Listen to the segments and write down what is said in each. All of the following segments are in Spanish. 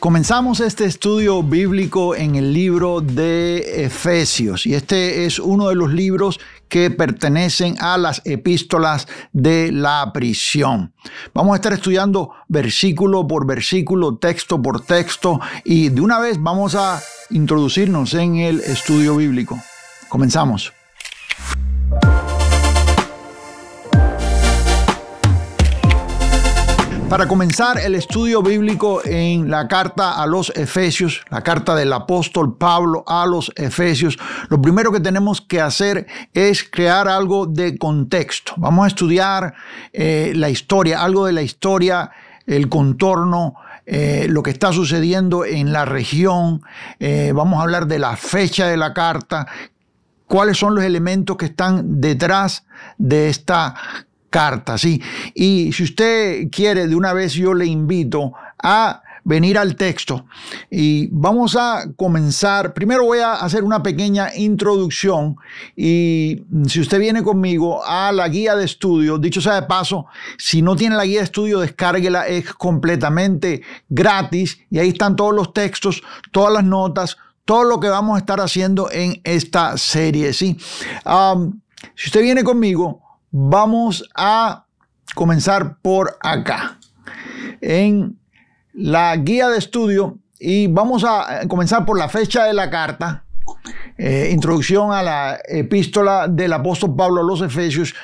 Comenzamos este estudio bíblico en el libro de Efesios y este es uno de los libros que pertenecen a las epístolas de la prisión. Vamos a estar estudiando versículo por versículo, texto por texto y de una vez vamos a introducirnos en el estudio bíblico. Comenzamos. Para comenzar el estudio bíblico en la carta a los Efesios, la carta del apóstol Pablo a los Efesios, lo primero que tenemos que hacer es crear algo de contexto. Vamos a estudiar eh, la historia, algo de la historia, el contorno, eh, lo que está sucediendo en la región. Eh, vamos a hablar de la fecha de la carta, cuáles son los elementos que están detrás de esta carta, ¿sí? Y si usted quiere, de una vez yo le invito a venir al texto y vamos a comenzar. Primero voy a hacer una pequeña introducción y si usted viene conmigo a la guía de estudio, dicho sea de paso, si no tiene la guía de estudio, descárguela, es completamente gratis y ahí están todos los textos, todas las notas, todo lo que vamos a estar haciendo en esta serie, ¿sí? Ah, si usted viene conmigo, Vamos a comenzar por acá, en la guía de estudio, y vamos a eh, comenzar por la fecha de la carta, eh, introducción a la epístola del apóstol Pablo a los Efesios.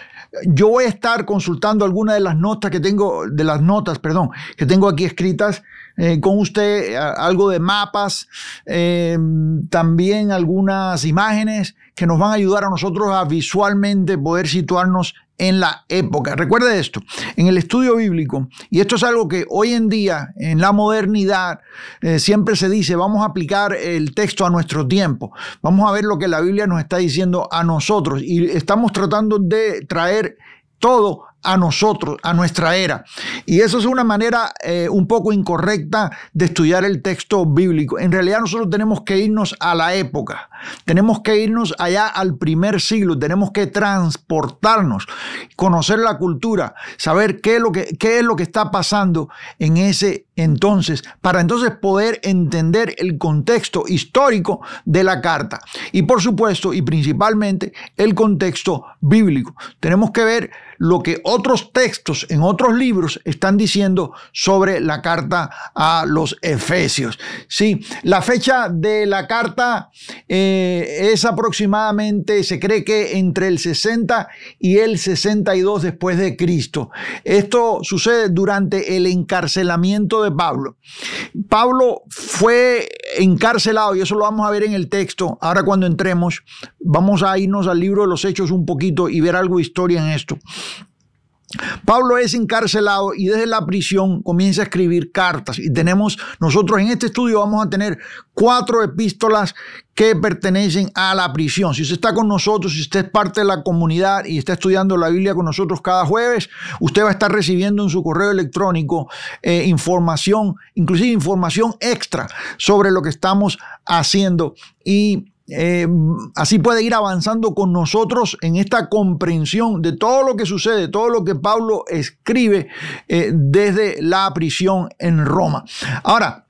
Yo voy a estar consultando algunas de las notas que tengo, de las notas, perdón, que tengo aquí escritas eh, con usted, algo de mapas, em, también algunas imágenes que nos van a ayudar a nosotros a visualmente poder situarnos en la época. Recuerde esto, en el estudio bíblico, y esto es algo que hoy en día, en la modernidad, eh, siempre se dice, vamos a aplicar el texto a nuestro tiempo, vamos a ver lo que la Biblia nos está diciendo a nosotros, y estamos tratando de traer todo a nosotros, a nuestra era. Y eso es una manera eh, un poco incorrecta de estudiar el texto bíblico. En realidad nosotros tenemos que irnos a la época, tenemos que irnos allá al primer siglo, tenemos que transportarnos, conocer la cultura, saber qué lo que, qué es lo que está pasando en ese entonces, para entonces poder entender el contexto histórico de la carta. Y por supuesto, y principalmente, el contexto bíblico. Tenemos que ver lo que otros textos en otros libros están diciendo sobre la carta a los Efesios. Sí, la fecha de la carta eh, es aproximadamente, se cree que entre el 60 y el 62 después de Cristo. Esto sucede durante el encarcelamiento de Pablo. Pablo fue encarcelado, y eso lo vamos a ver en el texto, ahora cuando entremos, vamos a irnos al libro de los Hechos un poquito y ver algo de historia en esto. Pablo es encarcelado y desde la prisión comienza a escribir cartas y tenemos nosotros en este estudio vamos a tener cuatro epístolas que pertenecen a la prisión. Si usted está con nosotros, si usted es parte de la comunidad y está estudiando la Biblia con nosotros cada jueves, usted va a estar recibiendo en su correo electrónico eh, información, inclusive información extra sobre lo que estamos haciendo y eh, así puede ir avanzando con nosotros en esta comprensión de todo lo que sucede, todo lo que Pablo escribe eh, desde la prisión en Roma. Ahora,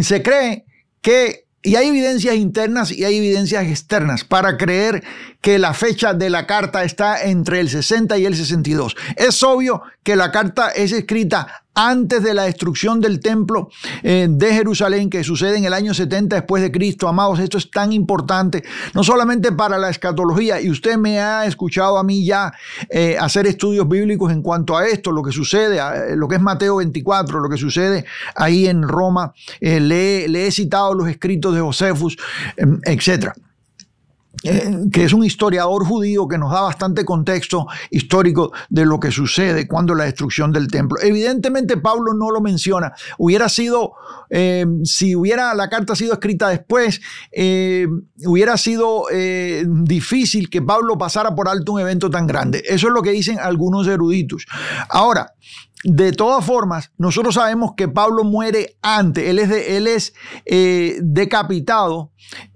se cree que y hay evidencias internas y hay evidencias externas para creer que la fecha de la carta está entre el 60 y el 62. Es obvio que la carta es escrita antes de la destrucción del templo eh, de Jerusalén que sucede en el año 70 después de Cristo. Amados, esto es tan importante, no solamente para la escatología, y usted me ha escuchado a mí ya eh, hacer estudios bíblicos en cuanto a esto, lo que sucede, eh, lo que es Mateo 24, lo que sucede ahí en Roma, le, he citado los escritos de Josefus, etc. etcétera que es un historiador judío que nos da bastante contexto histórico de lo que sucede cuando la destrucción del templo. Evidentemente Pablo no lo menciona. Hubiera sido, eh, si hubiera la carta sido escrita después, eh, hubiera sido eh, difícil que Pablo pasara por alto un evento tan grande. Eso es lo que dicen algunos eruditos. Ahora, de todas formas, nosotros sabemos que Pablo muere antes, él es, él es decapitado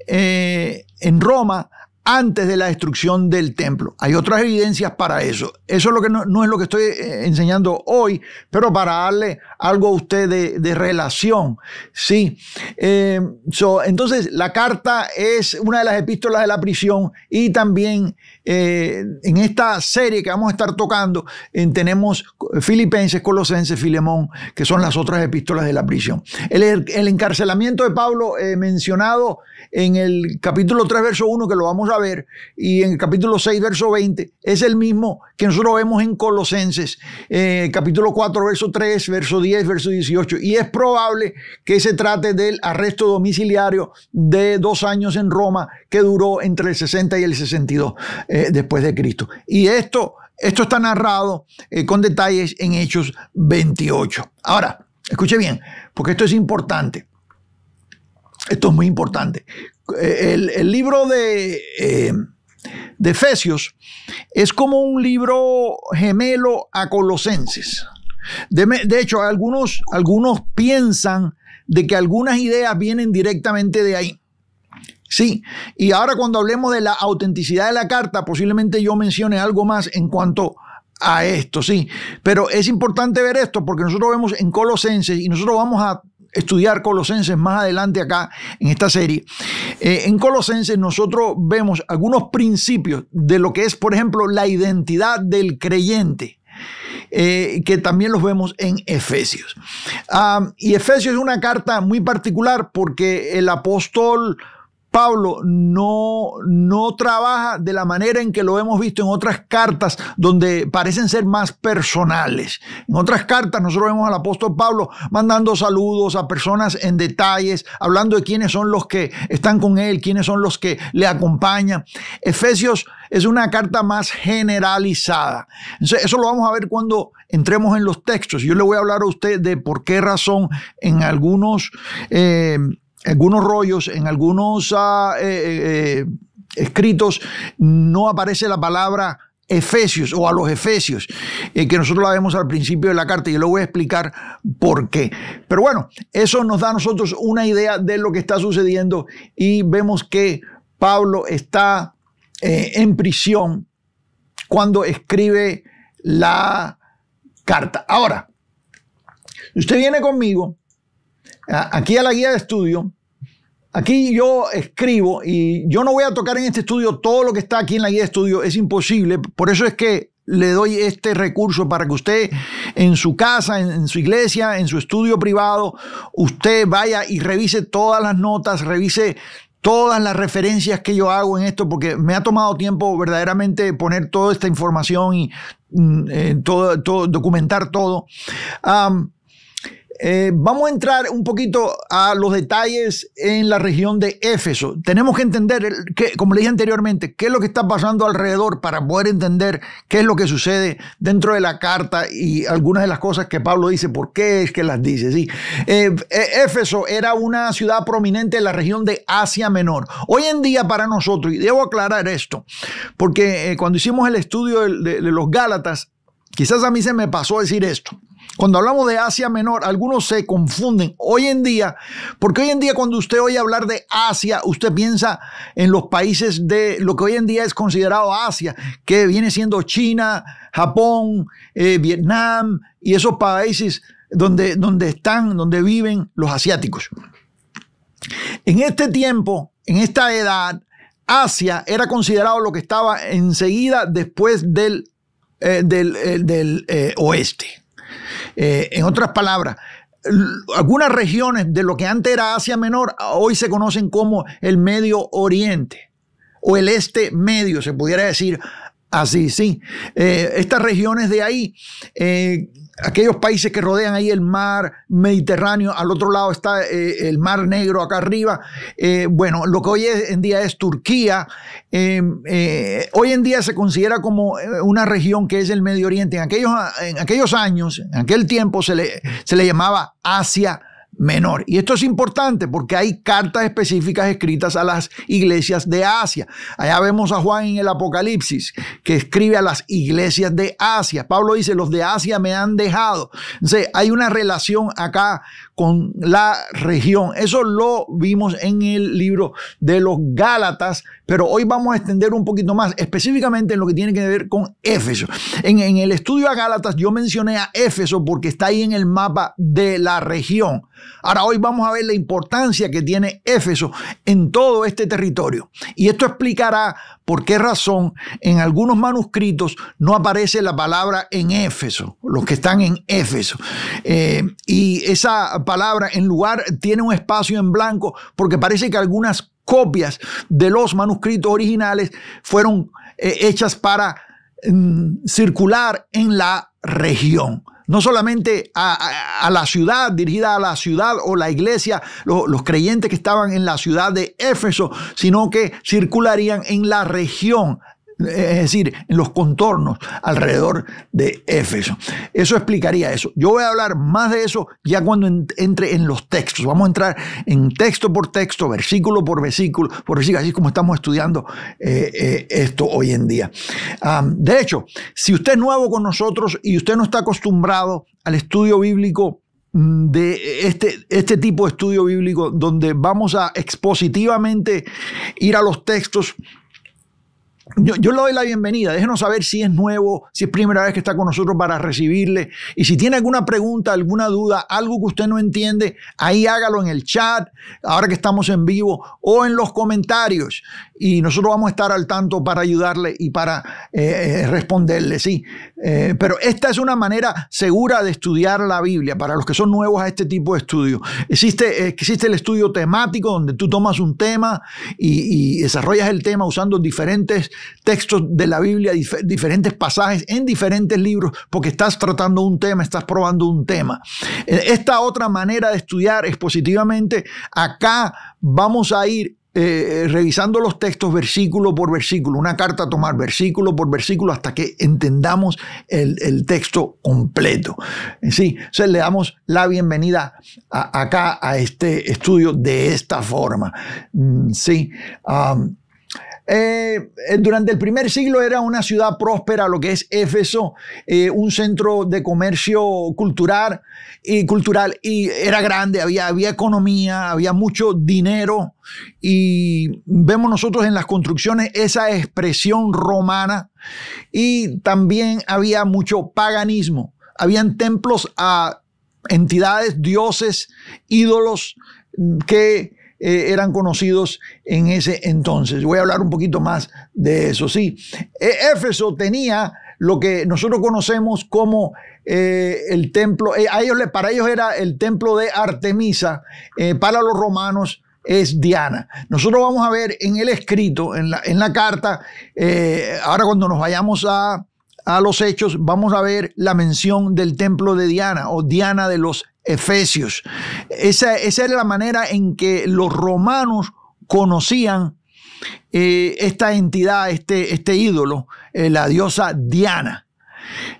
en Roma antes de la destrucción del templo. Hay otras evidencias para eso. Eso es lo que no, es lo que estoy eh, enseñando hoy, pero para darle algo a usted de, relación. Sí. Eh, entonces, la carta es una de las epístolas de la prisión y también eh, en esta serie que vamos a estar tocando, eh, tenemos Filipenses, Colosenses, Filemón, que son las otras epístolas de la prisión. El, encarcelamiento de Pablo eh, mencionado en el capítulo 3, verso 1, que lo vamos a ver, y en el capítulo 6, verso 20, es el mismo que nosotros vemos en Colosenses, eh, capítulo 4, verso 3, verso 10, verso 18. Y es probable que se trate del arresto domiciliario de dos años en Roma que duró entre el 60 y el 62 eh, después de Cristo. Y esto, esto está narrado eh, con detalles en Hechos 28. Ahora, escuche bien, porque esto es importante. Esto es muy importante. Eh, el libro de de Efesios es como un libro gemelo a Colosenses. De, de, hecho, algunos, algunos piensan de que algunas ideas vienen directamente de ahí. Sí, y ahora cuando hablemos de la autenticidad de la carta, posiblemente yo mencione algo más en cuanto a esto, sí. Pero es importante ver esto porque nosotros vemos en Colosenses y nosotros vamos a estudiar Colosenses más adelante acá en esta serie, eh, en Colosenses nosotros vemos algunos principios de lo que es, por ejemplo, la identidad del creyente. Eh, que también los vemos en Efesios. Ah, y Efesios es una carta muy particular porque el apóstol Pablo no, no trabaja de la manera en que lo hemos visto en otras cartas donde parecen ser más personales. En otras cartas nosotros vemos al apóstol Pablo mandando saludos a personas en detalles, hablando de quiénes son los que están con él, quiénes son los que le acompañan. Efesios es una carta más generalizada. Entonces, eso lo vamos a ver cuando entremos en los textos. Yo le voy a hablar a usted de por qué razón en algunos... Eh, algunos rollos, en algunos ah, eh, eh, eh, escritos, no aparece la palabra Efesios o a los Efesios, que nosotros la vemos al principio de la carta y yo lo voy a explicar por qué. Pero bueno, eso nos da a nosotros una idea de lo que está sucediendo y vemos que Pablo está en prisión cuando escribe la carta. Ahora, usted viene conmigo aquí a la guía de estudio, Aquí yo escribo y yo no voy a tocar en este estudio todo lo que está aquí en la guía de estudio, es imposible. Por eso es que le doy este recurso para que usted en su casa, en, su iglesia, en su estudio privado, usted vaya y revise todas las notas, revise todas las referencias que yo hago en esto, porque me ha tomado tiempo verdaderamente poner toda esta información y mm, eh, documentar todo. Eh, vamos a entrar un poquito a los detalles en la región de Éfeso. Tenemos que entender, que, como le dije anteriormente, qué es lo que está pasando alrededor para poder entender qué es lo que sucede dentro de la carta y algunas de las cosas que Pablo dice, por qué es que las dice. Sí. Eh, eh, Éfeso era una ciudad prominente en la región de Asia Menor. Hoy en día para nosotros, y debo aclarar esto, porque cuando hicimos el estudio de los Gálatas, quizás a mí se me pasó decir esto. Cuando hablamos de Asia Menor, algunos se confunden hoy en día, porque hoy en día cuando usted oye hablar de Asia, usted piensa en los países de lo que hoy en día es considerado Asia, que viene siendo China, Japón, eh, Vietnam y esos países donde, donde están, donde viven los asiáticos. En este tiempo, en esta edad, Asia era considerado lo que estaba enseguida después del, eh, del, eh, del oeste eh, en otras palabras, algunas regiones de lo que antes era Asia Menor hoy se conocen como el Medio Oriente o el Este Medio, se pudiera decir así, sí. Eh, estas regiones de ahí eh, aquellos países que rodean ahí el mar Mediterráneo, al otro lado está eh, el mar Negro acá arriba. Eh, bueno, lo que hoy en día es Turquía, em, eh, hoy en día se considera como una región que es el Medio Oriente. En aquellos, en aquellos años, en aquel tiempo se le, se le llamaba Asia menor. Y esto es importante porque hay cartas específicas escritas a las iglesias de Asia. Allá vemos a Juan en el Apocalipsis que escribe a las iglesias de Asia. Pablo dice, los de Asia me han dejado. Entonces, hay una relación acá con la región. Eso lo vimos en el libro de los Gálatas, pero hoy vamos a extender un poquito más, específicamente en lo que tiene que ver con Éfeso. En, el estudio a Gálatas yo mencioné a Éfeso porque está ahí en el mapa de la región. Ahora hoy vamos a ver la importancia que tiene Éfeso en todo este territorio. Y esto explicará por qué razón en algunos manuscritos no aparece la palabra en Éfeso, los que están en Éfeso. Eh, y esa palabra en lugar tiene un espacio en blanco porque parece que algunas copias de los manuscritos originales fueron eh, hechas para mm, circular en la región no solamente a, la ciudad, dirigida a la ciudad o la iglesia, los creyentes que estaban en la ciudad de Éfeso, sino que circularían en la región es decir, en los contornos alrededor de Éfeso. Eso explicaría eso. Yo voy a hablar más de eso ya cuando entre en los textos. Vamos a entrar en texto por texto, versículo por versículo, por versículo, así como estamos estudiando eh, eh, esto hoy en día. de hecho, si usted es nuevo con nosotros y usted no está acostumbrado al estudio bíblico, mm, de este, este, tipo de estudio bíblico donde vamos a expositivamente ir a los textos yo, le doy la bienvenida. Déjenos saber si es nuevo, si es primera vez que está con nosotros para recibirle. Y si tiene alguna pregunta, alguna duda, algo que usted no entiende, ahí hágalo en el chat, ahora que estamos en vivo, o en los comentarios. Y nosotros vamos a estar al tanto para ayudarle y para eh, eh, responderle, sí. Eh, pero esta es una manera segura de estudiar la Biblia para los que son nuevos a este tipo de estudio. Existe, existe el estudio temático, donde tú tomas un tema y, y desarrollas el tema usando diferentes textos de la Biblia, diferentes pasajes en diferentes libros, porque estás tratando un tema, estás probando un tema. Eh, esta otra manera de estudiar expositivamente, acá vamos a ir eh, eh, revisando los textos versículo por versículo, una carta a tomar versículo por versículo hasta que entendamos el, texto completo. Sí, entonces le damos la bienvenida acá a este estudio de esta forma. Mm, sí. Eh, eh, durante el primer siglo era una ciudad próspera, lo que es Éfeso, eh, un centro de comercio cultural y, cultural, y era grande, había, había economía, había mucho dinero y vemos nosotros en las construcciones esa expresión romana y también había mucho paganismo, habían templos a entidades, dioses, ídolos que eh, eran conocidos en ese entonces. Voy a hablar un poquito más de eso. Sí, e, Éfeso tenía lo que nosotros conocemos como eh, el templo, eh, para ellos era el templo de Artemisa, para los romanos es Diana. Nosotros vamos a ver en el escrito, en la, carta, ahora cuando nos vayamos a, a los hechos, vamos a ver la mención del templo de Diana o Diana de los Efesios. Esa, esa era la manera en que los romanos conocían eh, esta entidad, este, este ídolo, eh, la diosa Diana,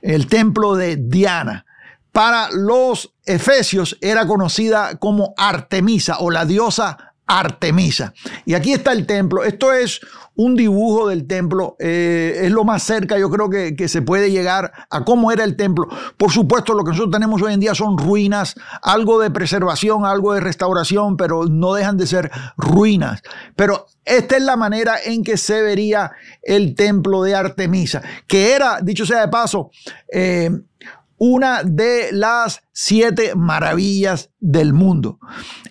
el templo de Diana. Para los efesios era conocida como Artemisa o la diosa Artemisa. Y aquí está el templo. Esto es un dibujo del templo. Eh, es lo más cerca, yo creo, que, se puede llegar a cómo era el templo. Por supuesto, lo que nosotros tenemos hoy en día son ruinas, algo de preservación, algo de restauración, pero no dejan de ser ruinas. Pero esta es la manera en que se vería el templo de Artemisa, que era, dicho sea de paso, eh, una de las siete maravillas del mundo.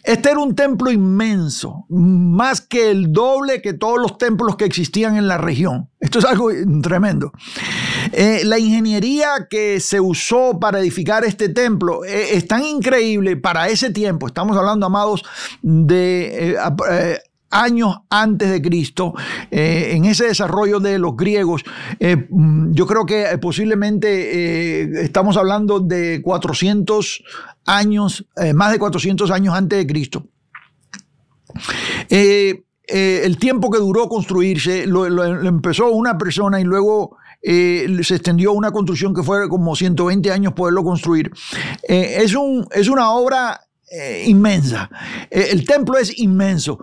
Este era un templo inmenso, más que el doble que todos los templos que existían en la región. Esto es algo tremendo. Eh, la ingeniería que se usó para edificar este templo eh, es tan increíble para ese tiempo. Estamos hablando, amados, de eh, años antes de Cristo, eh, en ese desarrollo de los griegos, eh, mm, yo creo que eh, posiblemente estamos hablando de 400 años, más de 400 años antes de Cristo. el tiempo que duró construirse lo, empezó una persona y luego se extendió una construcción que fue como 120 años poderlo construir. es, un, es, una obra inmensa. Eh, el templo es inmenso.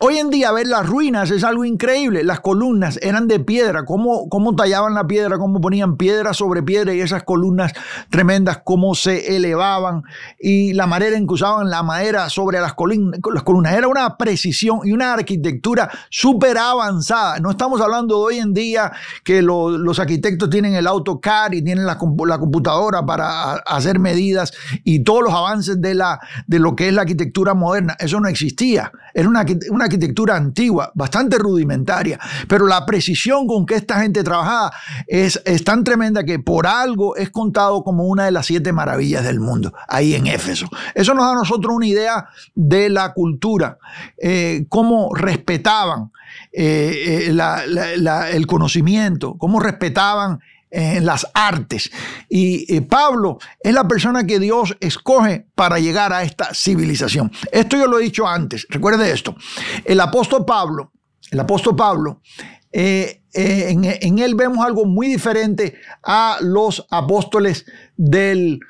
hoy en día ver las ruinas es algo increíble. Las columnas eran de piedra, cómo, cómo tallaban la piedra, cómo ponían piedra sobre piedra y esas columnas tremendas, cómo se elevaban y la madera, en que usaban la madera sobre las, columnas. Era una precisión y una arquitectura súper avanzada. No estamos hablando de hoy en día que los arquitectos tienen el autocar y tienen la computadora para hacer medidas y todos los avances de la de lo que es la arquitectura moderna. Eso no existía. Era una, arquitectura antigua, bastante rudimentaria. Pero la precisión con que esta gente trabajaba es, tan tremenda que por algo es contado como una de las siete maravillas del mundo, ahí en Éfeso. Eso nos da a nosotros una idea de la cultura, eh, cómo respetaban eh, eh, el conocimiento, cómo respetaban en las artes. Y Pablo es la persona que Dios escoge para llegar a esta civilización. Esto yo lo he dicho antes, recuerde esto. El apóstol Pablo, el apóstol Pablo, eh, eh, en, en, él vemos algo muy diferente a los apóstoles del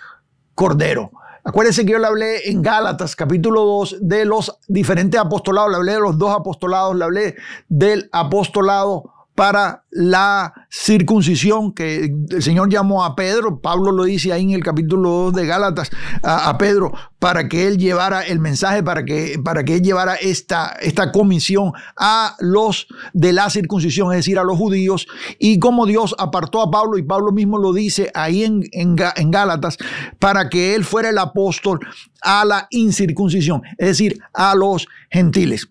Cordero. Acuérdense que yo le hablé en Gálatas capítulo 2 de los diferentes apostolados, le hablé de los dos apostolados, le hablé del apostolado para la circuncisión que el Señor llamó a Pedro, Pablo lo dice ahí en el capítulo 2 de Gálatas, a, Pedro, para que él llevara el mensaje, para que, para que él llevara esta, esta comisión a los de la circuncisión, es decir, a los judíos, y como Dios apartó a Pablo, y Pablo mismo lo dice ahí en, en Gálatas, para que él fuera el apóstol a la incircuncisión, es decir, a los gentiles.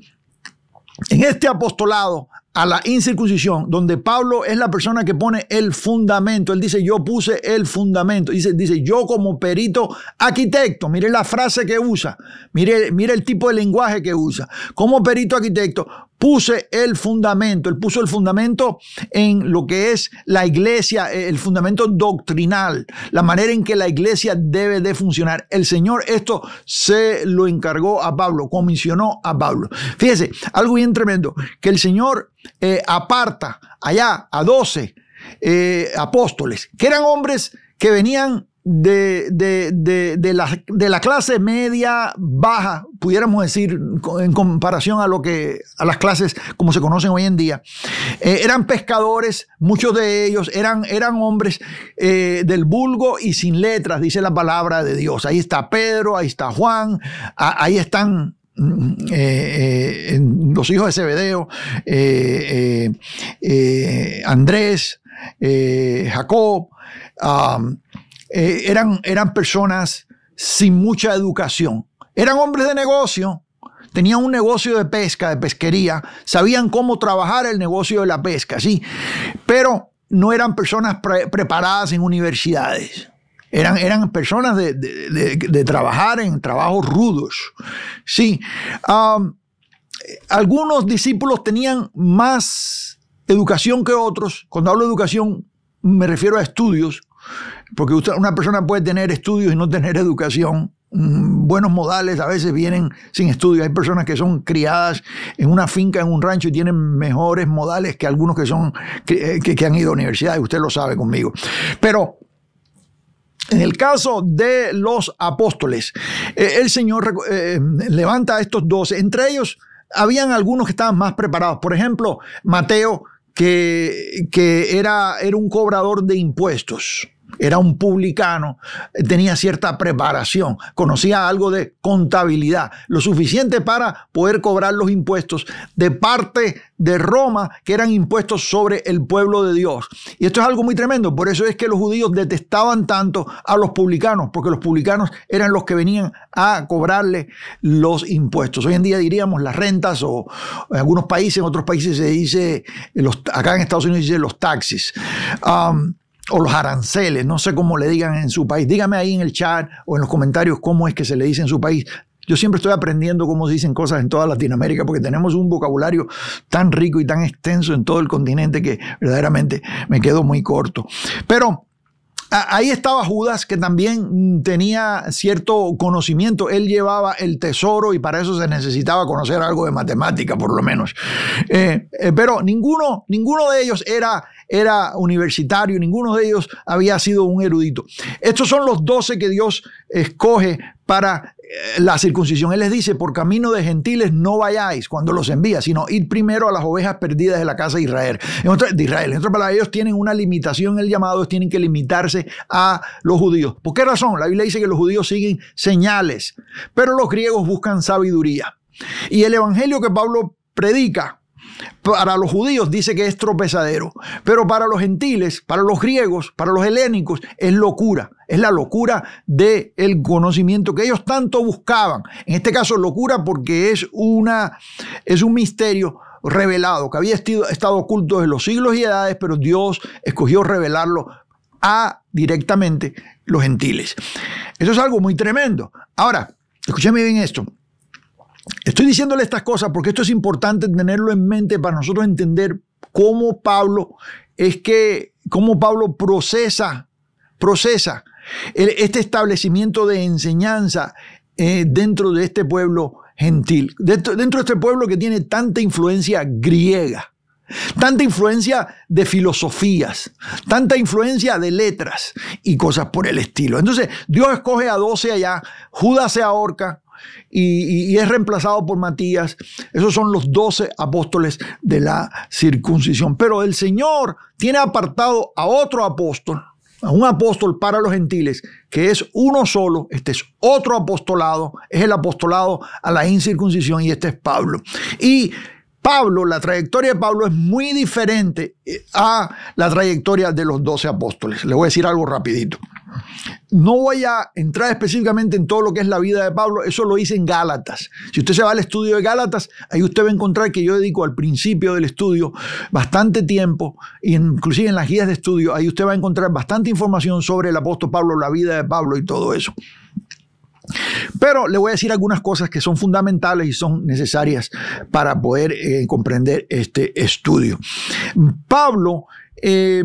En este apostolado a la incircuncisión, donde Pablo es la persona que pone el fundamento. Él dice, yo puse el fundamento. Dice, dice yo como perito arquitecto, mire la frase que usa, mire, mire el tipo de lenguaje que usa. Como perito arquitecto, puse el fundamento, él puso el fundamento en lo que es la iglesia, eh, el fundamento doctrinal, la manera en que la iglesia debe de funcionar. El Señor esto se lo encargó a Pablo, comisionó a Pablo. Fíjese, algo bien tremendo, que el Señor eh, aparta allá a doce eh, apóstoles, que eran hombres que venían de, de, la, clase media baja, pudiéramos decir, en comparación a, lo que, a las clases como se conocen hoy en día. Eh, eran pescadores, muchos de ellos eran, eran hombres eh, del vulgo y sin letras, dice la palabra de Dios. Ahí está Pedro, ahí está Juan, ahí están mm, eh, los hijos de Zebedeo, Andrés, Jacob. Eh, eran, eran personas sin mucha educación. Eran hombres de negocio, tenían un negocio de pesca, de pesquería, sabían cómo trabajar el negocio de la pesca, sí, pero no eran personas preparadas en universidades. Eran, eran personas de, trabajar en trabajos rudos. Sí. algunos discípulos tenían más educación que otros. Cuando hablo de educación, me refiero a estudios, porque una persona puede tener estudios y no tener educación. Mm, buenos modales a veces vienen sin estudios, Hay personas que son criadas en una finca, en un rancho y tienen mejores modales que algunos que son que, eh, han ido a y Usted lo sabe conmigo. Pero en el caso de los apóstoles, eh, el Señor eh, levanta a estos dos. Entre ellos habían algunos que estaban más preparados. Por ejemplo, Mateo, que, era, era un cobrador de impuestos era un publicano, tenía cierta preparación, conocía algo de contabilidad, lo suficiente para poder cobrar los impuestos de parte de Roma, que eran impuestos sobre el pueblo de Dios. Y esto es algo muy tremendo, por eso es que los judíos detestaban tanto a los publicanos, porque los publicanos eran los que venían a cobrarle los impuestos. Hoy en día diríamos las rentas o en algunos países, en otros países se dice, los, acá en Estados Unidos se dice los taxis o los aranceles, no sé cómo le digan en su país. Dígame ahí en el chat o en los comentarios cómo es que se le dice en su país. Yo siempre estoy aprendiendo cómo se dicen cosas en toda Latinoamérica porque tenemos un vocabulario tan rico y tan extenso en todo el continente que verdaderamente me quedo muy corto. Pero ahí estaba Judas que también tenía cierto conocimiento. Él llevaba el tesoro y para eso se necesitaba conocer algo de matemática por lo menos. Eh, eh, pero ninguno, ninguno de ellos era era universitario, ninguno de ellos había sido un erudito. Estos son los doce que Dios escoge para eh, la circuncisión. Él les dice, por camino de gentiles no vayáis cuando los envía, sino ir primero a las ovejas perdidas de la casa de Israel. En otra, de Israel. En otras ellos tienen una limitación el llamado, es tienen que limitarse a los judíos. ¿Por qué razón? La Biblia dice que los judíos siguen señales, pero los griegos buscan sabiduría. Y el evangelio que Pablo predica para los judíos dice que es tropezadero, pero para los gentiles, para los griegos, para los helénicos, es locura, es la locura del conocimiento que ellos tanto buscaban. En este caso, locura porque es, una, es un misterio revelado, que había estado oculto desde los siglos y edades, pero Dios escogió revelarlo a directamente los gentiles. Eso es algo muy tremendo. Ahora, escúchame bien esto. Estoy diciéndole estas cosas porque esto es importante tenerlo en mente para nosotros entender cómo Pablo es que, cómo Pablo procesa, procesa este establecimiento de enseñanza eh, dentro de este pueblo gentil, dentro, de este pueblo que tiene tanta influencia griega, tanta influencia de filosofías, tanta influencia de letras y cosas por el estilo. Entonces, Dios escoge a doce allá, Judas se ahorca, y, es reemplazado por Matías. Esos son los doce apóstoles de la circuncisión. Pero el Señor tiene apartado a otro apóstol, a un apóstol para los gentiles, que es uno solo. Este es otro apostolado, es el apostolado a la incircuncisión y este es Pablo. Y Pablo, la trayectoria de Pablo es muy diferente eh, a la trayectoria de los doce apóstoles. Le voy a decir algo rapidito. No voy a entrar específicamente en todo lo que es la vida de Pablo, eso lo hice en Gálatas. Si usted se va al estudio de Gálatas, ahí usted va a encontrar que yo dedico al principio del estudio bastante tiempo, inclusive en las guías de estudio, ahí usted va a encontrar bastante información sobre el apóstol Pablo, la vida de Pablo y todo eso. Pero le voy a decir algunas cosas que son fundamentales y son necesarias para poder eh, comprender este estudio. Pablo eh,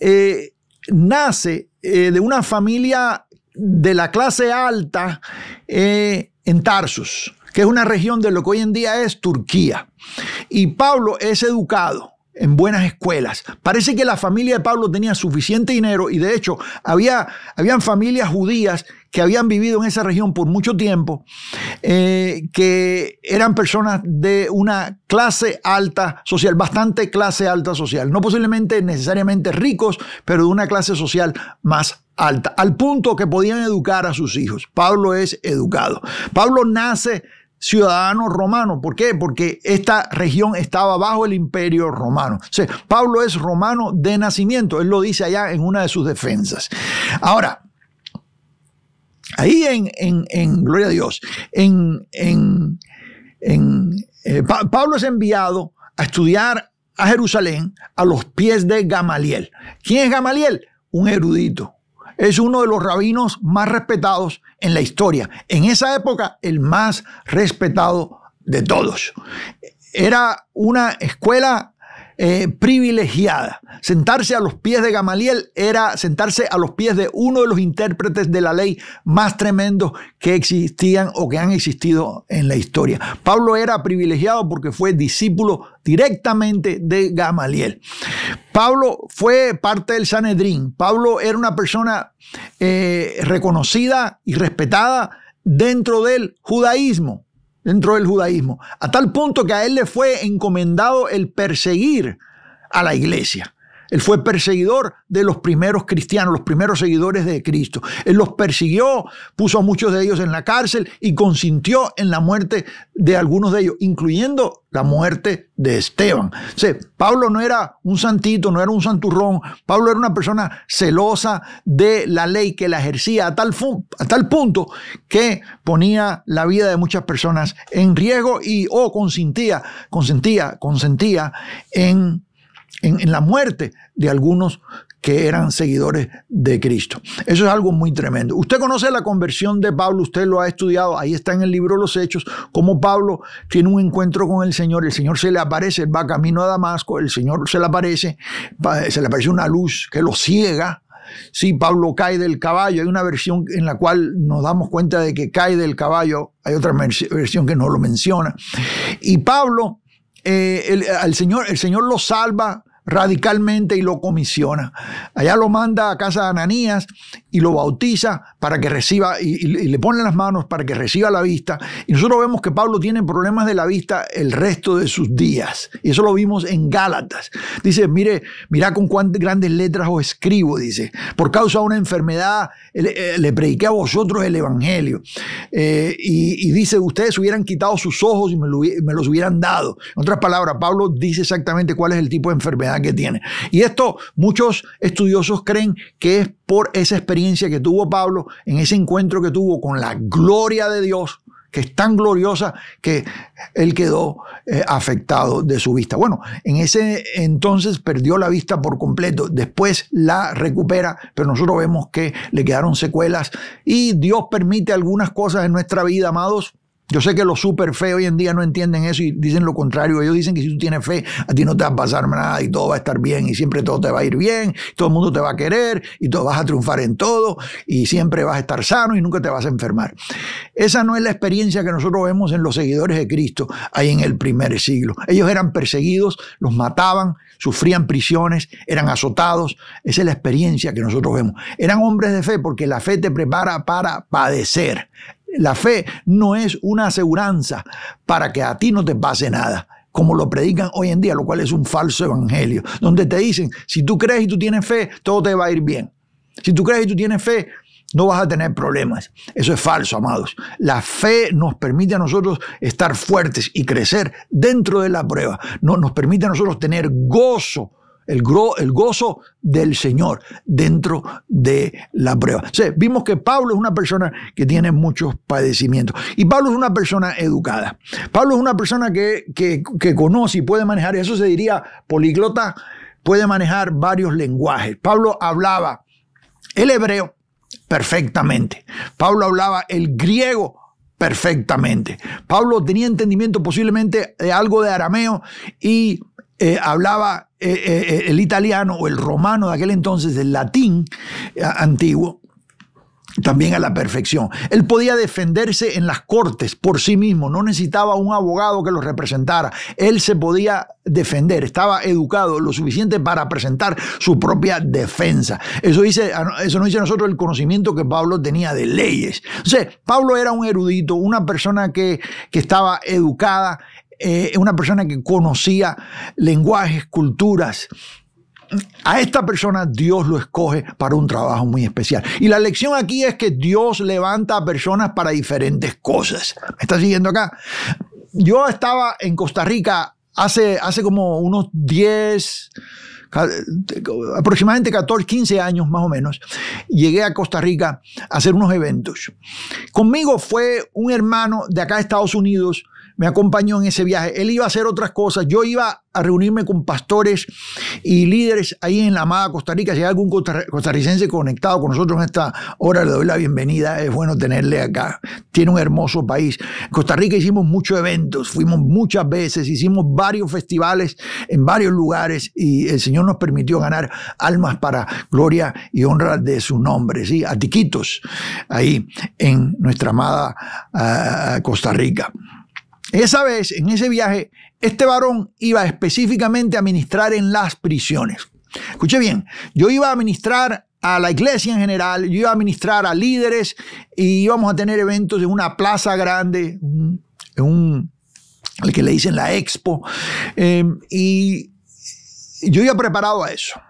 eh, nace eh, de una familia de la clase alta eh, en Tarsus, que es una región de lo que hoy en día es Turquía. Y Pablo es educado en buenas escuelas. Parece que la familia de Pablo tenía suficiente dinero y de hecho había habían familias judías que habían vivido en esa región por mucho tiempo, eh, que eran personas de una clase alta social, bastante clase alta social, no posiblemente necesariamente ricos, pero de una clase social más alta, al punto que podían educar a sus hijos. Pablo es educado. Pablo nace ciudadano romano. ¿Por qué? Porque esta región estaba bajo el imperio romano. Pablo es romano de nacimiento, él lo dice allá en una de sus defensas. Ahora, ahí en, Gloria a Dios, en, eh, Pablo es enviado a estudiar a Jerusalén a los pies de Gamaliel. ¿Quién es Gamaliel? Un erudito, es uno de los rabinos más respetados en la historia. En esa época, el más respetado de todos. Era una escuela eh, privilegiada. Sentarse a los pies de Gamaliel era sentarse a los pies de uno de los intérpretes de la ley más tremendos que existían o que han existido en la historia. Pablo era privilegiado porque fue discípulo directamente de Gamaliel. Pablo fue parte del Sanedrín. Pablo era una persona eh, reconocida y respetada dentro del judaísmo dentro del judaísmo, a tal punto que a él le fue encomendado el perseguir a la iglesia. Él fue perseguidor de los primeros cristianos, los primeros seguidores de Cristo. Él los persiguió, puso a muchos de ellos en la cárcel y consintió en la muerte de algunos de ellos, incluyendo la muerte de Esteban. O Pablo no era un santito, no era un santurrón. Pablo era una persona celosa de la ley que la ejercía a tal, punto que ponía la vida de muchas personas en riesgo y o consentía, consentía, consentía en en, la muerte de algunos que eran seguidores de Cristo. Eso es algo muy tremendo. Usted conoce la conversión de Pablo, usted lo ha estudiado, ahí está en el libro Los Hechos, cómo Pablo tiene un encuentro con el Señor, el Señor se le aparece, va camino a Damasco, el Señor se le aparece, se le aparece una luz que lo ciega, Sí, Pablo cae del caballo. Hay una versión en la cual nos damos cuenta de que cae del caballo. Hay otra versión que no lo menciona. Y Pablo eh, el, Señor, el Señor lo salva radicalmente y lo comisiona. Allá lo manda a casa de Ananías y lo bautiza para que reciba, y, le pone las manos para que reciba la vista. Y nosotros vemos que Pablo tiene problemas de la vista el resto de sus días. Y eso lo vimos en Gálatas. Dice, mire, mira con cuántas grandes letras os escribo, dice, por causa de una enfermedad eh, eh, le, prediqué a vosotros el Evangelio. Eh, y, dice, ustedes hubieran quitado sus ojos y me, me los hubieran dado. En otras palabras, Pablo dice exactamente cuál es el tipo de enfermedad que tiene. Y esto muchos estudiosos creen que es por esa experiencia que tuvo Pablo en ese encuentro que tuvo con la gloria de Dios, que es tan gloriosa que él quedó eh, afectado de su vista. Bueno, en ese entonces perdió la vista por completo, después la recupera, pero nosotros vemos que le quedaron secuelas y Dios permite algunas cosas en nuestra vida, amados, yo sé que los súper fe hoy en día no entienden eso y dicen lo contrario. Ellos dicen que si tú tienes fe, a ti no te va a pasar nada y todo va a estar bien y siempre todo te va a ir bien, todo el mundo te va a querer y tú vas a triunfar en todo y siempre vas a estar sano y nunca te vas a enfermar. Esa no es la experiencia que nosotros vemos en los seguidores de Cristo ahí en el primer siglo. Ellos eran perseguidos, los mataban, sufrían prisiones, eran azotados. Esa es la experiencia que nosotros vemos. Eran hombres de fe porque la fe te prepara para padecer. La fe no es una aseguranza para que a ti no te pase nada como lo predican hoy en día, lo cual es un falso evangelio, donde te dicen, si tú crees y tú tienes fe, todo te va a ir bien. Si tú crees y tú tienes fe, no vas a tener problemas. Eso es falso, amados. La fe nos permite a nosotros estar fuertes y crecer dentro de la prueba. No, nos permite a nosotros tener gozo el, gozo del Señor dentro de la prueba. vimos que Pablo es una persona que tiene muchos padecimientos. Y Pablo es una persona educada. Pablo es una persona que, que conoce y puede manejar, eso se diría políglota, puede manejar varios lenguajes. Pablo hablaba el hebreo perfectamente. Pablo hablaba el griego perfectamente. Pablo tenía entendimiento posiblemente de algo de arameo y eh, hablaba eh, eh, el italiano o el romano de aquel entonces, el latín antiguo, también a la perfección. Él podía defenderse en las cortes por sí mismo, no necesitaba un abogado que lo representara. Él se podía defender, estaba educado lo suficiente para presentar su propia defensa. Eso, dice, ah, eso nos dice a nosotros el conocimiento que Pablo tenía de leyes. Entonces, Pablo era un erudito, una persona que, que estaba educada es eh, una persona que conocía lenguajes, culturas. A esta persona Dios lo escoge para un trabajo muy especial. Y la lección aquí es que Dios levanta a personas para diferentes cosas. ¿Me estás siguiendo acá? Yo estaba en Costa Rica hace, hace como unos 10, aproximadamente 14, 15 años más o menos, llegué a Costa Rica a hacer unos eventos. Conmigo fue un hermano de acá de Estados Unidos me acompañó en ese viaje. Él iba a hacer otras cosas. Yo iba a reunirme con pastores y líderes ahí en la amada Costa Rica. Si hay algún costarricense conectado con nosotros en esta hora, le doy la bienvenida. Es bueno tenerle acá. Tiene un hermoso país. En Costa Rica hicimos muchos eventos, fuimos muchas veces, hicimos varios festivales en varios lugares y el Señor nos permitió ganar almas para gloria y honra de su nombre. ¿sí? tiquitos ahí en nuestra amada ah, Costa Rica. Esa vez, en ese viaje, este varón iba específicamente a ministrar en las prisiones. Escuche bien, yo iba a ministrar a la iglesia en general, yo iba a ministrar a líderes y íbamos a tener eventos en una plaza grande, en un, el que le dicen la expo, eh, y yo iba preparado a eso.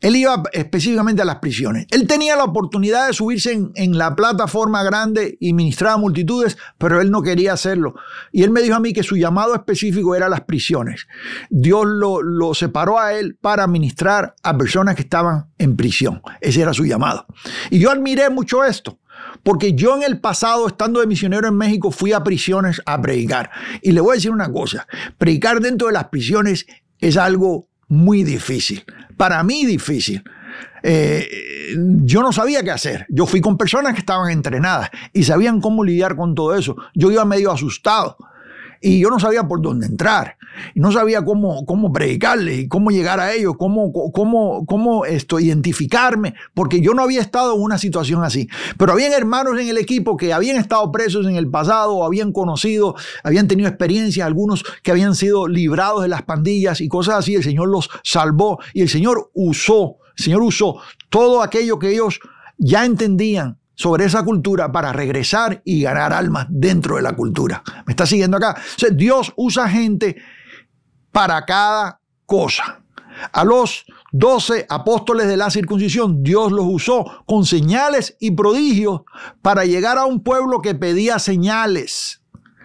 Él iba específicamente a las prisiones. Él tenía la oportunidad de subirse en, la plataforma grande y ministrar a multitudes, pero él no quería hacerlo. Y él me dijo a mí que su llamado específico era las prisiones. Dios lo, lo separó a él para ministrar a personas que estaban en prisión. Ese era su llamado. Y yo admiré mucho esto. Porque yo en el pasado, estando de misionero en México, fui a prisiones a predicar. Y le voy a decir una cosa, predicar dentro de las prisiones es algo muy difícil, para mí difícil. Eh, yo no sabía qué hacer. Yo fui con personas que estaban entrenadas y sabían cómo lidiar con todo eso. Yo iba medio asustado, y yo no sabía por dónde entrar, no sabía cómo, cómo y cómo llegar a ellos, cómo, cómo, cómo esto, identificarme, porque yo no había estado en una situación así. Pero habían hermanos en el equipo que habían estado presos en el pasado, habían conocido, habían tenido experiencia, algunos que habían sido librados de las pandillas y cosas así, el Señor los salvó y el Señor usó, el Señor usó todo aquello que ellos ya entendían sobre esa cultura para regresar y ganar almas dentro de la cultura. ¿Me está siguiendo acá? O Dios usa gente para cada cosa. A los doce apóstoles de la circuncisión, Dios los usó con señales y prodigios para llegar a un pueblo que pedía señales,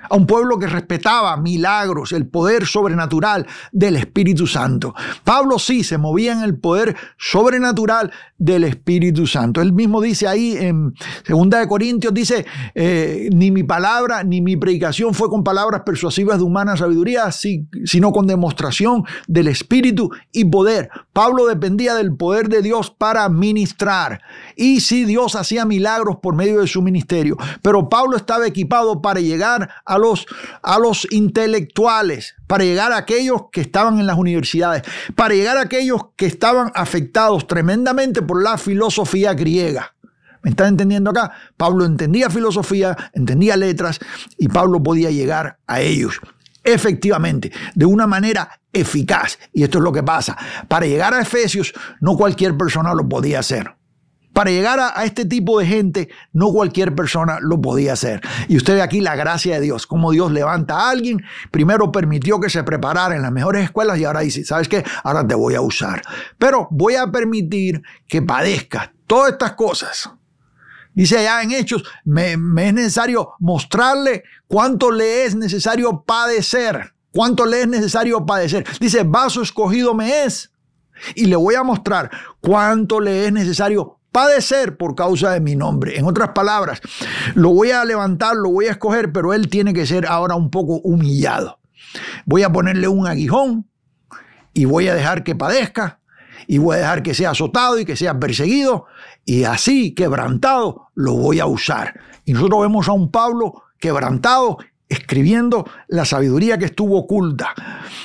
a un pueblo que respetaba milagros, el poder sobrenatural del Espíritu Santo. Pablo sí se movía en el poder sobrenatural del Espíritu Santo. Él mismo dice ahí en Segunda de Corintios, dice, eh, ni mi palabra ni mi predicación fue con palabras persuasivas de humana sabiduría, sino con demostración del Espíritu y poder. Pablo dependía del poder de Dios para ministrar. Y si Dios hacía milagros por medio de su ministerio, pero Pablo estaba equipado para llegar a los, a los intelectuales para llegar a aquellos que estaban en las universidades, para llegar a aquellos que estaban afectados tremendamente por la filosofía griega. ¿Me están entendiendo acá? Pablo entendía filosofía, entendía letras y Pablo podía llegar a ellos efectivamente, de una manera eficaz. Y esto es lo que pasa. Para llegar a Efesios, no cualquier persona lo podía hacer. Para llegar a, este tipo de gente, no cualquier persona lo podía hacer. Y usted ve aquí la gracia de Dios, como Dios levanta a alguien, primero permitió que se preparara en las mejores escuelas y ahora dice, ¿sabes qué? Ahora te voy a usar. Pero voy a permitir que padezca todas estas cosas. Dice allá en Hechos, me, es necesario mostrarle cuánto le es necesario padecer, cuánto le es necesario padecer. Dice, vaso escogido me es y le voy a mostrar cuánto le es necesario padecer por causa de mi nombre. En otras palabras, lo voy a levantar, lo voy a escoger, pero él tiene que ser ahora un poco humillado. Voy a ponerle un aguijón y voy a dejar que padezca y voy a dejar que sea azotado y que sea perseguido y así, quebrantado, lo voy a usar. Y nosotros vemos a un Pablo quebrantado escribiendo la sabiduría que estuvo oculta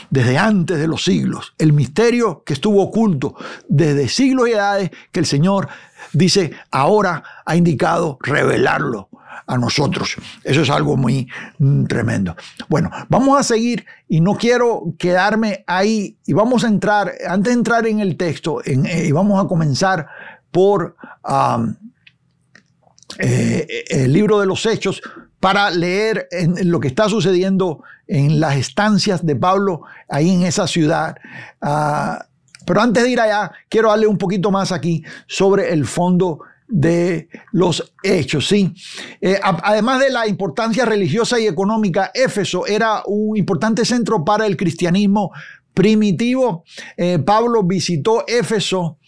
desde antes de los siglos, el misterio que estuvo oculto desde siglos y edades que el Señor dice, ahora ha indicado revelarlo a nosotros. Eso es algo muy mm, tremendo. Bueno, vamos a seguir y no quiero quedarme ahí y vamos a entrar, antes de entrar en el texto, eh, y vamos a comenzar por eh, el libro de los hechos para leer lo que está sucediendo en las estancias de Pablo ahí en esa ciudad. Ah, pero antes de ir allá, quiero darle un poquito más aquí sobre el fondo de los hechos, ¿sí? Eh, además de la importancia religiosa y económica, Éfeso era un importante centro para el cristianismo primitivo. Eh, Pablo visitó Éfeso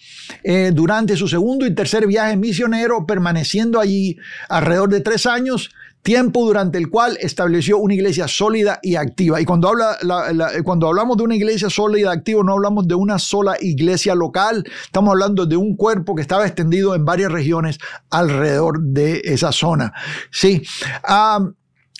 eh, durante su segundo y tercer viaje misionero, permaneciendo allí alrededor de tres años tiempo durante el cual estableció una iglesia sólida y activa. Y cuando, habla, eh, cuando hablamos de una iglesia sólida y activa, no hablamos de una sola iglesia local, estamos hablando de un cuerpo que estaba extendido en varias regiones alrededor de esa zona. Sí. Ah,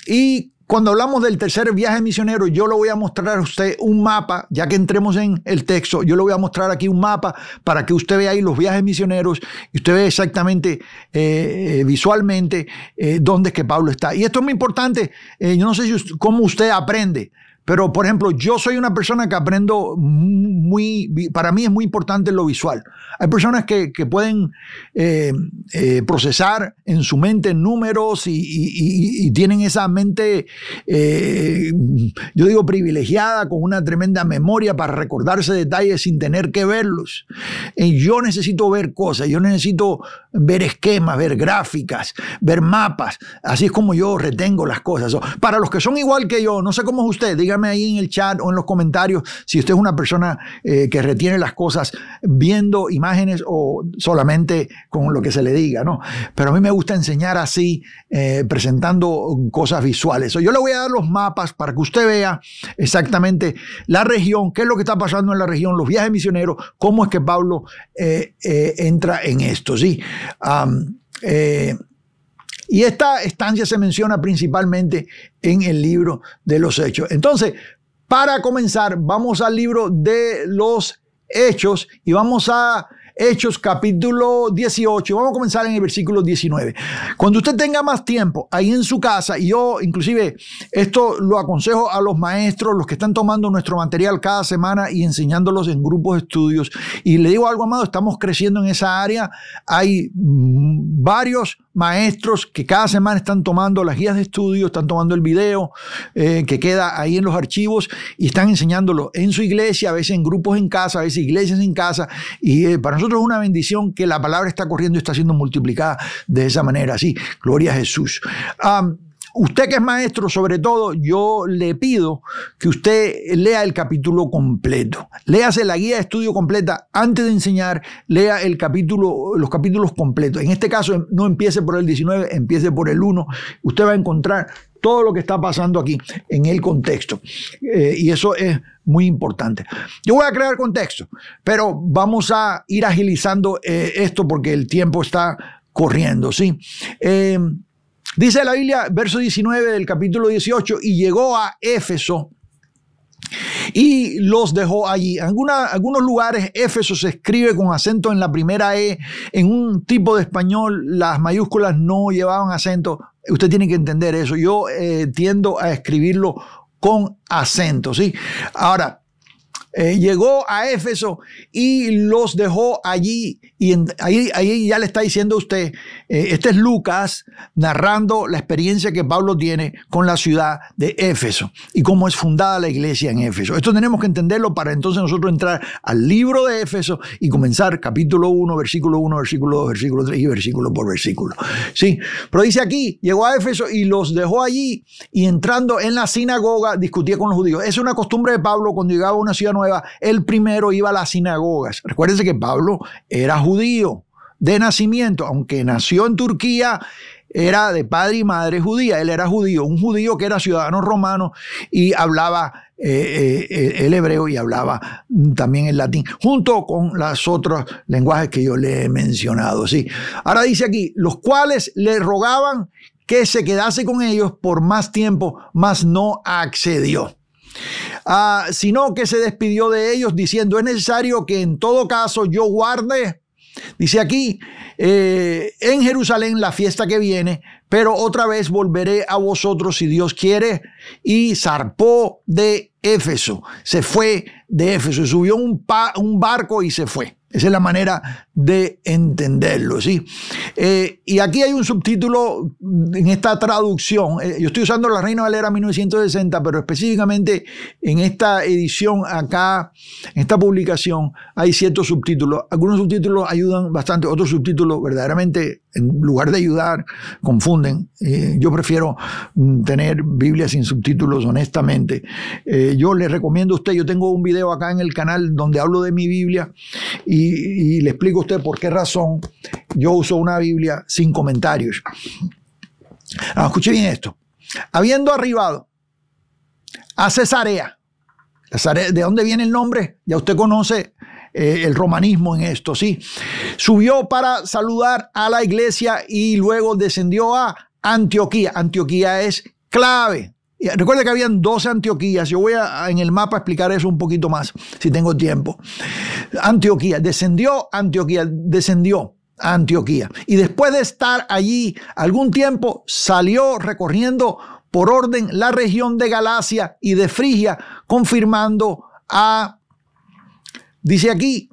y cuando hablamos del tercer viaje misionero, yo le voy a mostrar a usted un mapa, ya que entremos en el texto, yo le voy a mostrar aquí un mapa para que usted vea ahí los viajes misioneros y usted ve exactamente eh, eh, visualmente eh, dónde es que Pablo está. Y esto es muy importante, yo no sé cómo usted aprende, pero, por ejemplo, yo soy una persona que aprendo muy, para mí es muy importante lo visual. Hay personas que, pueden eh, eh, procesar en su mente números y, tienen esa mente, eh, yo digo, privilegiada, con una tremenda memoria para recordarse detalles sin tener que verlos. y yo necesito ver cosas, yo necesito ver esquemas, ver gráficas, ver mapas. Así es como yo retengo las cosas. Para los que son igual que yo, no sé cómo es usted, diga dígame ahí en el chat o en los comentarios si usted es una persona eh, que retiene las cosas viendo imágenes o solamente con lo que se le diga, ¿no? Pero a mí me gusta enseñar así, eh, presentando cosas visuales. yo le voy a dar los mapas para que usted vea exactamente la región, qué es lo que está pasando en la región, los viajes misioneros, cómo es que Pablo eh, entra en esto, ¿sí? Y esta estancia se menciona principalmente en el libro de los Hechos. Entonces, para comenzar, vamos al libro de los Hechos y vamos a Hechos capítulo 18. Vamos a comenzar en el versículo 19. Cuando usted tenga más tiempo ahí en su casa, y yo inclusive esto lo aconsejo a los maestros, los que están tomando nuestro material cada semana y enseñándolos en grupos de estudios. Y le digo algo, amado, estamos creciendo en esa área. Hay mm, varios maestros que cada semana están tomando las guías de estudio, están tomando el video eh, que queda ahí en los archivos y están enseñándolo en su iglesia, a veces en grupos en casa, a veces iglesias en casa. Y eh, para nosotros es una bendición que la palabra está corriendo y está siendo multiplicada de esa manera. Así, gloria a Jesús. Usted que es maestro, sobre todo, yo le pido que usted lea el capítulo completo. Léase la guía de estudio completa antes de enseñar, lea el capítulo, los capítulos completos. En este caso, em, no empiece por el 19, empiece por el 1. Usted va a encontrar todo lo que está pasando aquí en el contexto. Eh, y eso es muy importante. Yo voy a crear contexto, pero vamos a ir agilizando eh, esto porque el tiempo está corriendo, ¿sí? Eh, Dice la Biblia, verso 19 del capítulo 18, y llegó a Éfeso y los dejó allí. En algunos lugares Éfeso se escribe con acento en la primera E. En un tipo de español las mayúsculas no llevaban acento. Usted tiene que entender eso. Yo eh, tiendo a escribirlo con acento, ¿sí? Ahora, eh, llegó a Éfeso y los dejó allí. Y ahí, ahí, ya le está diciendo usted eh, este es Lucas narrando la experiencia que Pablo tiene con la ciudad de Éfeso y cómo es fundada la iglesia en Éfeso. Esto tenemos que entenderlo para entonces nosotros entrar al libro de Éfeso y comenzar capítulo 1, versículo 1, versículo 2, versículo 3 y versículo por versículo. ¿Sí? Pero dice aquí, llegó a Éfeso y los dejó allí y entrando en la sinagoga discutía con los judíos. Es una costumbre de Pablo cuando llegaba a una ciudad nueva, él primero iba a las sinagogas. Recuérdense que Pablo era judío de nacimiento, aunque nació en Turquía, era de padre y madre judía, él era judío, un judío que era ciudadano romano y hablaba eh, eh, el hebreo y hablaba también el latín, junto con los otros lenguajes que yo le he mencionado. ¿sí? Ahora dice aquí, los cuales le rogaban que se quedase con ellos por más tiempo, mas no accedió. Ah, sino que se despidió de ellos diciendo, es necesario que en todo caso yo guarde Dice aquí, eh, en Jerusalén la fiesta que viene, pero otra vez volveré a vosotros si Dios quiere. Y zarpó de Éfeso, se fue de Éfeso, subió un barco y se fue. Esa es la manera de entenderlo, ¿sí? Eh, y aquí hay un subtítulo en esta traducción. Eh, yo estoy usando La Reina Valera 1960, pero específicamente en esta edición acá, en esta publicación, hay ciertos subtítulos. Algunos subtítulos ayudan bastante, otros subtítulos verdaderamente, en lugar de ayudar, confunden. Eh, yo prefiero mm, tener Biblia sin subtítulos, honestamente. yo les recomiendo a usted, yo tengo un video acá en el canal donde hablo de mi Biblia y y, le explico a usted por qué razón yo uso una Biblia sin comentarios. Ah, escuche bien esto. Habiendo arribado a Cesarea, ¿de dónde viene el nombre? Ya usted conoce eh, el romanismo en esto, ¿sí? Subió para saludar a la iglesia y luego descendió a Antioquía. Antioquía es clave Recuerda que habían dos Antioquías. Yo voy a, en el mapa a explicar eso un poquito más, si tengo tiempo. Antioquía, descendió Antioquía, descendió a Antioquía. Y después de estar allí algún tiempo, salió recorriendo por orden la región de Galacia y de Frigia, confirmando a, dice aquí,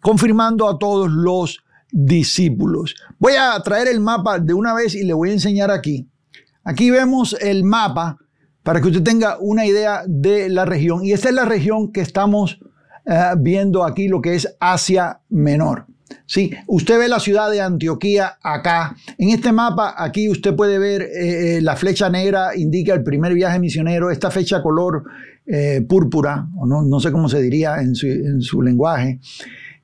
confirmando a todos los discípulos. Voy a traer el mapa de una vez y le voy a enseñar aquí. Aquí vemos el mapa para que usted tenga una idea de la región. Y esta es la región que estamos eh, viendo aquí, lo que es Asia Menor. ¿sí? Usted ve la ciudad de Antioquía acá. En este mapa aquí usted puede ver eh, eh, la flecha negra indica el primer viaje misionero. Esta fecha color púrpura, o no, sé cómo se diría en su lenguaje,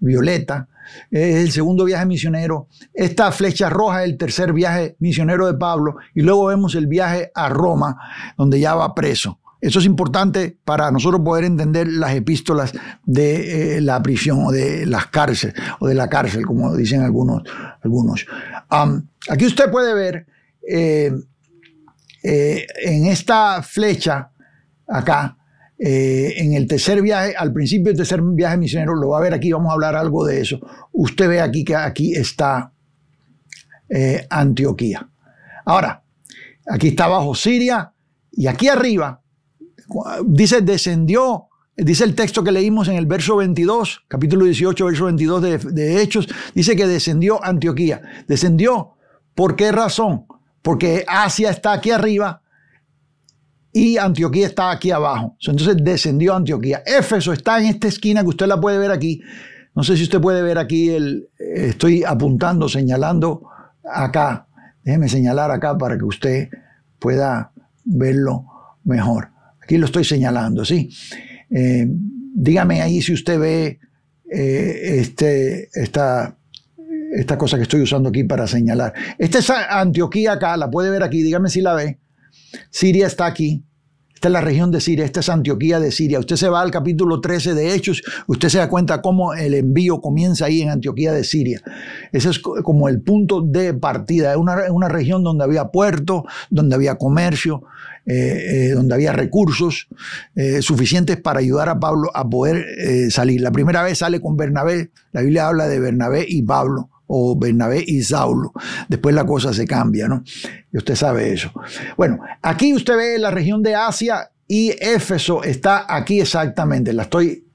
violeta, es el segundo viaje misionero, esta flecha roja es el tercer viaje misionero de Pablo y luego vemos el viaje a Roma, donde ya va preso. Eso es importante para nosotros poder entender las epístolas de eh, la prisión o de las cárceles, o de la cárcel, como dicen algunos. algunos. aquí usted puede ver eh, eh, en esta flecha, acá, eh, en el tercer viaje, al principio del tercer viaje misionero, lo va a ver aquí, vamos a hablar algo de eso. Usted ve aquí que aquí está eh, Antioquía. Ahora, aquí está Bajo Siria y aquí arriba, dice, descendió Dice el texto que leímos en el verso 22, capítulo 18, verso 22 de, Hechos, dice que descendió Antioquía. Descendió, ¿por qué razón? Porque Asia está aquí arriba y Antioquía está aquí abajo. Entonces descendió Antioquía. Éfeso está en esta esquina que usted la puede ver aquí. No sé si usted puede ver aquí, el, eh, estoy apuntando, señalando acá. Déjeme señalar acá para que usted pueda verlo mejor. Aquí lo estoy señalando, ¿sí? Eh, dígame ahí si usted ve eh, este, esta, esta cosa que estoy usando aquí para señalar. Esta es Antioquía acá, la puede ver aquí, dígame si la ve. Siria está aquí. Esta es la región de Siria, esta es Antioquía de Siria. Usted se va al capítulo 13 de Hechos, usted se da cuenta cómo el envío comienza ahí en Antioquía de Siria. Ese es como el punto de partida. Es una, región donde había puerto, donde había comercio, eh, eh, donde había recursos eh, suficientes para ayudar a Pablo a poder salir. La primera vez sale con Bernabé, la Biblia habla de Bernabé y Pablo o Bernabé y Saulo. Después la cosa se cambia, ¿no? Y usted sabe eso. Bueno, aquí usted ve la región de Asia y Éfeso está aquí exactamente, la estoy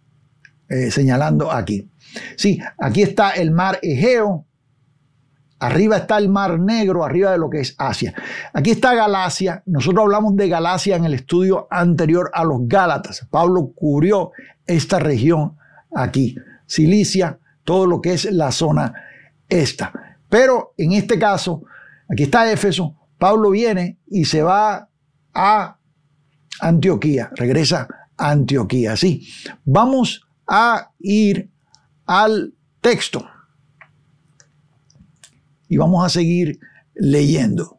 eh, señalando aquí. Sí, aquí está el mar Egeo, Arriba está el Mar Negro, arriba de lo que es Asia. Aquí está Galacia. Nosotros hablamos de Galacia en el estudio anterior a los Gálatas. Pablo cubrió esta región aquí, Cilicia, todo lo que es la zona esta. Pero en este caso, aquí está Éfeso, Pablo viene y se va a Antioquía, regresa a Antioquía, sí. Vamos a ir al texto y vamos a seguir leyendo.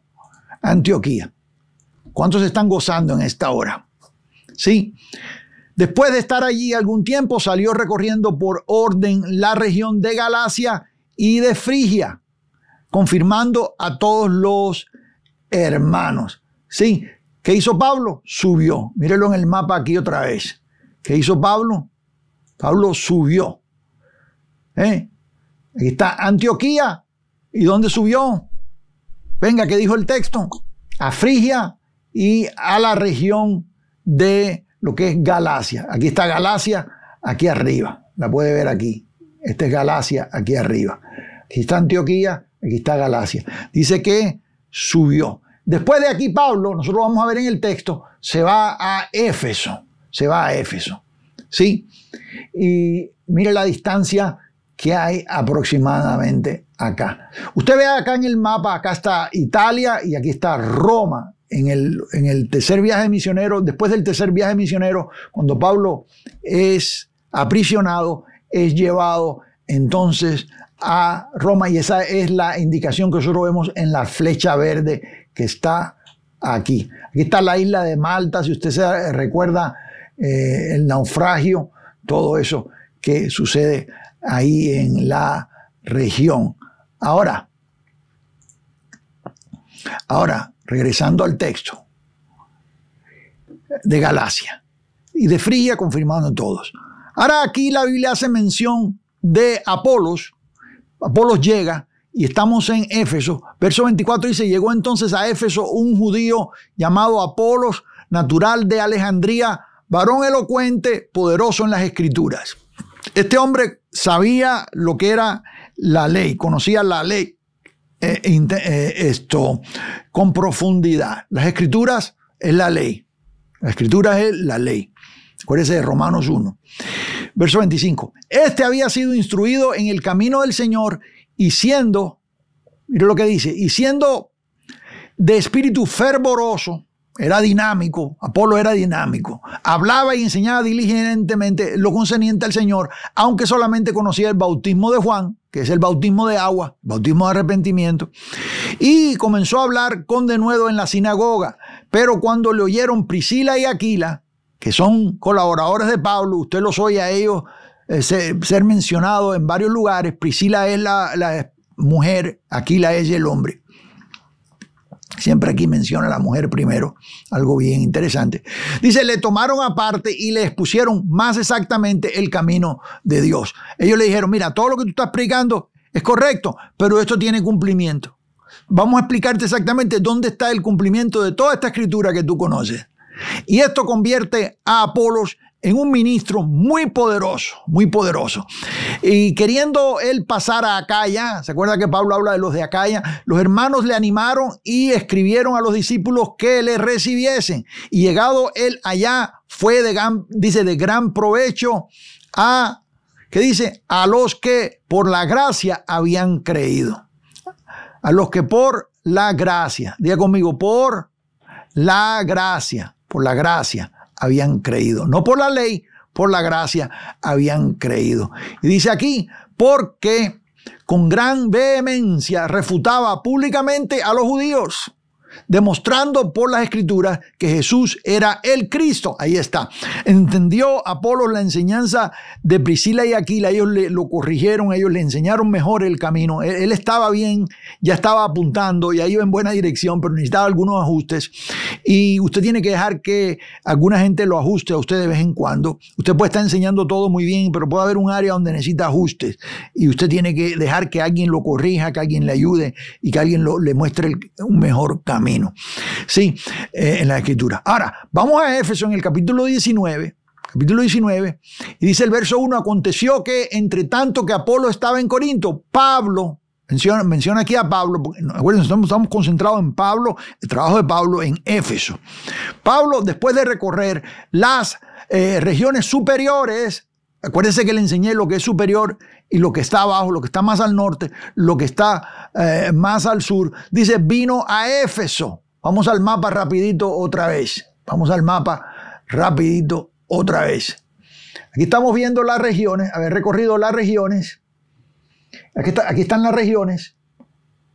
Antioquía. ¿Cuántos están gozando en esta hora? Sí. Después de estar allí algún tiempo, salió recorriendo por orden la región de Galacia y de Frigia, confirmando a todos los hermanos. ¿Sí? ¿Qué hizo Pablo? Subió. Mírelo en el mapa aquí otra vez. ¿Qué hizo Pablo? Pablo subió. ¿Eh? Aquí está Antioquía. ¿Y dónde subió? Venga, ¿qué dijo el texto? A Frigia y a la región de lo que es Galacia. Aquí está Galacia, aquí arriba. La puede ver aquí. Esta es Galacia, aquí arriba. Aquí está Antioquía, aquí está Galacia. Dice que subió. Después de aquí Pablo, nosotros vamos a ver en el texto, se va a Éfeso, se va a Éfeso. ¿Sí? Y mire la distancia que hay aproximadamente acá. Usted ve acá en el mapa, acá está Italia y aquí está Roma. En el, en el tercer viaje misionero, después del tercer viaje misionero, cuando Pablo es aprisionado, es llevado entonces a Roma y esa es la indicación que nosotros vemos en la flecha verde que está aquí. Aquí está la isla de Malta, si usted se recuerda eh, el naufragio, todo eso que sucede ahí en la región. Ahora, ahora, regresando al texto de Galacia y de Fría confirmando en todos. Ahora aquí la Biblia hace mención de Apolos, Apolo llega y estamos en Éfeso. Verso 24 dice, llegó entonces a Éfeso un judío llamado Apolos, natural de Alejandría, varón elocuente, poderoso en las escrituras. Este hombre sabía lo que era la ley, conocía la ley eh, eh, esto con profundidad. Las escrituras es la ley. la escritura es la ley. Acuérdense de Romanos 1. Verso 25. Este había sido instruido en el camino del Señor y siendo, mire lo que dice, y siendo de espíritu fervoroso, era dinámico, Apolo era dinámico, hablaba y enseñaba diligentemente lo concerniente al Señor, aunque solamente conocía el bautismo de Juan, que es el bautismo de agua, bautismo de arrepentimiento, y comenzó a hablar con denuedo en la sinagoga, pero cuando le oyeron Priscila y Aquila, que son colaboradores de Pablo, usted los oye a ellos eh, ser, mencionados en varios lugares, Priscila es la, mujer, Aquila es el hombre. Siempre aquí menciona a la mujer primero, algo bien interesante. Dice, le tomaron aparte y le expusieron más exactamente el camino de Dios. Ellos le dijeron, mira, todo lo que tú estás explicando es correcto, pero esto tiene cumplimiento. Vamos a explicarte exactamente dónde está el cumplimiento de toda esta escritura que tú conoces. Y esto convierte a Apolos en un ministro muy poderoso, muy poderoso. Y queriendo él pasar a Acaya, ¿se acuerda que Pablo habla de los de Acaya? Los hermanos le animaron y escribieron a los discípulos que le recibiesen. Y llegado él allá, fue de gran, dice, de gran provecho a, ¿qué dice? A los que por la gracia habían creído. A los que por la gracia, diga conmigo, por la gracia por la gracia habían creído, no por la ley, por la gracia habían creído. Y dice aquí, porque con gran vehemencia refutaba públicamente a los judíos demostrando por las escrituras que Jesús era el Cristo. Ahí está. Entendió Apolo la enseñanza de Priscila y Aquila, ellos le, lo corrigieron, ellos le enseñaron mejor el camino. Él, estaba bien, ya estaba apuntando, ya iba en buena dirección, pero necesitaba algunos ajustes. Y usted tiene que dejar que alguna gente lo ajuste a usted de vez en cuando. Usted puede estar enseñando todo muy bien, pero puede haber un área donde necesita ajustes. Y usted tiene que dejar que alguien lo corrija, que alguien le ayude y que alguien le muestre un mejor camino. Sí, eh, en la escritura. Ahora, vamos a Éfeso en el capítulo 19. Capítulo 19, y dice el verso 1, aconteció que entre tanto que Apolo estaba en Corinto, Pablo, menciona, aquí a Pablo, porque estamos, concentrados en Pablo, el trabajo de Pablo en Éfeso. Pablo, después de recorrer las eh, regiones superiores Acuérdense que le enseñé lo que es superior y lo que está abajo, lo que está más al norte, lo que está eh, más al sur. Dice, vino a Éfeso. Vamos al mapa rapidito otra vez. Vamos al mapa rapidito otra vez. Aquí estamos viendo las regiones, haber recorrido las regiones. Aquí, aquí están las regiones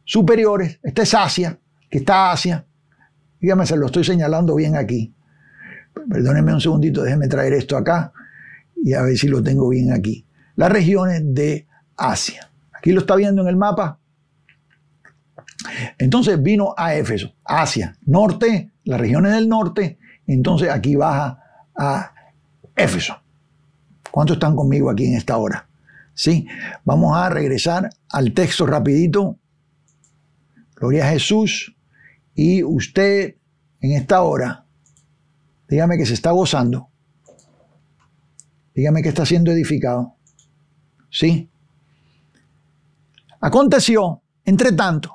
superiores. Esta es Asia, que está Asia. Dígame, se lo estoy señalando bien aquí. Perdónenme un segundito, déjenme traer esto acá y a ver si lo tengo bien aquí. Las regiones de Asia. Aquí lo está viendo en el mapa. Entonces vino a Éfeso, Asia, norte, las regiones del norte. Entonces aquí baja a Éfeso. ¿Cuántos están conmigo aquí en esta hora? Sí, vamos a regresar al texto rapidito. Gloria a Jesús. Y usted en esta hora, dígame que se está gozando. Dígame que está siendo edificado. Sí. Aconteció, entre tanto,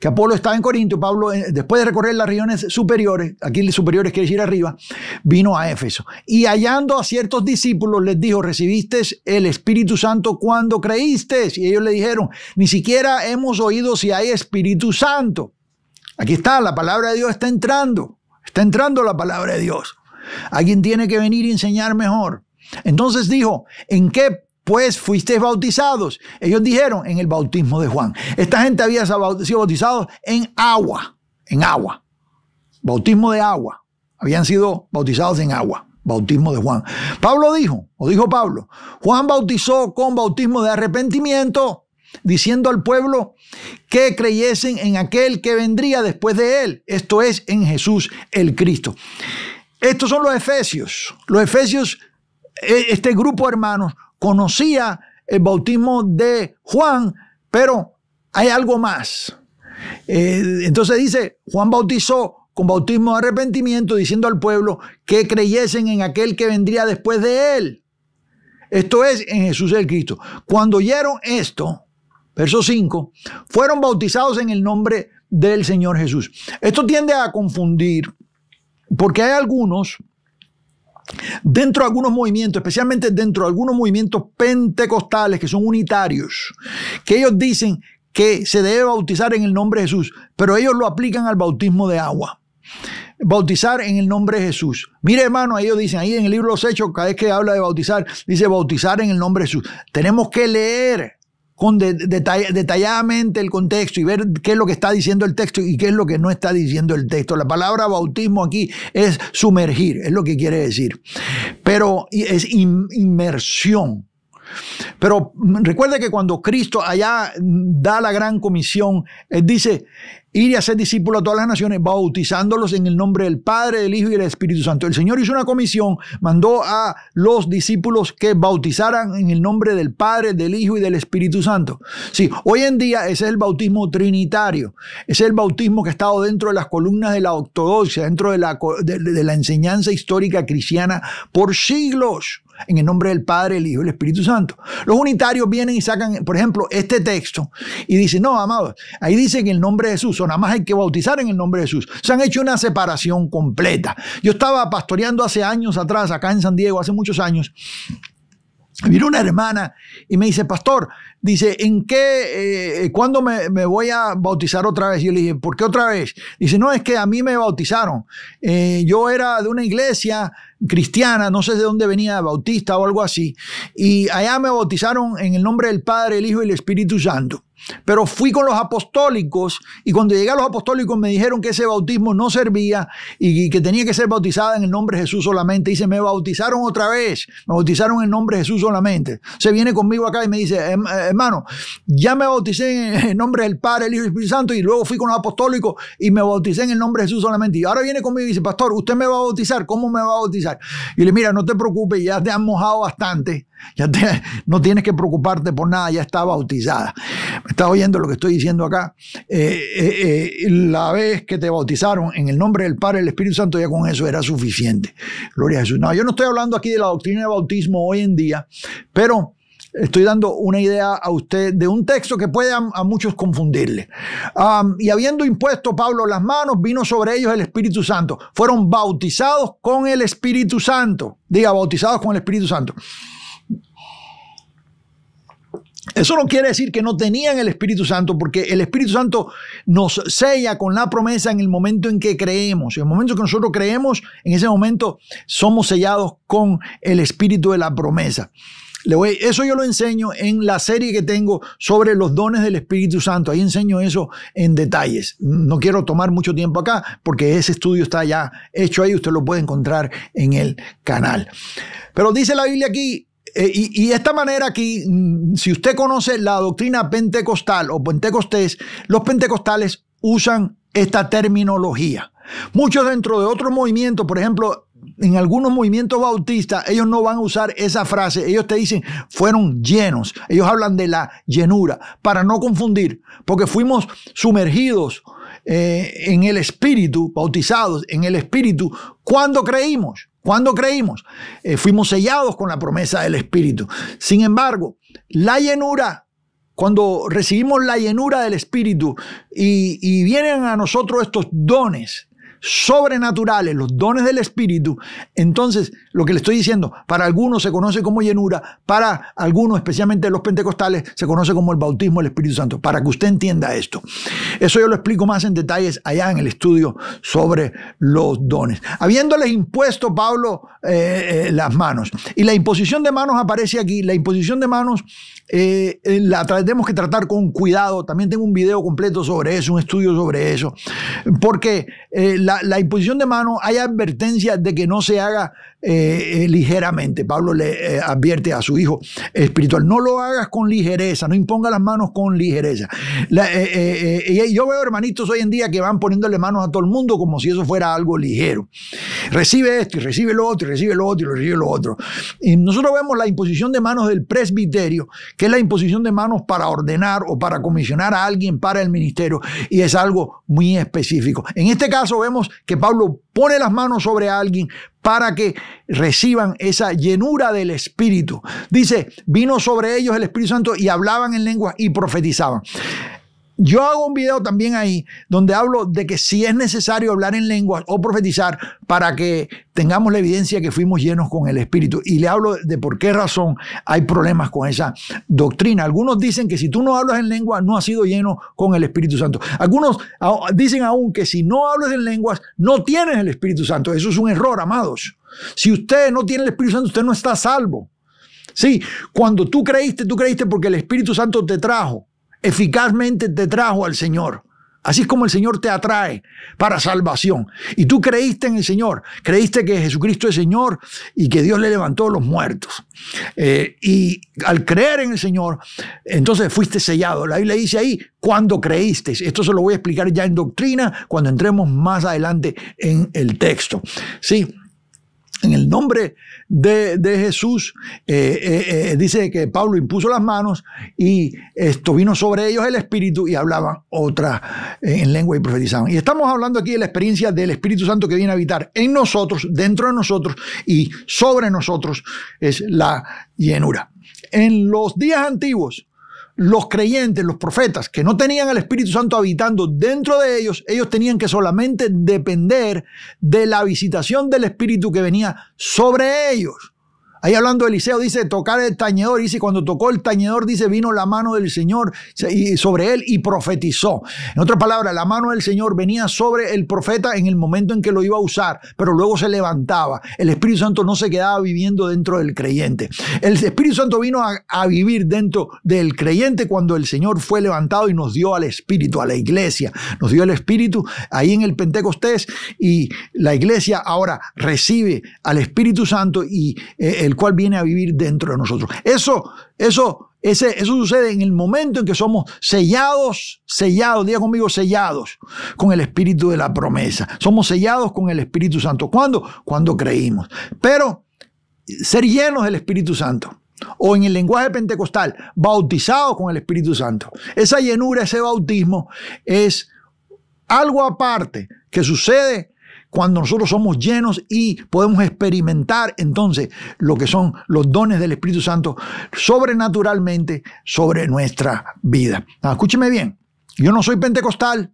que Apolo estaba en Corinto Pablo, eh, después de recorrer las regiones superiores, aquí superiores quiere decir arriba, vino a Éfeso. Y hallando a ciertos discípulos les dijo, ¿recibiste el Espíritu Santo cuando creíste? Y ellos le dijeron, ni siquiera hemos oído si hay Espíritu Santo. Aquí está, la palabra de Dios está entrando, está entrando la palabra de Dios. Alguien tiene que venir y enseñar mejor. Entonces dijo, ¿en qué pues fuisteis bautizados? Ellos dijeron, en el bautismo de Juan. Esta gente había sido bautizados en agua, en agua, bautismo de agua. Habían sido bautizados en agua, bautismo de Juan. Pablo dijo, o dijo Pablo, Juan bautizó con bautismo de arrepentimiento diciendo al pueblo que creyesen en aquel que vendría después de él, esto es en Jesús el Cristo. Estos son los Efesios. Los Efesios e, este grupo hermanos conocía el bautismo de Juan, pero hay algo más. Eh, entonces dice, Juan bautizó con bautismo de arrepentimiento, diciendo al pueblo que creyesen en aquel que vendría después de él. Esto es en Jesús el Cristo. Cuando oyeron esto, verso 5, fueron bautizados en el nombre del Señor Jesús. Esto tiende a confundir porque hay algunos Dentro de algunos movimientos, especialmente dentro de algunos movimientos pentecostales que son unitarios, que ellos dicen que se debe bautizar en el nombre de Jesús, pero ellos lo aplican al bautismo de agua. Bautizar en el nombre de Jesús. Mire, hermano, ellos dicen ahí en el libro de los Hechos, cada vez que habla de bautizar, dice bautizar en el nombre de Jesús. Tenemos que leer con detalladamente el contexto y ver qué es lo que está diciendo el texto y qué es lo que no está diciendo el texto. La palabra bautismo aquí es sumergir, es lo que quiere decir. Pero es inmersión. Pero mm, recuerde que cuando Cristo allá da la gran comisión, él dice, ir y hacer discípulos a todas las naciones, bautizándolos en el nombre del Padre, del Hijo y del Espíritu Santo. El Señor hizo una comisión, mandó a los discípulos que bautizaran en el nombre del Padre, del Hijo y del Espíritu Santo. Sí, hoy en día ese es el bautismo trinitario, es el bautismo que ha estado dentro de las columnas de la ortodoxia, dentro de la, de la enseñanza histórica cristiana por siglos. En el nombre del Padre, el Hijo y el Espíritu Santo. Los unitarios vienen y sacan, por ejemplo, este texto y dicen, no, amados, ahí dice en el nombre de Jesús, o nada más hay que bautizar en el nombre de Jesús. Se han hecho una separación completa. Yo estaba pastoreando hace años atrás, acá en San Diego, hace muchos años, Vino una hermana y me dice, pastor, dice, ¿en qué, eh, cuándo me, voy a bautizar otra vez? Y yo le dije, ¿por qué otra vez? Dice, no, es que a mí me bautizaron. Eh, yo era de una iglesia cristiana, no sé de dónde venía, bautista o algo así, y allá me bautizaron en el nombre del Padre, el Hijo y el Espíritu Santo. Pero fui con los apostólicos y cuando llegué a los apostólicos me dijeron que ese bautismo no servía y, que tenía que ser bautizada en el nombre de Jesús solamente. Y se me bautizaron otra vez, me bautizaron en el nombre de Jesús solamente. Se viene conmigo acá y me dice, eh, hermano, ya me bauticé en el nombre del Padre, el Hijo y el Espíritu Santo y luego fui con los apostólicos y me bauticé en el nombre de Jesús solamente. Y ahora viene conmigo y dice, pastor, ¿usted me va a bautizar? ¿Cómo me va a bautizar? Y le mira, no te preocupes, ya te han mojado bastante ya no tienes que preocuparte por nada, ya está bautizada. ¿Me estás oyendo lo que estoy diciendo acá? Eh, eh, eh, la vez que te bautizaron en el nombre del Padre, el Espíritu Santo, ya con eso era suficiente. Gloria a Jesús. No, yo no estoy hablando aquí de la doctrina de bautismo hoy en día, pero estoy dando una idea a usted de un texto que puede a, muchos confundirle. y habiendo impuesto Pablo las manos, vino sobre ellos el Espíritu Santo. Fueron bautizados con el Espíritu Santo. Diga, bautizados con el Espíritu Santo. Eso no quiere decir que no tenían el Espíritu Santo, porque el Espíritu Santo nos sella con la promesa en el momento en que creemos. En el momento que nosotros creemos, en ese momento somos sellados con el Espíritu de la promesa. eso yo lo enseño en la serie que tengo sobre los dones del Espíritu Santo. Ahí enseño eso en detalles. No quiero tomar mucho tiempo acá porque ese estudio está ya hecho ahí. Usted lo puede encontrar en el canal. Pero dice la Biblia aquí, eh, y, de esta manera aquí, mm, si usted conoce la doctrina pentecostal o pentecostés, los pentecostales usan esta terminología. Muchos dentro de otros movimientos, por ejemplo, en algunos movimientos bautistas, ellos no van a usar esa frase. Ellos te dicen, fueron llenos. Ellos hablan de la llenura, para no confundir, porque fuimos sumergidos eh, en el Espíritu, bautizados en el Espíritu, cuando creímos. ¿Cuándo creímos, eh, fuimos sellados con la promesa del Espíritu. Sin embargo, la llenura, cuando recibimos la llenura del Espíritu y vienen a nosotros estos dones, sobrenaturales, los dones del Espíritu, entonces lo que le estoy diciendo, para algunos se conoce como llenura, para algunos, especialmente los pentecostales, se conoce como el bautismo del Espíritu Santo, para que usted entienda esto. Eso yo lo explico más en detalles allá en el estudio sobre los dones. Habiéndoles impuesto Pablo eh, eh, las manos, y la imposición de manos aparece aquí, la imposición de manos eh, la tenemos que tratar con cuidado. También tengo un video completo sobre eso, un estudio sobre eso. Porque eh, la, la, imposición de mano hay advertencias de que no se haga eh, eh, ligeramente. Pablo le eh, advierte a su hijo espiritual, no lo hagas con ligereza, no imponga las manos con ligereza. La, yo veo hermanitos hoy en día que van poniéndole manos a todo el mundo como si eso fuera algo ligero. Recibe esto y recibe lo otro y recibe lo otro y recibe lo otro. Y nosotros vemos la imposición de manos del presbiterio, que es la imposición de manos para ordenar o para comisionar a alguien para el ministerio, y es algo muy específico. En este caso vemos que Pablo pone las manos sobre alguien para que reciban esa llenura del Espíritu. Dice, vino sobre ellos el Espíritu Santo y hablaban en lengua y profetizaban. Yo hago un video también ahí donde hablo de que si es necesario hablar en lenguas o profetizar para que tengamos la evidencia que fuimos llenos con el Espíritu. Y le hablo de por qué razón hay problemas con esa doctrina. Algunos dicen que si tú no hablas en lengua no has sido lleno con el Espíritu Santo. Algunos dicen aún que si no hablas en lenguas no tienes el Espíritu Santo. Eso es un error, amados. Si usted no tiene el Espíritu Santo, usted no está salvo. Sí, cuando tú creíste, tú creíste porque el Espíritu Santo te trajo eficazmente te trajo al Señor. Así es como el Señor te atrae para salvación. Y tú creíste en el Señor, creíste que Jesucristo es Señor y que Dios le levantó los muertos. Eh, y al creer en el Señor, entonces fuiste sellado. La Biblia dice ahí, cuando creíste. Esto se lo voy a explicar ya en doctrina cuando entremos más adelante en el texto. Sí. En el nombre de, Jesús, eh, eh, eh, dice que Pablo impuso las manos y esto vino sobre ellos el Espíritu y hablaban otra en lengua y profetizaban. Y estamos hablando aquí de la experiencia del Espíritu Santo que viene a habitar en nosotros, dentro de nosotros y sobre nosotros es la llenura. En los días antiguos, los creyentes, los profetas, que no tenían al Espíritu Santo habitando dentro de ellos, ellos tenían que solamente depender de la visitación del Espíritu que venía sobre ellos. Ahí hablando de Eliseo, dice tocar el tañedor. Dice, cuando tocó el tañedor, dice, vino la mano del Señor sobre él y profetizó. En otras palabras, la mano del Señor venía sobre el profeta en el momento en que lo iba a usar, pero luego se levantaba. El Espíritu Santo no se quedaba viviendo dentro del creyente. El Espíritu Santo vino a vivir dentro del creyente cuando el Señor fue levantado y nos dio al Espíritu, a la iglesia. Nos dio el Espíritu ahí en el Pentecostés y la iglesia ahora recibe al Espíritu Santo y eh, el cual viene a vivir dentro de nosotros. Eso, eso, ese, eso sucede en el momento en que somos sellados, sellados, diga conmigo, sellados con el espíritu de la promesa. Somos sellados con el Espíritu Santo. ¿Cuándo? Cuando creímos. Pero ser llenos del Espíritu Santo o en el lenguaje pentecostal, bautizados con el Espíritu Santo. Esa llenura, ese bautismo es algo aparte que sucede cuando nosotros somos llenos y podemos experimentar entonces lo que son los dones del Espíritu Santo sobrenaturalmente sobre nuestra vida. Ah, escúcheme bien, yo no soy pentecostal,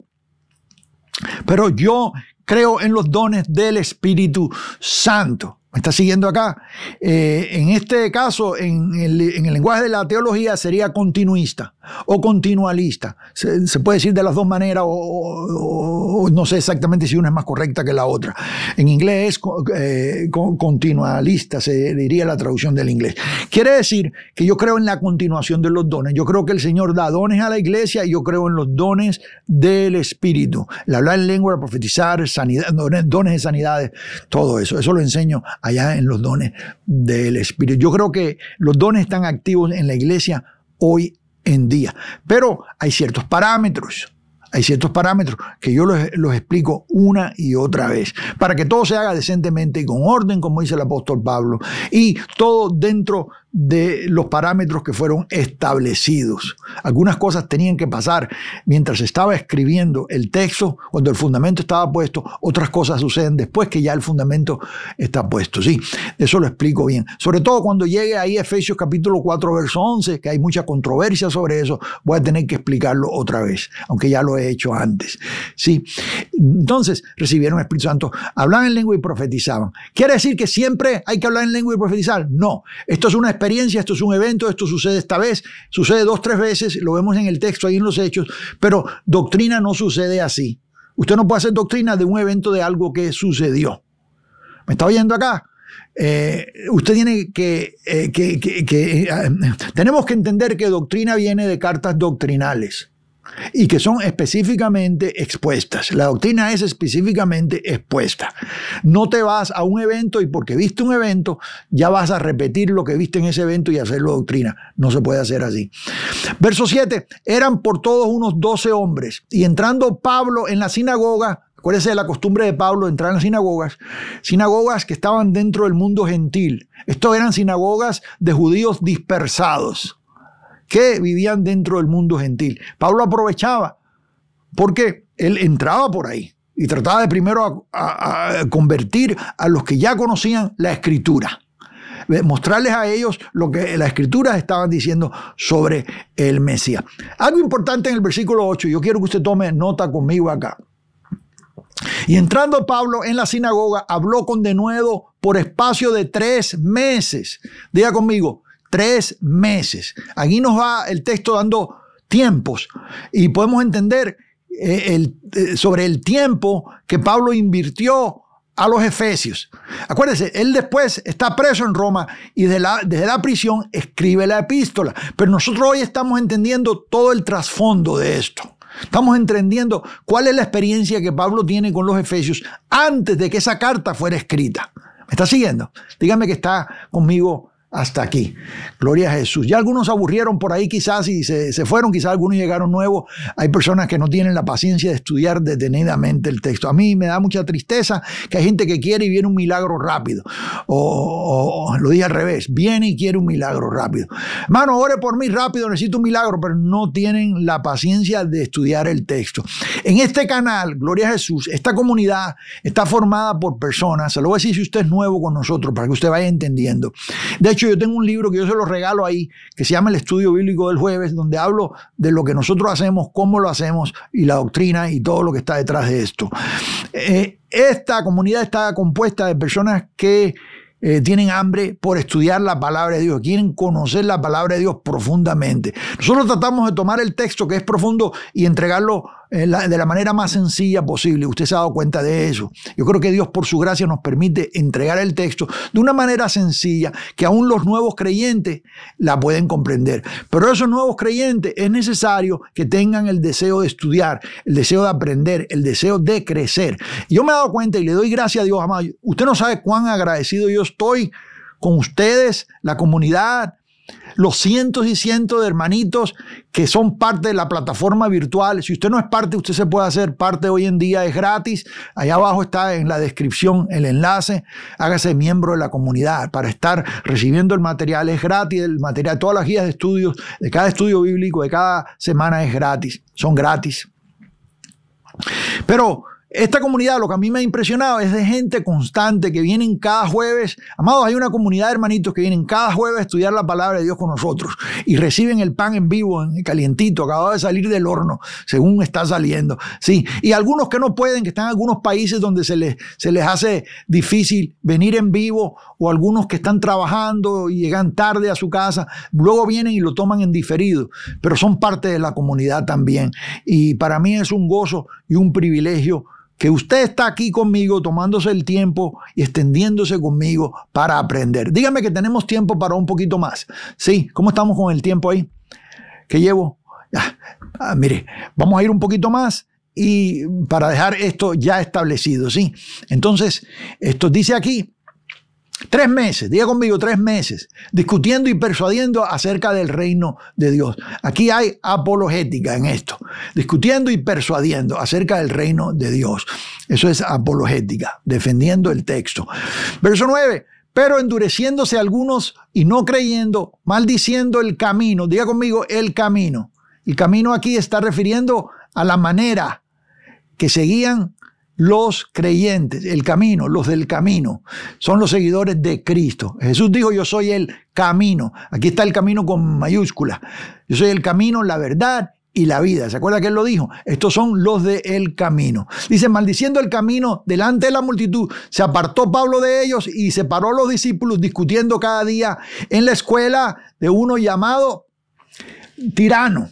pero yo creo en los dones del Espíritu Santo. ¿Me está siguiendo acá? Eh, en este caso, en el lenguaje de la teología, sería continuista o continualista. Se, puede decir de las dos maneras o, no sé exactamente si una es más correcta que la otra. En inglés es eh, continualista, se diría la traducción del inglés. Quiere decir que yo creo en la continuación de los dones. Yo creo que el Señor da dones a la iglesia y yo creo en los dones del Espíritu. El hablar en lengua, profetizar, sanidad, dones de sanidades, todo eso. Eso lo enseño allá en los dones del Espíritu. Yo creo que los dones están activos en la iglesia hoy en día. Pero hay ciertos parámetros, hay ciertos parámetros que yo los, explico una y otra vez, para que todo se haga decentemente y con orden, como dice el apóstol Pablo, y todo dentro de de los parámetros que fueron establecidos. Algunas cosas tenían que pasar mientras estaba escribiendo el texto, cuando el fundamento estaba puesto, otras cosas suceden después que ya el fundamento está puesto. Sí, eso lo explico bien. Sobre todo cuando llegue ahí Efesios capítulo 4, verso 11, que hay mucha controversia sobre eso, voy a tener que explicarlo otra vez, aunque ya lo he hecho antes. Sí, entonces recibieron el Espíritu Santo, hablaban en lengua y profetizaban. ¿Quiere decir que siempre hay que hablar en lengua y profetizar? No, esto es una experiencia, esto es un evento, esto sucede esta vez, sucede dos, tres veces, lo vemos en el texto, ahí en los hechos, pero doctrina no sucede así. Usted no puede hacer doctrina de un evento de algo que sucedió. ¿Me está oyendo acá? Eh, usted tiene que, eh, eh, tenemos que entender que doctrina viene de cartas doctrinales y que son específicamente expuestas. La doctrina es específicamente expuesta. No te vas a un evento y porque viste un evento ya vas a repetir lo que viste en ese evento y hacerlo doctrina. No se puede hacer así. Verso 7, eran por todos unos doce hombres y entrando Pablo en la sinagoga, cuál de la costumbre de Pablo entrar en las sinagogas, sinagogas que estaban dentro del mundo gentil. Estos eran sinagogas de judíos dispersados que vivían dentro del mundo gentil. Pablo aprovechaba, porque él entraba por ahí y trataba de primero a, convertir a los que ya conocían la escritura mostrarles a ellos lo que las escrituras estaban diciendo sobre el Mesías. Algo importante en el versículo 8, yo quiero que usted tome nota conmigo acá. Y entrando Pablo en la sinagoga, habló con denuedo por espacio de tres meses. Diga conmigo, Tres meses. Aquí nos va el texto dando tiempos y podemos entender eh, eh, sobre el tiempo que Pablo invirtió a los efesios. Acuérdense, él después está preso en Roma y desde la prisión escribe la epístola. Pero nosotros hoy estamos entendiendo todo el trasfondo de esto. Estamos entendiendo cuál es la experiencia que Pablo tiene con los efesios antes de que esa carta fuera escrita. ¿Me está siguiendo? Dígame que está conmigo hasta aquí. Gloria a Jesús. Ya algunos aburrieron por ahí quizás y se, fueron, quizás algunos llegaron nuevos. Hay personas que no tienen la paciencia de estudiar detenidamente el texto. A mí me da mucha tristeza que hay gente que quiere y viene un milagro rápido. O, lo dije al revés, viene y quiere un milagro rápido. Mano, ore por mí rápido, necesito un milagro, pero no tienen la paciencia de estudiar el texto. En este canal, Gloria a Jesús, esta comunidad está formada por personas. Se lo voy a decir si usted es nuevo con nosotros, para que usted vaya entendiendo. De hecho, yo tengo un libro que yo se lo regalo ahí, que se llama El Estudio Bíblico del Jueves, donde hablo de lo que nosotros hacemos, cómo lo hacemos y la doctrina y todo lo que está detrás de esto. Eh, esta comunidad está compuesta de personas que eh, tienen hambre por estudiar la palabra de Dios, quieren conocer la palabra de Dios profundamente. Nosotros tratamos de tomar el texto que es profundo y entregarlo eh, de la manera más sencilla posible. Usted se ha dado cuenta de eso. Yo creo que Dios por su gracia nos permite entregar el texto de una manera sencilla que aún los nuevos creyentes la pueden comprender. Pero esos nuevos creyentes es necesario que tengan el deseo de estudiar, el deseo de aprender, el deseo de crecer. yo me he dado cuenta y le doy gracias a Dios, amado. Usted no sabe cuán agradecido yo estoy con ustedes, la comunidad, los cientos y cientos de hermanitos que son parte de la plataforma virtual. Si usted no es parte, usted se puede hacer parte hoy en día, es gratis. Allá abajo está en la descripción el enlace. Hágase miembro de la comunidad para estar recibiendo el material. Es gratis, el material, todas las guías de estudios, de cada estudio bíblico, de cada semana es gratis. Son gratis. Pero esta comunidad, lo que a mí me ha impresionado es de gente constante que vienen cada jueves. Amados, hay una comunidad de hermanitos que vienen cada jueves a estudiar la palabra de Dios con nosotros y reciben el pan en vivo, en calientito, acabado de salir del horno, según está saliendo. Sí, y algunos que no pueden, que están en algunos países donde se les, se les hace difícil venir en vivo, o algunos que están trabajando y llegan tarde a su casa, luego vienen y lo toman en diferido, pero son parte de la comunidad también. Y para mí es un gozo y un privilegio que usted está aquí conmigo tomándose el tiempo y extendiéndose conmigo para aprender. Dígame que tenemos tiempo para un poquito más. Sí, ¿cómo estamos con el tiempo ahí? ¿Qué llevo? Ah, ah, mire, vamos a ir un poquito más y para dejar esto ya establecido, ¿sí? Entonces, esto dice aquí, Tres meses, diga conmigo, tres meses, discutiendo y persuadiendo acerca del reino de Dios. Aquí hay apologética en esto, discutiendo y persuadiendo acerca del reino de Dios. Eso es apologética, defendiendo el texto. Verso 9, pero endureciéndose algunos y no creyendo, maldiciendo el camino, diga conmigo, el camino. El camino aquí está refiriendo a la manera que seguían los creyentes, el camino, los del camino, son los seguidores de Cristo. Jesús dijo, yo soy el camino. Aquí está el camino con mayúscula. Yo soy el camino, la verdad y la vida. ¿Se acuerda que él lo dijo? Estos son los del el camino. Dice, maldiciendo el camino delante de la multitud, se apartó Pablo de ellos y separó a los discípulos discutiendo cada día en la escuela de uno llamado tirano.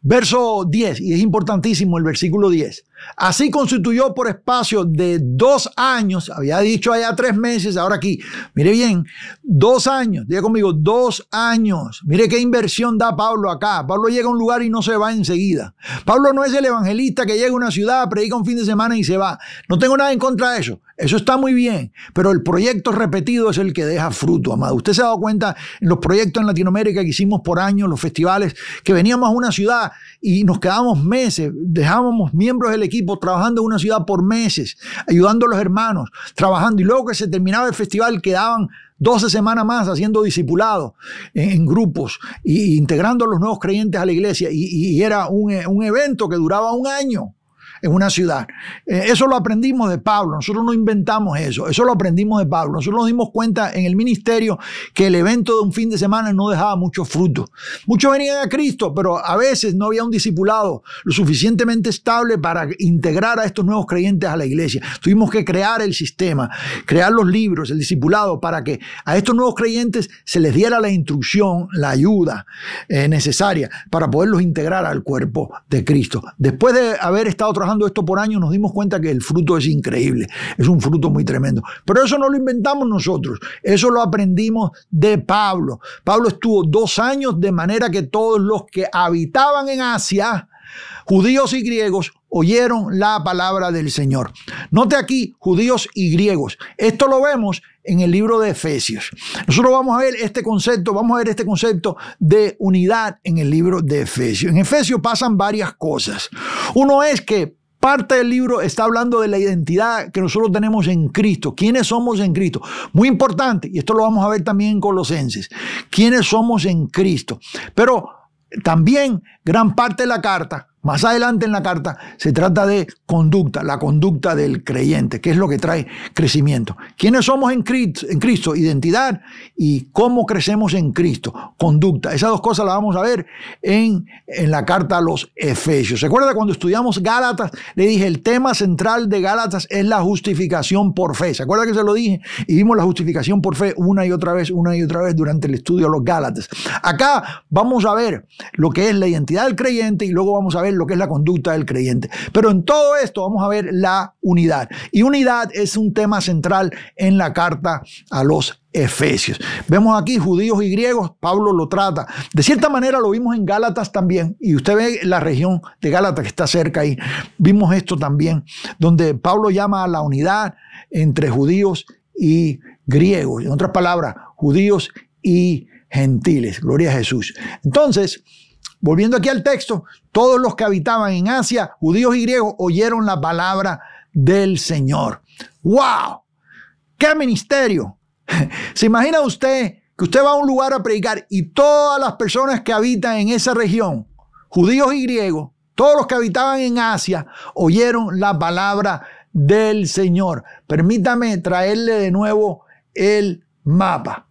Verso 10, y es importantísimo el versículo 10. Así constituyó por espacio de dos años, había dicho allá tres meses, ahora aquí, mire bien, dos años, diga conmigo, dos años. Mire qué inversión da Pablo acá. Pablo llega a un lugar y no se va enseguida. Pablo no es el evangelista que llega a una ciudad, predica un fin de semana y se va. No tengo nada en contra de eso. Eso está muy bien, pero el proyecto repetido es el que deja fruto, amado. Usted se ha dado cuenta en los proyectos en Latinoamérica que hicimos por años, los festivales, que veníamos a una ciudad y nos quedábamos meses, dejábamos miembros del equipo trabajando en una ciudad por meses, ayudando a los hermanos, trabajando, y luego que se terminaba el festival quedaban 12 semanas más haciendo discipulados en, grupos e integrando a los nuevos creyentes a la iglesia. Y, era un, un evento que duraba un año en una ciudad. Eh, eso lo aprendimos de Pablo, nosotros no inventamos eso, eso lo aprendimos de Pablo. Nosotros nos dimos cuenta en el ministerio que el evento de un fin de semana no dejaba mucho fruto. Muchos venían a Cristo, pero a veces no había un discipulado lo suficientemente estable para integrar a estos nuevos creyentes a la iglesia. Tuvimos que crear el sistema, crear los libros, el discipulado, para que a estos nuevos creyentes se les diera la instrucción, la ayuda eh, necesaria para poderlos integrar al cuerpo de Cristo. Después de haber estado trabajando esto por años nos dimos cuenta que el fruto es increíble, es un fruto muy tremendo. Pero eso no lo inventamos nosotros, eso lo aprendimos de Pablo. Pablo estuvo dos años de manera que todos los que habitaban en Asia, judíos y griegos, oyeron la palabra del Señor. Note aquí, judíos y griegos. Esto lo vemos en el libro de Efesios. Nosotros vamos a ver este concepto, vamos a ver este concepto de unidad en el libro de Efesios. En Efesios pasan varias cosas. Uno es que parte del libro está hablando de la identidad que nosotros tenemos en Cristo, quiénes somos en Cristo. Muy importante, y esto lo vamos a ver también en Colosenses, quiénes somos en Cristo. Pero también gran parte de la carta más adelante en la carta se trata de conducta, la conducta del creyente, que es lo que trae crecimiento. ¿Quiénes somos en Cristo? identidad y cómo crecemos en Cristo, conducta. Esas dos cosas las vamos a ver en, la carta a los Efesios. ¿Se acuerda cuando estudiamos Gálatas? Le dije, el tema central de Gálatas es la justificación por fe. ¿Se acuerda que se lo dije? Y vimos la justificación por fe una y otra vez, una y otra vez durante el estudio de los Gálatas. Acá vamos a ver lo que es la identidad del creyente y luego vamos a ver lo que es la conducta del creyente. Pero en todo esto vamos a ver la unidad. Y unidad es un tema central en la carta a los Efesios. Vemos aquí judíos y griegos, Pablo lo trata. De cierta manera lo vimos en Gálatas también, y usted ve la región de Gálatas que está cerca ahí. Vimos esto también, donde Pablo llama a la unidad entre judíos y griegos. En otras palabras, judíos y gentiles. Gloria a Jesús. Entonces, Volviendo aquí al texto, todos los que habitaban en Asia, judíos y griegos, oyeron la palabra del Señor. ¡Wow! ¡Qué ministerio! ¿Se imagina usted que usted va a un lugar a predicar y todas las personas que habitan en esa región, judíos y griegos, todos los que habitaban en Asia, oyeron la palabra del Señor? Permítame traerle de nuevo el mapa.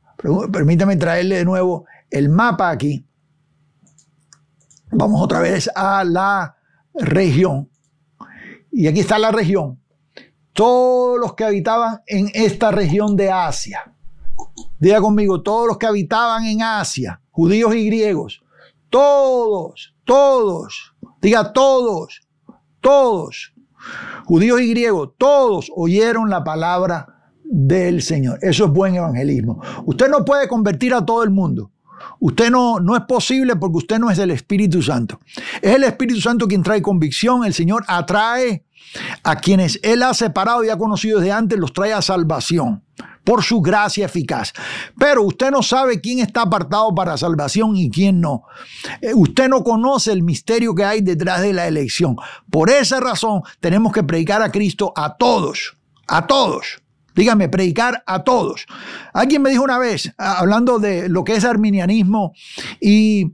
Permítame traerle de nuevo el mapa aquí Vamos otra vez a la región. Y aquí está la región. Todos los que habitaban en esta región de Asia. Diga conmigo, todos los que habitaban en Asia, judíos y griegos. Todos, todos. Diga todos, todos. Judíos y griegos, todos oyeron la palabra del Señor. Eso es buen evangelismo. Usted no puede convertir a todo el mundo. Usted no, es posible porque usted no es del Espíritu Santo. Es el Espíritu Santo quien trae convicción. El Señor atrae a quienes Él ha separado y ha conocido desde antes, los trae a salvación por su gracia eficaz. Pero usted no sabe quién está apartado para salvación y quién no. Eh, usted no conoce el misterio que hay detrás de la elección. Por esa razón tenemos que predicar a Cristo a todos, a todos. Dígame, predicar a todos. Alguien me dijo una vez, hablando de lo que es arminianismo y,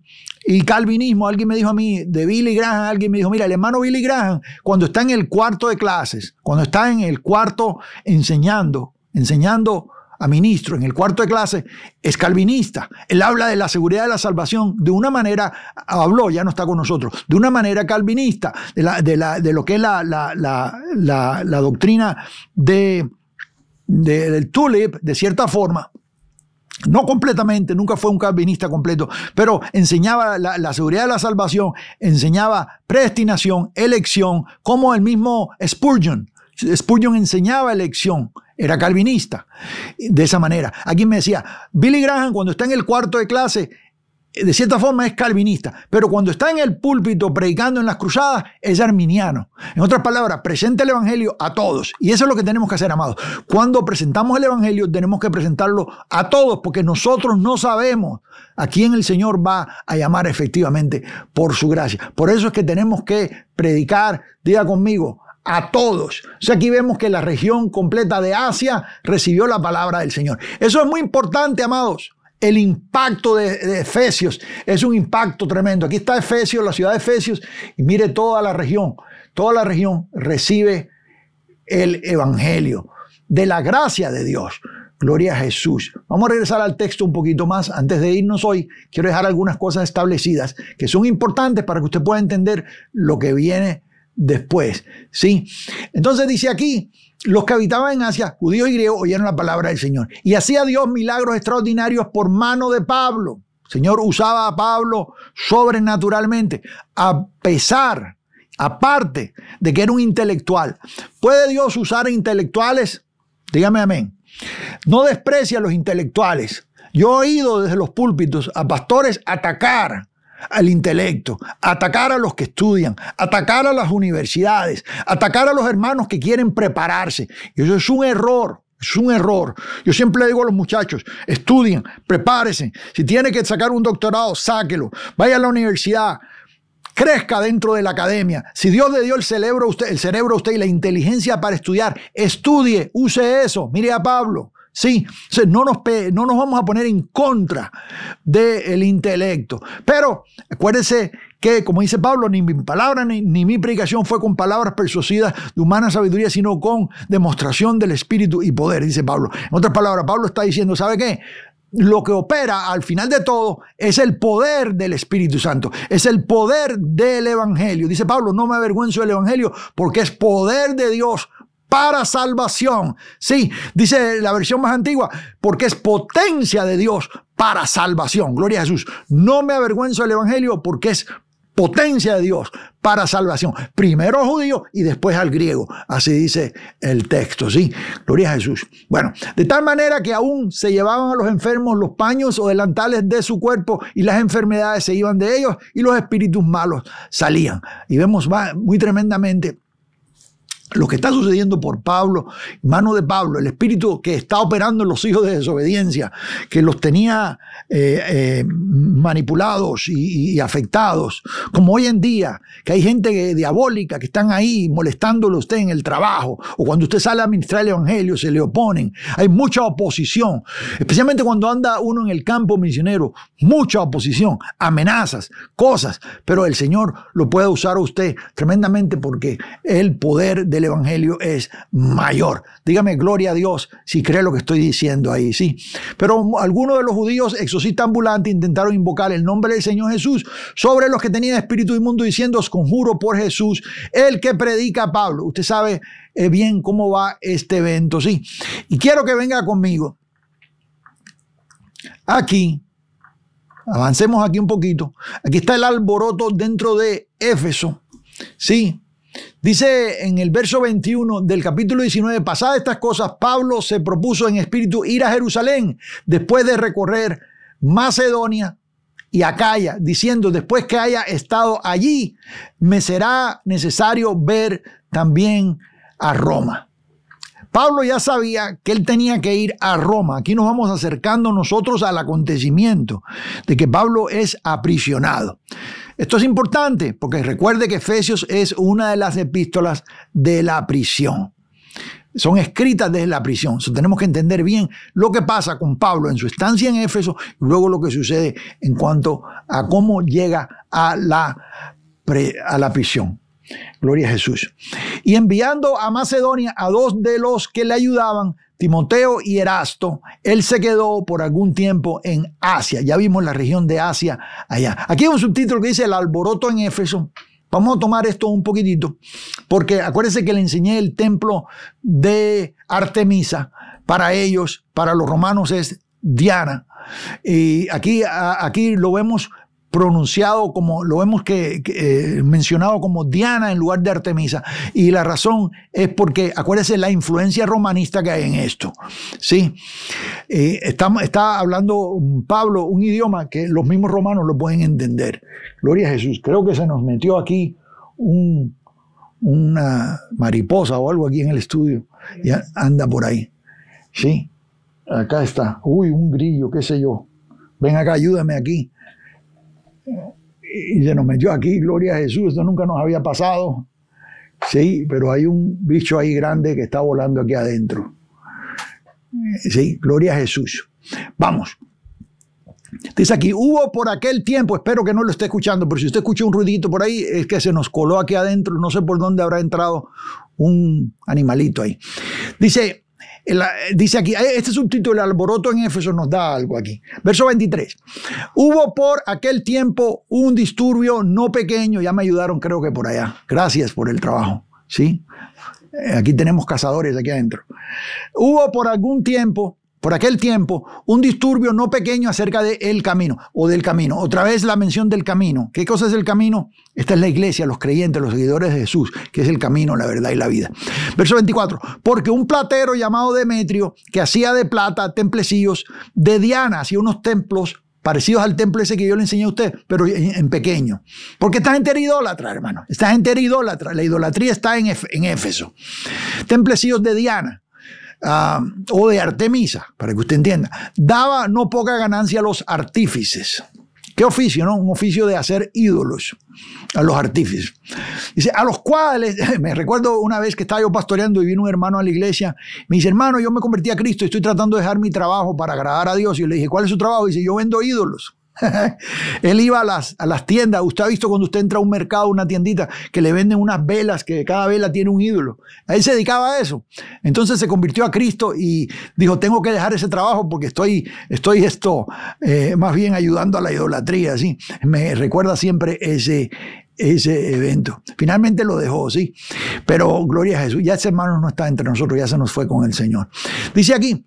calvinismo, alguien me dijo a mí, de Billy Graham, alguien me dijo, mira, el hermano Billy Graham, cuando está en el cuarto de clases, cuando está en el cuarto enseñando, enseñando a ministro en el cuarto de clases, es calvinista. Él habla de la seguridad de la salvación de una manera, habló, ya no está con nosotros, de una manera calvinista, de, lo que es la doctrina de del Tulip, de cierta forma, no completamente, nunca fue un calvinista completo, pero enseñaba la, seguridad de la salvación, enseñaba predestinación, elección, como el mismo Spurgeon. Spurgeon enseñaba elección, era calvinista, de esa manera. aquí me decía, Billy Graham cuando está en el cuarto de clase, de cierta forma es calvinista, pero cuando está en el púlpito predicando en las cruzadas es arminiano. En otras palabras, presenta el Evangelio a todos. Y eso es lo que tenemos que hacer, amados. Cuando presentamos el Evangelio tenemos que presentarlo a todos porque nosotros no sabemos a quién el Señor va a llamar efectivamente por su gracia. Por eso es que tenemos que predicar, diga conmigo, a todos. O sea, aquí vemos que la región completa de Asia recibió la palabra del Señor. Eso es muy importante, amados el impacto de, Efesios es un impacto tremendo. Aquí está Efesios, la ciudad de Efesios, y mire toda la región. Toda la región recibe el Evangelio de la gracia de Dios. Gloria a Jesús. Vamos a regresar al texto un poquito más. Antes de irnos hoy, quiero dejar algunas cosas establecidas que son importantes para que usted pueda entender lo que viene después. ¿sí? Entonces dice aquí, los que habitaban en Asia, judíos y griegos, oyeron la palabra del Señor. Y hacía Dios milagros extraordinarios por mano de Pablo. Señor usaba a Pablo sobrenaturalmente, a pesar, aparte de que era un intelectual. ¿Puede Dios usar a intelectuales? Dígame amén. No desprecia a los intelectuales. Yo he oído desde los púlpitos a pastores atacar al intelecto, atacar a los que estudian, atacar a las universidades, atacar a los hermanos que quieren prepararse. Y eso es un error. Es un error. Yo siempre le digo a los muchachos, estudien, prepárense. Si tiene que sacar un doctorado, sáquelo. Vaya a la universidad, crezca dentro de la academia. Si Dios le dio el cerebro a usted, el cerebro a usted y la inteligencia para estudiar, estudie, use eso. Mire a Pablo. Sí, no, nos, no nos vamos a poner en contra del intelecto. Pero acuérdense que, como dice Pablo, ni mi palabra ni, ni, mi predicación fue con palabras persuasivas de humana sabiduría, sino con demostración del Espíritu y poder, dice Pablo. En otras palabras, Pablo está diciendo, ¿sabe qué? Lo que opera al final de todo es el poder del Espíritu Santo, es el poder del Evangelio. Dice Pablo, no me avergüenzo del Evangelio porque es poder de Dios para salvación. Sí, dice la versión más antigua, porque es potencia de Dios para salvación. Gloria a Jesús. No me avergüenzo del Evangelio porque es potencia de Dios para salvación. Primero al judío y después al griego. Así dice el texto, ¿sí? Gloria a Jesús. Bueno, de tal manera que aún se llevaban a los enfermos los paños o delantales de su cuerpo y las enfermedades se iban de ellos y los espíritus malos salían. Y vemos muy tremendamente lo que está sucediendo por Pablo, mano de Pablo, el espíritu que está operando en los hijos de desobediencia, que los tenía eh, eh, manipulados y, afectados, como hoy en día, que hay gente diabólica que están ahí molestándolo a usted en el trabajo, o cuando usted sale a ministrar el Evangelio, se le oponen, hay mucha oposición, especialmente cuando anda uno en el campo misionero, mucha oposición, amenazas, cosas, pero el Señor lo puede usar a usted tremendamente porque el poder de el Evangelio es mayor. Dígame, gloria a Dios, si cree lo que estoy diciendo ahí, sí. Pero algunos de los judíos exorcistas ambulantes intentaron invocar el nombre del Señor Jesús sobre los que tenían espíritu inmundo diciendo, os conjuro por Jesús, el que predica Pablo. Usted sabe eh, bien cómo va este evento, sí. Y quiero que venga conmigo. Aquí, avancemos aquí un poquito. Aquí está el alboroto dentro de Éfeso, sí. Dice en el verso 21 del capítulo 19, pasadas estas cosas, Pablo se propuso en espíritu ir a Jerusalén después de recorrer Macedonia y Acaya, diciendo, después que haya estado allí, me será necesario ver también a Roma. Pablo ya sabía que él tenía que ir a Roma. Aquí nos vamos acercando nosotros al acontecimiento de que Pablo es aprisionado. Esto es importante porque recuerde que Efesios es una de las epístolas de la prisión. Son escritas desde la prisión. tenemos que entender bien lo que pasa con Pablo en su estancia en Éfeso y luego lo que sucede en cuanto a cómo llega a la prisión. Gloria a Jesús. Y enviando a Macedonia a dos de los que le ayudaban, Timoteo y Erasto, él se quedó por algún tiempo en Asia. Ya vimos la región de Asia allá. Aquí hay un subtítulo que dice El alboroto en Éfeso. Vamos a tomar esto un poquitito, porque acuérdense que le enseñé el templo de Artemisa. Para ellos, para los romanos es Diana. Y aquí, aquí lo vemos pronunciado como, lo hemos que, eh, mencionado como Diana en lugar de Artemisa. Y la razón es porque, acuérdense, la influencia romanista que hay en esto. ¿sí? Eh, está, hablando Pablo un idioma que los mismos romanos lo pueden entender. Gloria a Jesús. Creo que se nos metió aquí un, una mariposa o algo aquí en el estudio. Y anda por ahí. Sí, acá está. Uy, un grillo, qué sé yo. Ven acá, ayúdame aquí y se nos metió aquí, gloria a Jesús, esto nunca nos había pasado. Sí, pero hay un bicho ahí grande que está volando aquí adentro. Sí, gloria a Jesús. Vamos. Dice aquí, hubo por aquel tiempo, espero que no lo esté escuchando, pero si usted escucha un ruidito por ahí, es que se nos coló aquí adentro, no sé por dónde habrá entrado un animalito ahí. Dice, eh, dice aquí, este subtítulo, el alboroto en Éfeso, nos da algo aquí. Verso 23. Hubo por aquel tiempo un disturbio no pequeño, ya me ayudaron creo que por allá. Gracias por el trabajo, ¿sí? Eh, aquí tenemos cazadores aquí adentro. Hubo por algún tiempo por aquel tiempo, un disturbio no pequeño acerca del el camino o del camino. Otra vez la mención del camino. ¿Qué cosa es el camino? Esta es la iglesia, los creyentes, los seguidores de Jesús, que es el camino, la verdad y la vida. Verso 24. Porque un platero llamado Demetrio, que hacía de plata templecillos, de Diana hacía unos templos parecidos al templo ese que yo le enseñé a usted, pero en, pequeño. Porque esta gente era idólatra, hermano. Esta gente era idólatra. La idolatría está en, Éfeso. Templecillos de Diana Ah, o de Artemisa, para que usted entienda, daba no poca ganancia a los artífices. ¿Qué oficio, no? Un oficio de hacer ídolos a los artífices. Dice, a los cuales, me recuerdo una vez que estaba yo pastoreando y vino un hermano a la iglesia, me dice, hermano, yo me convertí a Cristo y estoy tratando de dejar mi trabajo para agradar a Dios. Y le dije, ¿cuál es su trabajo? Y dice, yo vendo ídolos. él iba a las, a las, tiendas. Usted ha visto cuando usted entra a un mercado, una tiendita, que le venden unas velas, que cada vela tiene un ídolo. él se dedicaba a eso. Entonces se convirtió a Cristo y dijo, tengo que dejar ese trabajo porque estoy, estoy esto, eh, más bien ayudando a la idolatría. ¿sí? Me recuerda siempre ese, ese evento. Finalmente lo dejó, sí. Pero gloria a Jesús. Ya ese hermano no está entre nosotros, ya se nos fue con el Señor. Dice aquí,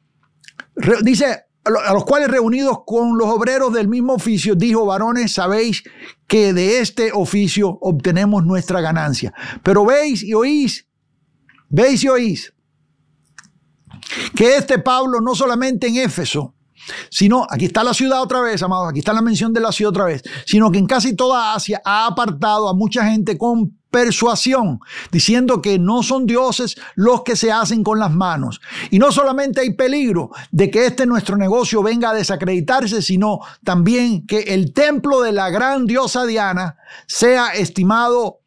dice a los cuales reunidos con los obreros del mismo oficio, dijo, varones, sabéis que de este oficio obtenemos nuestra ganancia. Pero veis y oís, veis y oís, que este Pablo no solamente en Éfeso, Sino, aquí está la ciudad otra vez, amados, aquí está la mención de la ciudad otra vez, sino que en casi toda Asia ha apartado a mucha gente con persuasión, diciendo que no son dioses los que se hacen con las manos. Y no solamente hay peligro de que este nuestro negocio venga a desacreditarse, sino también que el templo de la gran diosa Diana sea estimado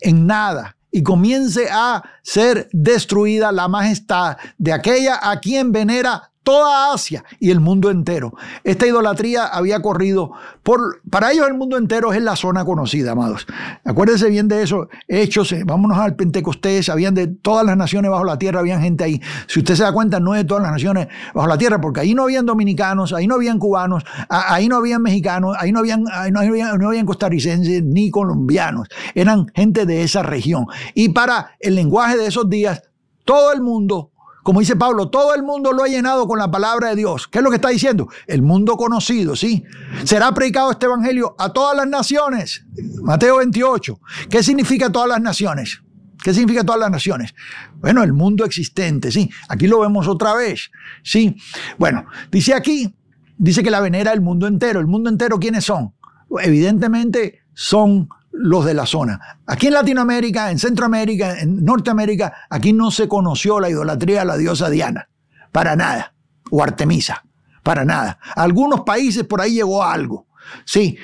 en nada y comience a ser destruida la majestad de aquella a quien venera toda Asia y el mundo entero. Esta idolatría había corrido por, para ellos el mundo entero es la zona conocida, amados. Acuérdense bien de eso, hechos, eh, vámonos al Pentecostés, habían de todas las naciones bajo la tierra, habían gente ahí. Si usted se da cuenta, no es de todas las naciones bajo la tierra, porque ahí no habían dominicanos, ahí no habían cubanos, ahí no habían mexicanos, ahí no habían, ahí no habían, no habían costarricenses ni colombianos, eran gente de esa región. Y para el lenguaje de esos días, todo el mundo como dice Pablo, todo el mundo lo ha llenado con la palabra de Dios. ¿Qué es lo que está diciendo? El mundo conocido, sí. Será predicado este evangelio a todas las naciones. Mateo 28. ¿Qué significa todas las naciones? ¿Qué significa todas las naciones? Bueno, el mundo existente, sí. Aquí lo vemos otra vez, sí. Bueno, dice aquí, dice que la venera el mundo entero. ¿El mundo entero quiénes son? Evidentemente son los de la zona. Aquí en Latinoamérica, en Centroamérica, en Norteamérica, aquí no se conoció la idolatría a la diosa Diana, para nada, o Artemisa, para nada. algunos países por ahí llegó algo, sí,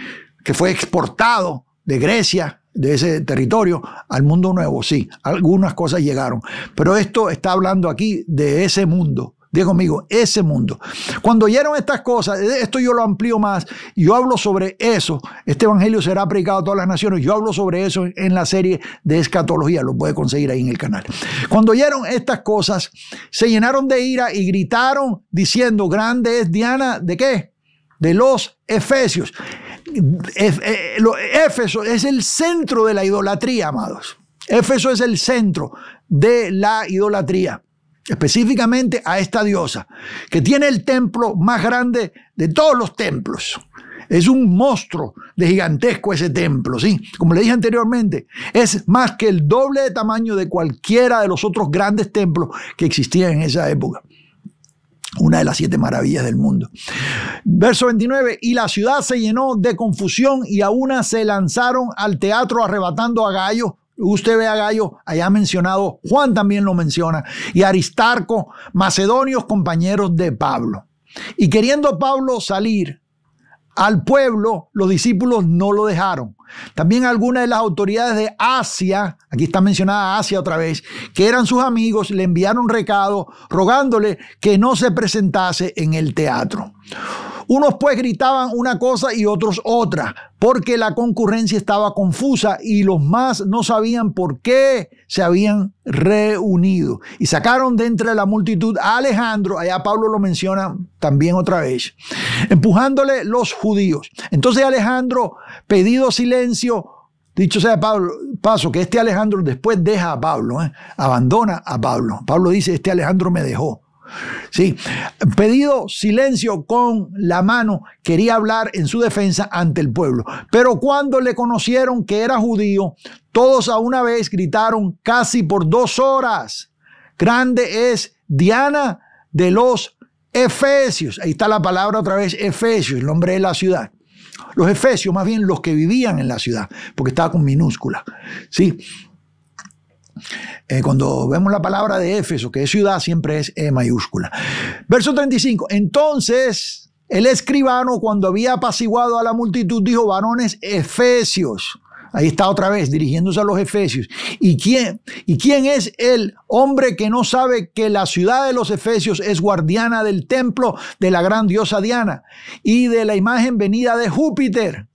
que fue exportado de Grecia, de ese territorio, al mundo nuevo, sí, algunas cosas llegaron. Pero esto está hablando aquí de ese mundo, Dígame, conmigo, ese mundo. Cuando oyeron estas cosas, e, esto yo lo amplío más, yo hablo sobre eso. Este evangelio será aplicado a todas las naciones. Yo hablo sobre eso en la serie de escatología, lo puede conseguir ahí en el canal. Cuando oyeron estas cosas, se llenaron de ira y gritaron diciendo, grande es Diana, ¿de qué? De los Efesios. E, e, Éfeso es el centro de la idolatría, amados. Éfeso es el centro de la idolatría específicamente a esta diosa, que tiene el templo más grande de todos los templos. Es un monstruo de gigantesco ese templo, ¿sí? Como le dije anteriormente, es más que el doble de tamaño de cualquiera de los otros grandes templos que existían en esa época. Una de las siete maravillas del mundo. Verso 29, y la ciudad se llenó de confusión y a una se lanzaron al teatro arrebatando a gallos, Usted ve a Gallo allá mencionado, Juan también lo menciona, y Aristarco, macedonios compañeros de Pablo. Y queriendo Pablo salir al pueblo, los discípulos no lo dejaron. También algunas de las autoridades de Asia, aquí está mencionada Asia otra vez, que eran sus amigos, le enviaron recado rogándole que no se presentase en el teatro. Unos pues gritaban una cosa y otros otra, porque la concurrencia estaba confusa y los más no sabían por qué se habían reunido. Y sacaron de entre la multitud a Alejandro, allá Pablo lo menciona también otra vez, empujándole los judíos. Entonces Alejandro, pedido silencio, Dicho sea Pablo, paso que este Alejandro después deja a Pablo, ¿eh? abandona a Pablo. Pablo dice, este Alejandro me dejó. Sí, pedido silencio con la mano, quería hablar en su defensa ante el pueblo. Pero cuando le conocieron que era judío, todos a una vez gritaron casi por dos horas. Grande es Diana de los Efesios. Ahí está la palabra otra vez, Efesios, el nombre de la ciudad. Los efesios, más bien los que vivían en la ciudad, porque estaba con minúscula. Sí, eh, cuando vemos la palabra de Éfeso, que es ciudad, siempre es E mayúscula. Verso 35. Entonces, el escribano, cuando había apaciguado a la multitud, dijo, varones efesios. Ahí está otra vez, dirigiéndose a los efesios. ¿Y quién, ¿Y quién es el hombre que no sabe que la ciudad de los efesios es guardiana del templo de la gran diosa Diana y de la imagen venida de Júpiter?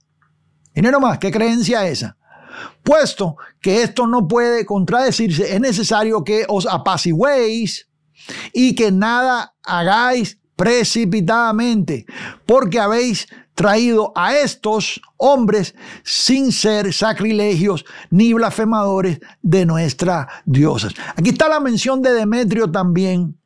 Y nomás, ¿qué creencia esa? Puesto que esto no puede contradecirse, es necesario que os apaciguéis y que nada hagáis precipitadamente, porque habéis traído a estos hombres sin ser sacrilegios ni blasfemadores de nuestras diosas. Aquí está la mención de Demetrio también.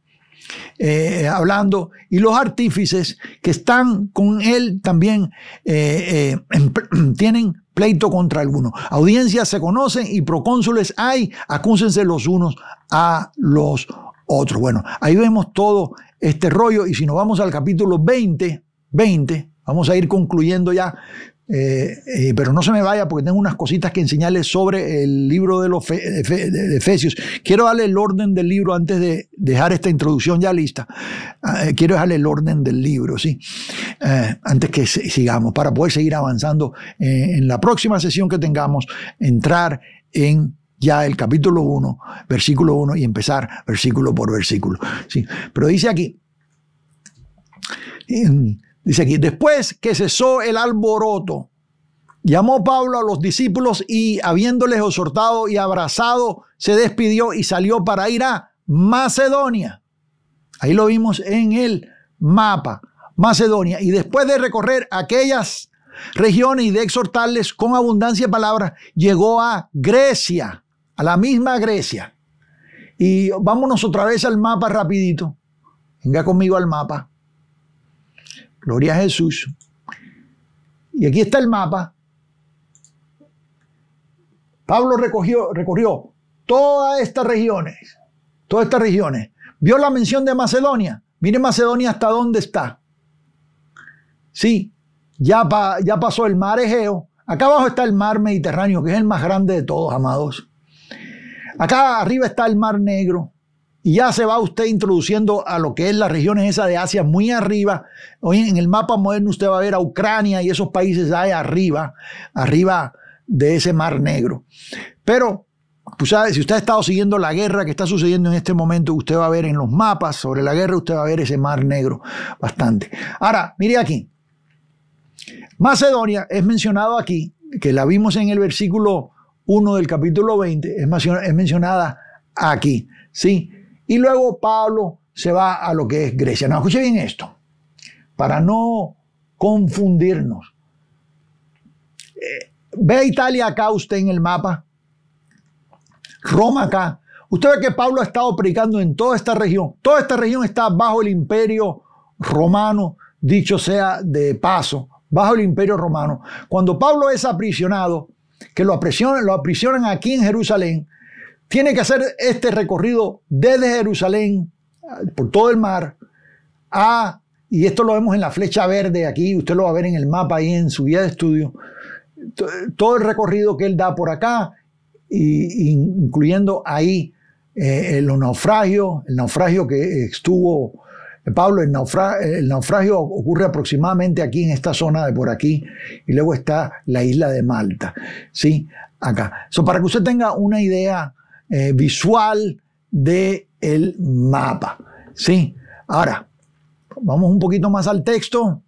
Eh, hablando y los artífices que están con él también eh, eh, tienen pleito contra alguno. Audiencias se conocen y procónsules hay, acúsense los unos a los otros. Bueno, ahí vemos todo este rollo y si nos vamos al capítulo 20, 20, vamos a ir concluyendo ya eh, eh, pero no se me vaya porque tengo unas cositas que enseñarles sobre el libro de los Efesios. Quiero darle el orden del libro antes de dejar esta introducción ya lista. Ah, eh, quiero darle el orden del libro, sí. antes que sigamos, para poder seguir avanzando en la próxima sesión que tengamos, entrar en ya el capítulo 1, versículo 1 y empezar versículo por versículo. Sí. Pero dice aquí. Dice aquí, después que cesó el alboroto, llamó Pablo a los discípulos y habiéndoles exhortado y abrazado, se despidió y salió para ir a Macedonia. Ahí lo vimos en el mapa, Macedonia. Y después de recorrer aquellas regiones y de exhortarles con abundancia de palabras, llegó a Grecia, a la misma Grecia. Y vámonos otra vez al mapa rapidito. Venga conmigo al mapa. Gloria a Jesús. Y aquí está el mapa. Pablo recogió, recorrió todas estas regiones, todas estas regiones. Vio la mención de Macedonia. Mire Macedonia hasta dónde está. Sí, ya pasó el mar Egeo. Acá abajo está el mar Mediterráneo, que es el más grande de todos, amados. Acá arriba está el mar Negro y ya se va usted introduciendo a lo que es la región esa de Asia muy arriba. Hoy en el mapa moderno usted va a ver a Ucrania y esos países ahí arriba, arriba de ese Mar Negro. Pero si usted ha estado siguiendo la guerra que está sucediendo en este momento, usted va a ver en los mapas sobre la guerra, usted va a ver ese Mar Negro bastante. Ahora, mire aquí. Macedonia es mencionado aquí, que la vimos en el versículo 1 del capítulo 20, es mencionada aquí. ¿sí? Y luego Pablo se va a lo que es Grecia. No, escuche bien esto, para no confundirnos. Eh, ve a Italia acá usted en el mapa, Roma acá. Usted ve que Pablo ha estado predicando en toda esta región. Toda esta región está bajo el imperio romano, dicho sea de paso, bajo el imperio romano. Cuando Pablo es aprisionado, que lo aprisionan aquí en Jerusalén, tiene que hacer este recorrido desde Jerusalén, eh, por todo el mar, a, y esto lo vemos en la flecha verde aquí, usted lo va a ver en el mapa ahí en su guía de estudio, todo el recorrido que él da por acá, incluyendo ahí eh, el los naufragios, el naufragio que estuvo eh, Pablo, el, naufragio ocurre aproximadamente aquí en esta zona de por aquí, y luego está la isla de Malta, ¿sí? Acá. para que usted tenga una idea eh, visual del el mapa. ¿sí? Ahora, vamos un poquito más al texto.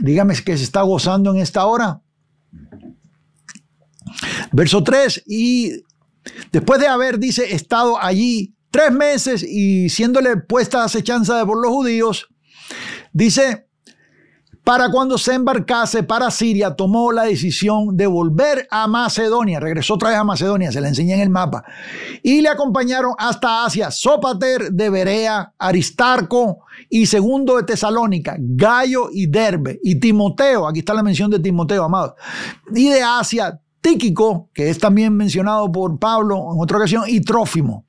Dígame que se está gozando en esta hora. Verso 3, y después de haber, dice, estado allí tres meses y siéndole puesta acechanza por los judíos, dice, para cuando se embarcase para Siria, tomó la decisión de volver a Macedonia. Regresó otra vez a Macedonia, se la enseñé en el mapa. Y le acompañaron hasta Asia Sopater de Berea, Aristarco y segundo de Tesalónica, Gallo y Derbe y Timoteo. Aquí está la mención de Timoteo, amado, Y de Asia Tíquico, que es también mencionado por Pablo en otra ocasión, y Trófimo.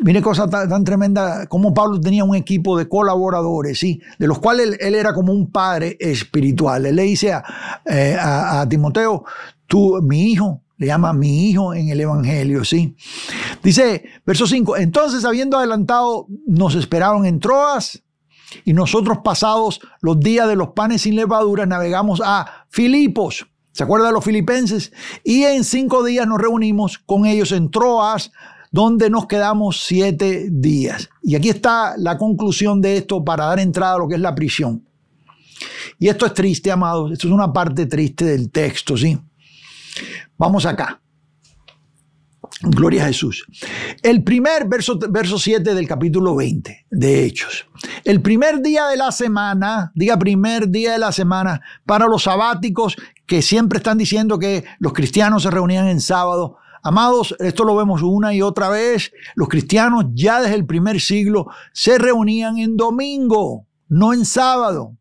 Mire cosa tan, tremenda como Pablo tenía un equipo de colaboradores, ¿sí? de los cuales él, era como un padre espiritual. Él le dice eh, a, Timoteo, tú, mi hijo, le llama mi hijo en el Evangelio, ¿sí? Dice, verso 5, entonces habiendo adelantado, nos esperaron en Troas y nosotros pasados los días de los panes sin levadura navegamos a Filipos ¿Se acuerda de los filipenses? Y en cinco días nos reunimos con ellos en Troas, donde nos quedamos siete días. Y aquí está la conclusión de esto para dar entrada a lo que es la prisión. Y esto es triste, amados. Esto es una parte triste del texto, ¿sí? Vamos acá. Gloria a Jesús. El primer verso, verso 7 del capítulo 20 de Hechos. El primer día de la semana, diga primer día de la semana, para los sabáticos que siempre están diciendo que los cristianos se reunían en sábado. Amados, esto lo vemos una y otra vez. Los cristianos ya desde el primer siglo se reunían en domingo, no en sábado.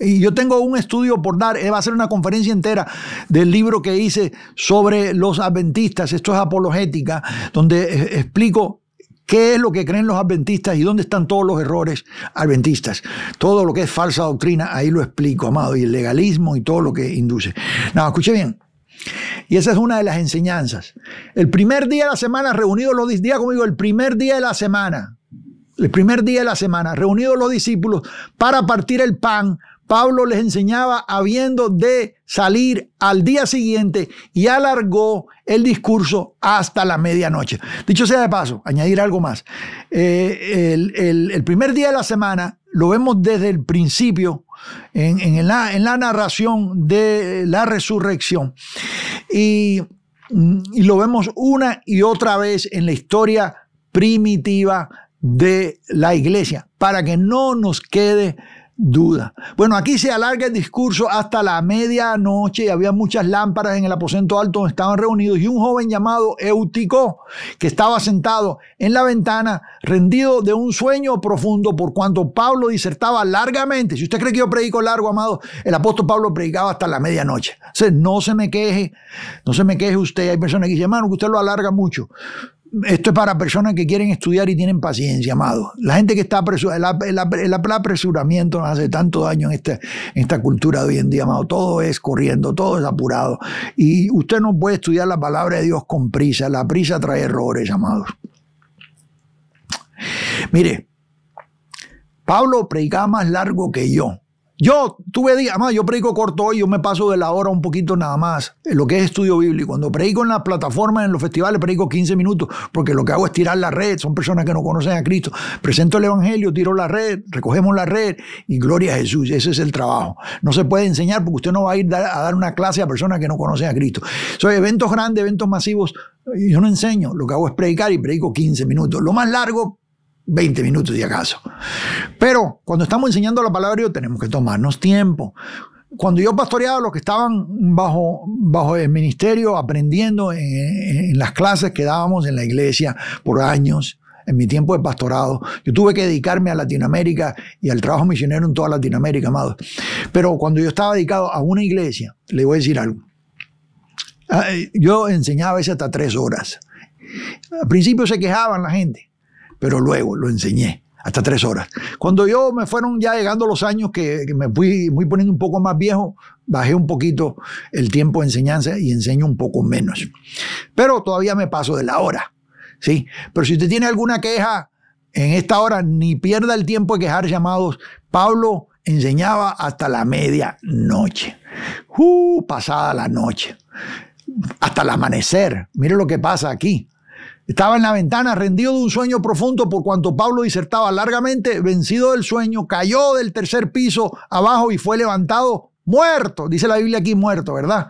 Y yo tengo un estudio por dar, eh, va a ser una conferencia entera del libro que hice sobre los adventistas, esto es apologética, donde eh, explico ¿Qué es lo que creen los adventistas y dónde están todos los errores adventistas? Todo lo que es falsa doctrina, ahí lo explico, amado, y el legalismo y todo lo que induce. No, escuche bien. Y esa es una de las enseñanzas. El primer día de la semana, reunidos los días conmigo, el primer día de la semana, el primer día de la semana, reunidos los discípulos para partir el pan, Pablo les enseñaba habiendo de salir al día siguiente y alargó el discurso hasta la medianoche. Dicho sea de paso, añadir algo más. Eh, el, primer día de la semana lo vemos desde el principio en, la, narración de la resurrección y lo vemos una y otra vez en la historia primitiva de la iglesia para que no nos quede duda. Bueno, aquí se alarga el discurso hasta la medianoche y había muchas lámparas en el aposento alto donde estaban reunidos y un joven llamado Eutico, que estaba sentado en la ventana, rendido de un sueño profundo por cuanto Pablo disertaba largamente. Si usted cree que yo predico largo, amado, el apóstol Pablo predicaba hasta la medianoche. O sea, no se me queje, no se me queje usted. Hay personas que dicen, hermano, que usted lo alarga mucho. Esto es para personas que quieren estudiar y tienen paciencia, amado. La gente que está apresurada, el, apresuramiento nos hace tanto daño en esta, en esta cultura de hoy en día, amado. Todo es corriendo, todo es apurado. Y usted no puede estudiar la palabra de Dios con prisa. La prisa trae errores, amados. Mire, Pablo predicaba más largo que yo. Yo tuve días, además yo predico corto hoy, yo me paso de la hora un poquito nada más, lo que es estudio bíblico. Cuando predico en las plataformas, en los festivales, predico 15 minutos, porque lo que hago es tirar la red, son personas que no conocen a Cristo. Presento el Evangelio, tiro la red, recogemos la red y gloria a Jesús, ese es el trabajo. No se puede enseñar porque usted no va a ir a dar una clase a personas que no conocen a Cristo. Soy eventos grandes, eventos masivos, yo no enseño, lo que hago es predicar y predico 15 minutos. Lo más largo 20 minutos y acaso. Pero cuando estamos enseñando la palabra yo tenemos que tomarnos tiempo. Cuando yo pastoreaba los que estaban bajo, bajo el ministerio, aprendiendo en, las clases que dábamos en la iglesia por años, en mi tiempo de pastorado. Yo tuve que dedicarme a Latinoamérica y al trabajo misionero en toda Latinoamérica, amado. Pero cuando yo estaba dedicado a una iglesia, le voy a decir algo. Ah, eh, yo enseñaba a veces hasta tres horas. Al principio se quejaban la gente pero luego lo enseñé hasta tres horas. Cuando yo me fueron ya llegando los años que, me fui, muy poniendo un poco más viejo, bajé un poquito el tiempo de enseñanza y enseño un poco menos. Pero todavía me paso de la hora, ¿sí? Pero si usted tiene alguna queja en esta hora, ni pierda el tiempo de quejar llamados Pablo enseñaba hasta la medianoche. Uh, pasada la noche. Hasta el amanecer. Mire lo que pasa aquí. Estaba en la ventana, rendido de un sueño profundo por cuanto Pablo disertaba largamente, vencido del sueño, cayó del tercer piso abajo y fue levantado muerto. Dice la Biblia aquí muerto, ¿verdad?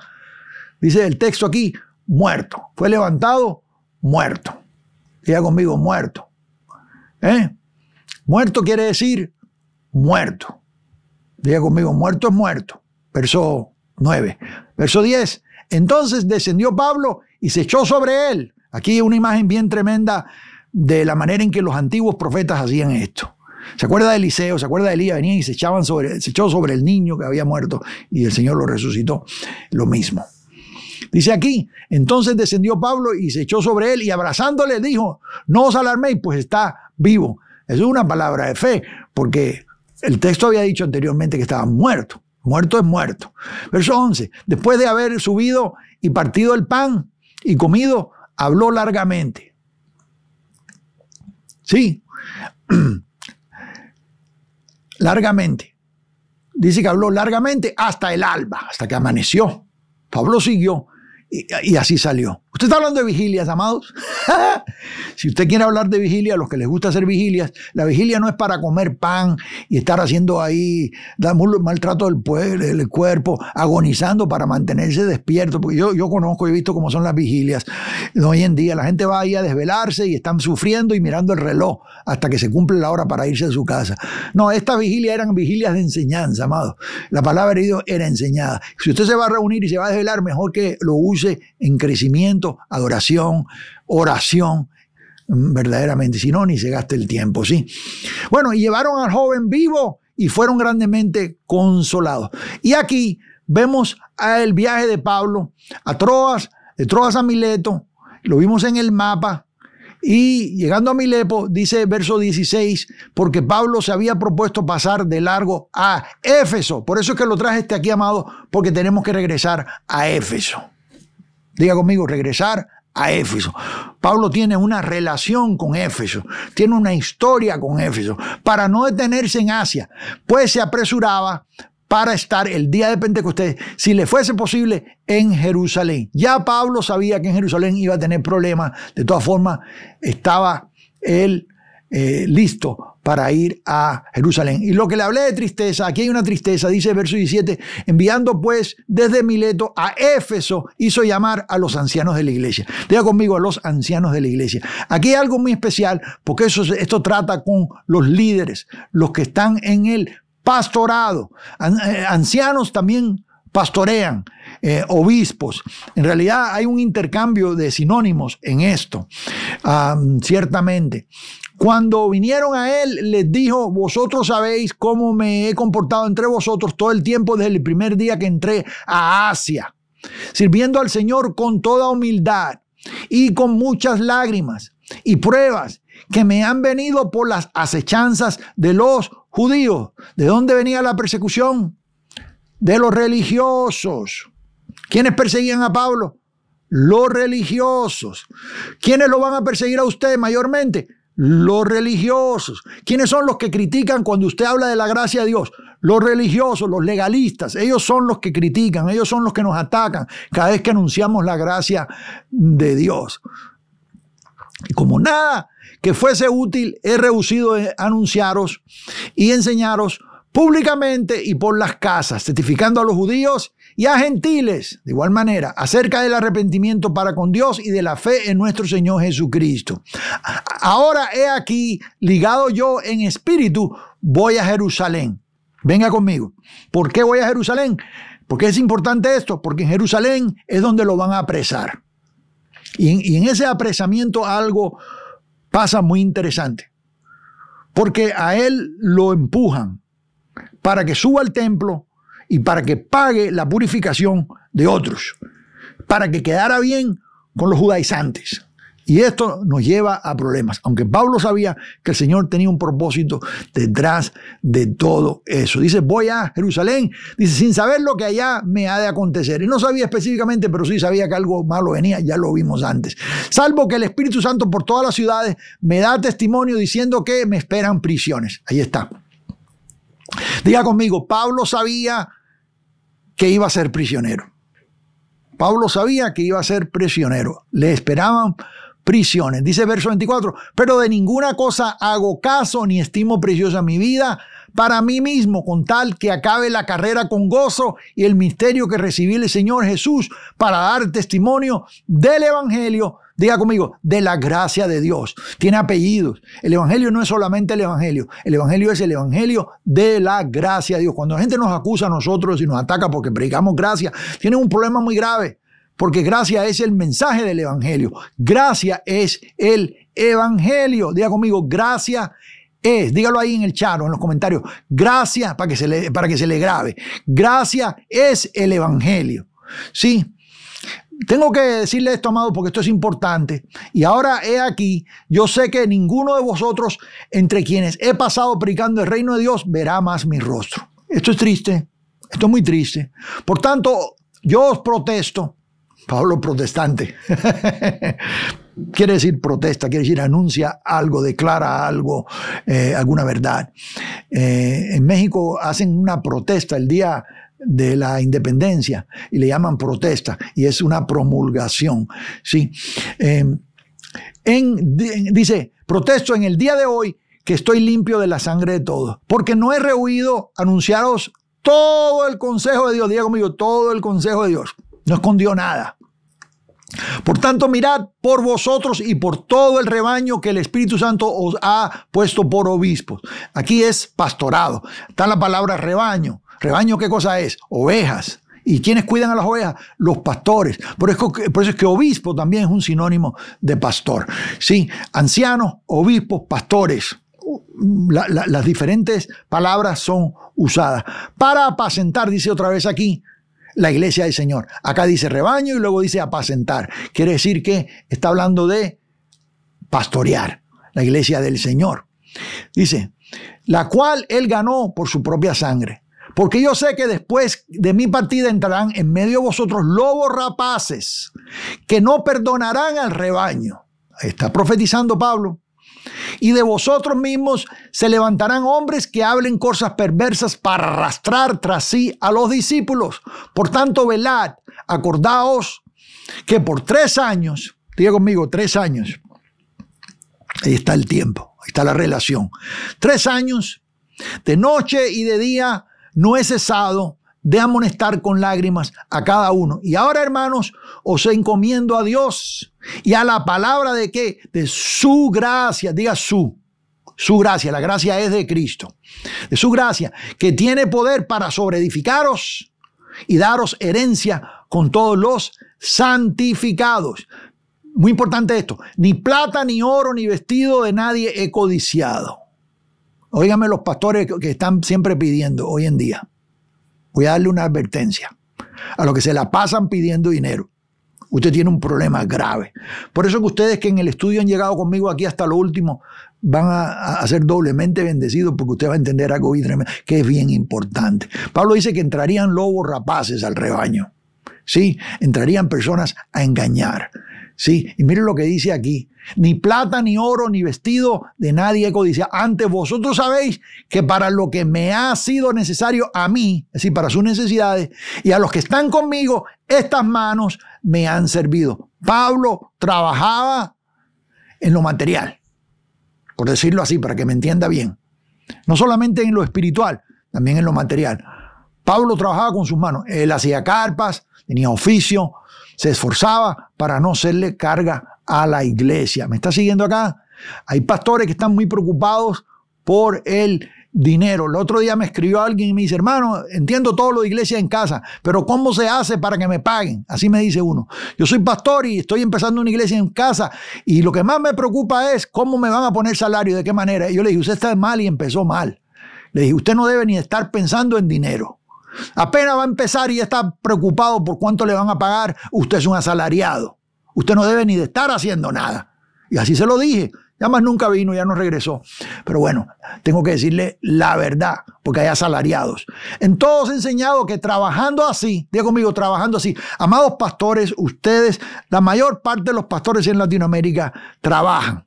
Dice el texto aquí muerto. Fue levantado muerto. Diga conmigo, muerto. ¿Eh? Muerto quiere decir muerto. Diga conmigo, muerto es muerto. Verso 9. Verso 10. Entonces descendió Pablo y se echó sobre él Aquí hay una imagen bien tremenda de la manera en que los antiguos profetas hacían esto. ¿Se acuerda de Eliseo? ¿Se acuerda de Elías? Venían y se, echaban sobre, se echó sobre el niño que había muerto y el Señor lo resucitó. Lo mismo. Dice aquí, entonces descendió Pablo y se echó sobre él y abrazándole dijo, no os alarméis, pues está vivo. Eso es una palabra de fe, porque el texto había dicho anteriormente que estaba muerto. Muerto es muerto. Verso 11, después de haber subido y partido el pan y comido, habló largamente. Sí, largamente. Dice que habló largamente hasta el alba, hasta que amaneció. Pablo siguió y, así salió. Usted está hablando de vigilias, amados. si usted quiere hablar de vigilia, a los que les gusta hacer vigilias, la vigilia no es para comer pan y estar haciendo ahí, damos maltrato del, pueblo, cuerpo, agonizando para mantenerse despierto. Porque yo, yo conozco, he visto cómo son las vigilias. Hoy en día la gente va ahí a desvelarse y están sufriendo y mirando el reloj hasta que se cumple la hora para irse a su casa. No, estas vigilias eran vigilias de enseñanza, amados. La palabra era enseñada. Si usted se va a reunir y se va a desvelar, mejor que lo use en crecimiento adoración, oración, mm, verdaderamente, si no, ni se gasta el tiempo, ¿sí? Bueno, y llevaron al joven vivo y fueron grandemente consolados. Y aquí vemos el viaje de Pablo a Troas, de Troas a Mileto, lo vimos en el mapa, y llegando a Milepo, dice verso 16, porque Pablo se había propuesto pasar de largo a Éfeso. Por eso es que lo traje este aquí, amado, porque tenemos que regresar a Éfeso. Diga conmigo, regresar a Éfeso. Pablo tiene una relación con Éfeso, tiene una historia con Éfeso, para no detenerse en Asia, pues se apresuraba para estar el día de Pentecostés, si le fuese posible, en Jerusalén. Ya Pablo sabía que en Jerusalén iba a tener problemas, de todas formas, estaba él eh, listo para ir a Jerusalén. Y lo que le hablé de tristeza, aquí hay una tristeza, dice el verso 17, enviando pues desde Mileto a Éfeso, hizo llamar a los ancianos de la iglesia. Diga conmigo a los ancianos de la iglesia. Aquí hay algo muy especial, porque eso, esto trata con los líderes, los que están en el pastorado. Eh, ancianos también pastorean, eh, obispos. En realidad hay un intercambio de sinónimos en esto, ah, ciertamente. Cuando vinieron a él, les dijo, vosotros sabéis cómo me he comportado entre vosotros todo el tiempo desde el primer día que entré a Asia, sirviendo al Señor con toda humildad y con muchas lágrimas y pruebas que me han venido por las acechanzas de los judíos. ¿De dónde venía la persecución? De los religiosos. ¿Quiénes perseguían a Pablo? Los religiosos. ¿Quiénes lo van a perseguir a usted mayormente? los religiosos. ¿Quiénes son los que critican cuando usted habla de la gracia de Dios? Los religiosos, los legalistas, ellos son los que critican, ellos son los que nos atacan cada vez que anunciamos la gracia de Dios. Y como nada que fuese útil, he reducido anunciaros y enseñaros públicamente y por las casas, certificando a los judíos y a gentiles, de igual manera, acerca del arrepentimiento para con Dios y de la fe en nuestro Señor Jesucristo. Ahora he aquí, ligado yo en espíritu, voy a Jerusalén. Venga conmigo. ¿Por qué voy a Jerusalén? Porque es importante esto? Porque en Jerusalén es donde lo van a apresar. Y en, y en ese apresamiento algo pasa muy interesante. Porque a él lo empujan para que suba al templo y para que pague la purificación de otros, para que quedara bien con los judaizantes. Y esto nos lleva a problemas, aunque Pablo sabía que el Señor tenía un propósito detrás de todo eso. Dice, voy a Jerusalén, dice, sin saber lo que allá me ha de acontecer. Y no sabía específicamente, pero sí sabía que algo malo venía, ya lo vimos antes. Salvo que el Espíritu Santo por todas las ciudades me da testimonio diciendo que me esperan prisiones. Ahí está. Diga conmigo, Pablo sabía que iba a ser prisionero. Pablo sabía que iba a ser prisionero. Le esperaban prisiones. Dice verso 24, pero de ninguna cosa hago caso ni estimo preciosa mi vida para mí mismo, con tal que acabe la carrera con gozo y el misterio que recibí el Señor Jesús para dar testimonio del Evangelio Diga conmigo, de la gracia de Dios. Tiene apellidos. El Evangelio no es solamente el Evangelio. El Evangelio es el Evangelio de la gracia de Dios. Cuando la gente nos acusa a nosotros y nos ataca porque predicamos gracia, tiene un problema muy grave. Porque gracia es el mensaje del Evangelio. Gracia es el Evangelio. Diga conmigo, gracia es, dígalo ahí en el chat o en los comentarios, gracia para que se le, para que se le grabe. Gracia es el Evangelio. ¿Sí? tengo que decirle esto, amado, porque esto es importante. Y ahora he aquí, yo sé que ninguno de vosotros, entre quienes he pasado predicando el reino de Dios, verá más mi rostro. Esto es triste, esto es muy triste. Por tanto, yo os protesto, Pablo protestante, quiere decir protesta, quiere decir anuncia algo, declara algo, eh, alguna verdad. Eh, en México hacen una protesta el día de la independencia y le llaman protesta y es una promulgación. ¿sí? Em, en, dice, protesto en el día de hoy que estoy limpio de la sangre de todos, porque no he rehuido anunciaros todo el consejo de Dios, diga conmigo, todo el consejo de Dios, no escondió nada. Por tanto, mirad por vosotros y por todo el rebaño que el Espíritu Santo os ha puesto por obispos. Aquí es pastorado. Está la palabra rebaño. ¿Rebaño qué cosa es? Ovejas. ¿Y quiénes cuidan a las ovejas? Los pastores. Por eso, es que obispo también es un sinónimo de pastor. ¿Sí? Ancianos, obispos, pastores. las diferentes palabras son usadas. Para apacentar, dice otra vez aquí, la iglesia del Señor. Acá dice rebaño y luego dice apacentar. Quiere decir que está hablando de pastorear la iglesia del Señor. Dice, la cual él ganó por su propia sangre porque yo sé que después de mi partida entrarán en medio de vosotros lobos rapaces que no perdonarán al rebaño. Ahí está profetizando Pablo. Y de vosotros mismos se levantarán hombres que hablen cosas perversas para arrastrar tras sí a los discípulos. Por tanto, velad, acordaos que por tres años, diga conmigo, tres años, ahí está el tiempo, ahí está la relación, tres años, de noche y de día no he cesado de amonestar con lágrimas a cada uno. Y ahora, hermanos, os encomiendo a Dios y a la palabra de que De su gracia, diga su, su gracia, la gracia es de Cristo, de su gracia, que tiene poder para sobreedificaros y daros herencia con todos los santificados. Muy importante esto, ni plata, ni oro, ni vestido de nadie he codiciado. Óigame los pastores que están siempre pidiendo hoy en día. Voy a darle una advertencia. A los que se la pasan pidiendo dinero. Usted tiene un problema grave. Por eso que ustedes que en el estudio han llegado conmigo aquí hasta lo último, van a, ser doblemente bendecidos porque usted va a entender algo que es bien importante. Pablo dice que entrarían lobos rapaces al rebaño. Sí, entrarían personas a engañar. Sí, y miren lo que dice aquí. Ni plata, ni oro, ni vestido de nadie codicia. Antes vosotros sabéis que para lo que me ha sido necesario a mí, es decir, para sus necesidades, y a los que están conmigo, estas manos me han servido. Pablo trabajaba en lo material, por decirlo así, para que me entienda bien. No solamente en lo espiritual, también en lo material. Pablo trabajaba con sus manos. Él hacía carpas, tenía oficio, se esforzaba para no serle carga a la iglesia. ¿Me está siguiendo acá? Hay pastores que están muy preocupados por el dinero. El otro día me escribió alguien y me dice, hermano, entiendo todo lo de iglesia en casa, pero ¿cómo se hace para que me paguen? Así me dice uno. Yo soy pastor y estoy empezando una iglesia en casa y lo que más me preocupa es cómo me van a poner salario, de qué manera. Y yo le dije, usted está mal y empezó mal. Le dije, usted no debe ni estar pensando en dinero. Apenas va a empezar y está preocupado por cuánto le van a pagar. Usted es un asalariado. Usted no debe ni de estar haciendo nada. Y así se lo dije. Ya más nunca vino, ya no regresó. Pero bueno, tengo que decirle la verdad, porque hay asalariados. En todos he enseñado que trabajando así, diga conmigo, trabajando así, amados pastores, ustedes, la mayor parte de los pastores en Latinoamérica trabajan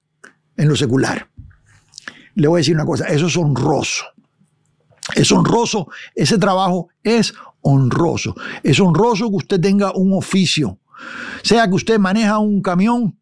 en lo secular. Le voy a decir una cosa, eso es honroso. Es honroso, ese trabajo es honroso. Es honroso que usted tenga un oficio, sea que usted maneja un camión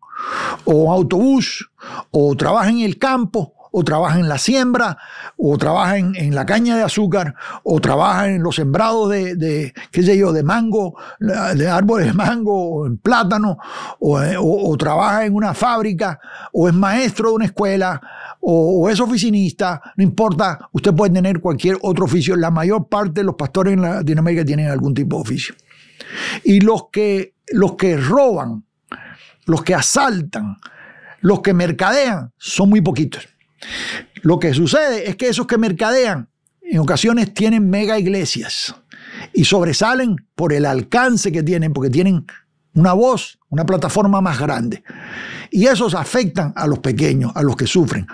o un autobús o trabaja en el campo o trabaja en la siembra, o trabaja en, la caña de azúcar, o trabaja en los sembrados de, qué sé yo, de mango, de árboles de mango, o en plátano, o, eh, trabaja en una fábrica, o es maestro de una escuela, o, es oficinista, no importa, usted puede tener cualquier otro oficio. La mayor parte de los pastores en Latinoamérica tienen algún tipo de oficio. Y los que, los que roban, los que asaltan, los que mercadean, son muy poquitos. Lo que sucede es que esos que mercadean en ocasiones tienen mega iglesias y sobresalen por el alcance que tienen, porque tienen una voz una plataforma más grande. Y esos afectan a los pequeños, a los que sufren.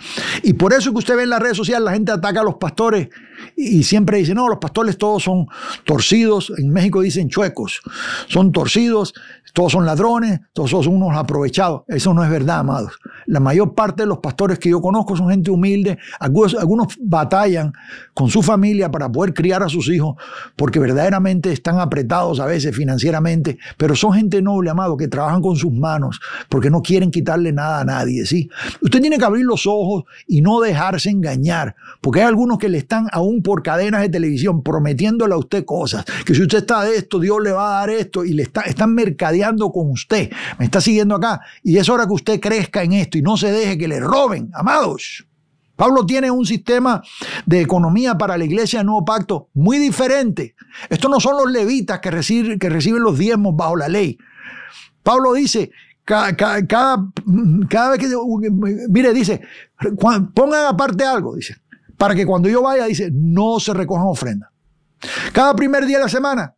Y por eso que usted ve en las redes sociales, la gente ataca a los pastores y siempre dice, no, los pastores todos son torcidos, en México dicen chuecos, son torcidos, todos son ladrones, todos son unos aprovechados. Eso no es verdad, amados. La mayor parte de los pastores que yo conozco son gente humilde, algunos, batallan con su familia para poder criar a sus hijos, porque verdaderamente están apretados a veces financieramente, pero son gente noble, amados, que trabaja trabajan con sus manos, porque no quieren quitarle nada a nadie, ¿sí? Usted tiene que abrir los ojos y no dejarse engañar, porque hay algunos que le están aún por cadenas de televisión prometiéndole a usted cosas, que si usted está de esto, Dios le va a dar esto, y le están mercadeando con usted. Me está siguiendo acá, y es hora que usted crezca en esto y no se deje que le roben, amados. Pablo tiene un sistema de economía para la iglesia del nuevo pacto muy diferente. Estos no son los levitas que, reciben los diezmos bajo la ley. Pablo dice, cada, cada, vez que, mire, dice, pongan aparte algo, dice, para que cuando yo vaya, dice, no se recojan ofrendas. Cada primer día de la semana,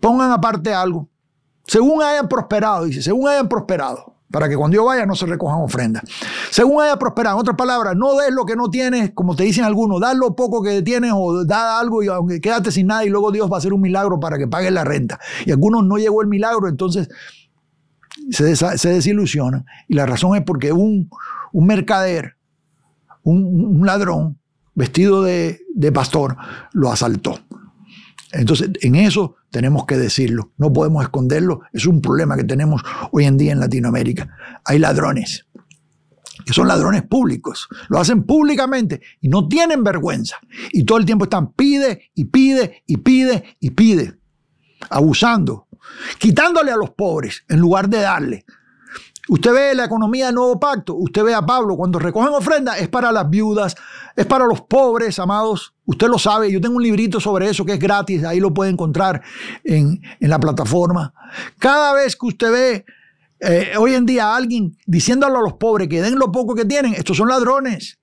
pongan aparte algo, según hayan prosperado, dice, según hayan prosperado para que cuando yo vaya no se recojan ofrendas. Según haya prosperado, en otras palabras, no des lo que no tienes, como te dicen algunos, da lo poco que tienes o da algo y aunque quédate sin nada y luego Dios va a hacer un milagro para que pagues la renta. Y algunos no llegó el milagro, entonces se, desilusiona Y la razón es porque un, mercader, un, ladrón vestido de, de pastor, lo asaltó. Entonces, en eso tenemos que decirlo, no podemos esconderlo, es un problema que tenemos hoy en día en Latinoamérica. Hay ladrones, que son ladrones públicos, lo hacen públicamente y no tienen vergüenza. Y todo el tiempo están pide y pide y pide y pide, abusando quitándole a los pobres en lugar de darle. Usted ve la economía del nuevo pacto, usted ve a Pablo, cuando recogen ofrenda es para las viudas, es para los pobres, amados. Usted lo sabe, yo tengo un librito sobre eso que es gratis, ahí lo puede encontrar en, la plataforma. Cada vez que usted ve eh, hoy en día a alguien diciéndolo a los pobres que den lo poco que tienen, estos son ladrones.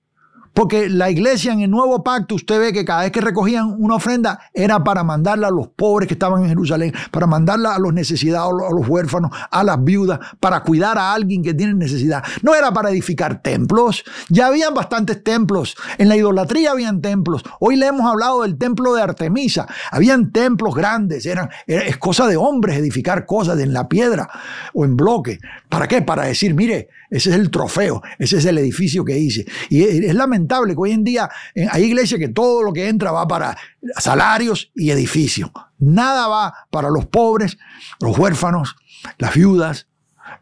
Porque la iglesia en el nuevo pacto, usted ve que cada vez que recogían una ofrenda era para mandarla a los pobres que estaban en Jerusalén, para mandarla a los necesitados, a los huérfanos, a las viudas, para cuidar a alguien que tiene necesidad. No era para edificar templos. Ya habían bastantes templos. En la idolatría habían templos. Hoy le hemos hablado del templo de Artemisa. Habían templos grandes. Eran, es cosa de hombres edificar cosas en la piedra o en bloque. ¿Para qué? Para decir, mire, ese es el trofeo, ese es el edificio que hice. Y es lamentable que hoy en día eh, hay iglesias que todo lo que entra va para salarios y edificios. Nada va para los pobres, los huérfanos, las viudas,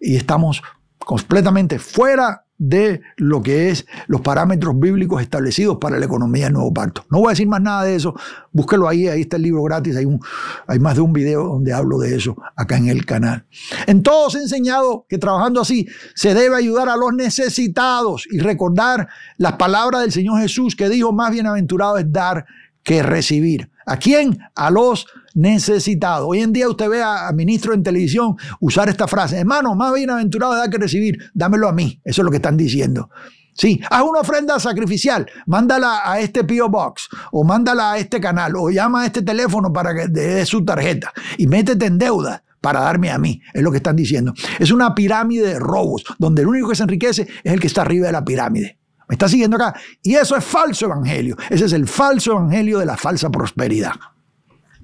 y estamos completamente fuera de lo que es los parámetros bíblicos establecidos para la economía del nuevo pacto. No voy a decir más nada de eso, búsquelo ahí, ahí está el libro gratis, hay, un, hay más de un video donde hablo de eso acá en el canal. En todos he enseñado que trabajando así se debe ayudar a los necesitados y recordar las palabras del Señor Jesús que dijo, más bienaventurado es dar que recibir. ¿A quién? A los necesitado. Hoy en día usted ve a, ministro ministros en televisión usar esta frase, hermano, más bienaventurado da que recibir, dámelo a mí. Eso es lo que están diciendo. Sí, haz una ofrenda sacrificial, mándala a este P.O. Box o mándala a este canal o llama a este teléfono para que dé su tarjeta y métete en deuda para darme a mí, es lo que están diciendo. Es una pirámide de robos, donde el único que se enriquece es el que está arriba de la pirámide. ¿Me está siguiendo acá? Y eso es falso evangelio. Ese es el falso evangelio de la falsa prosperidad.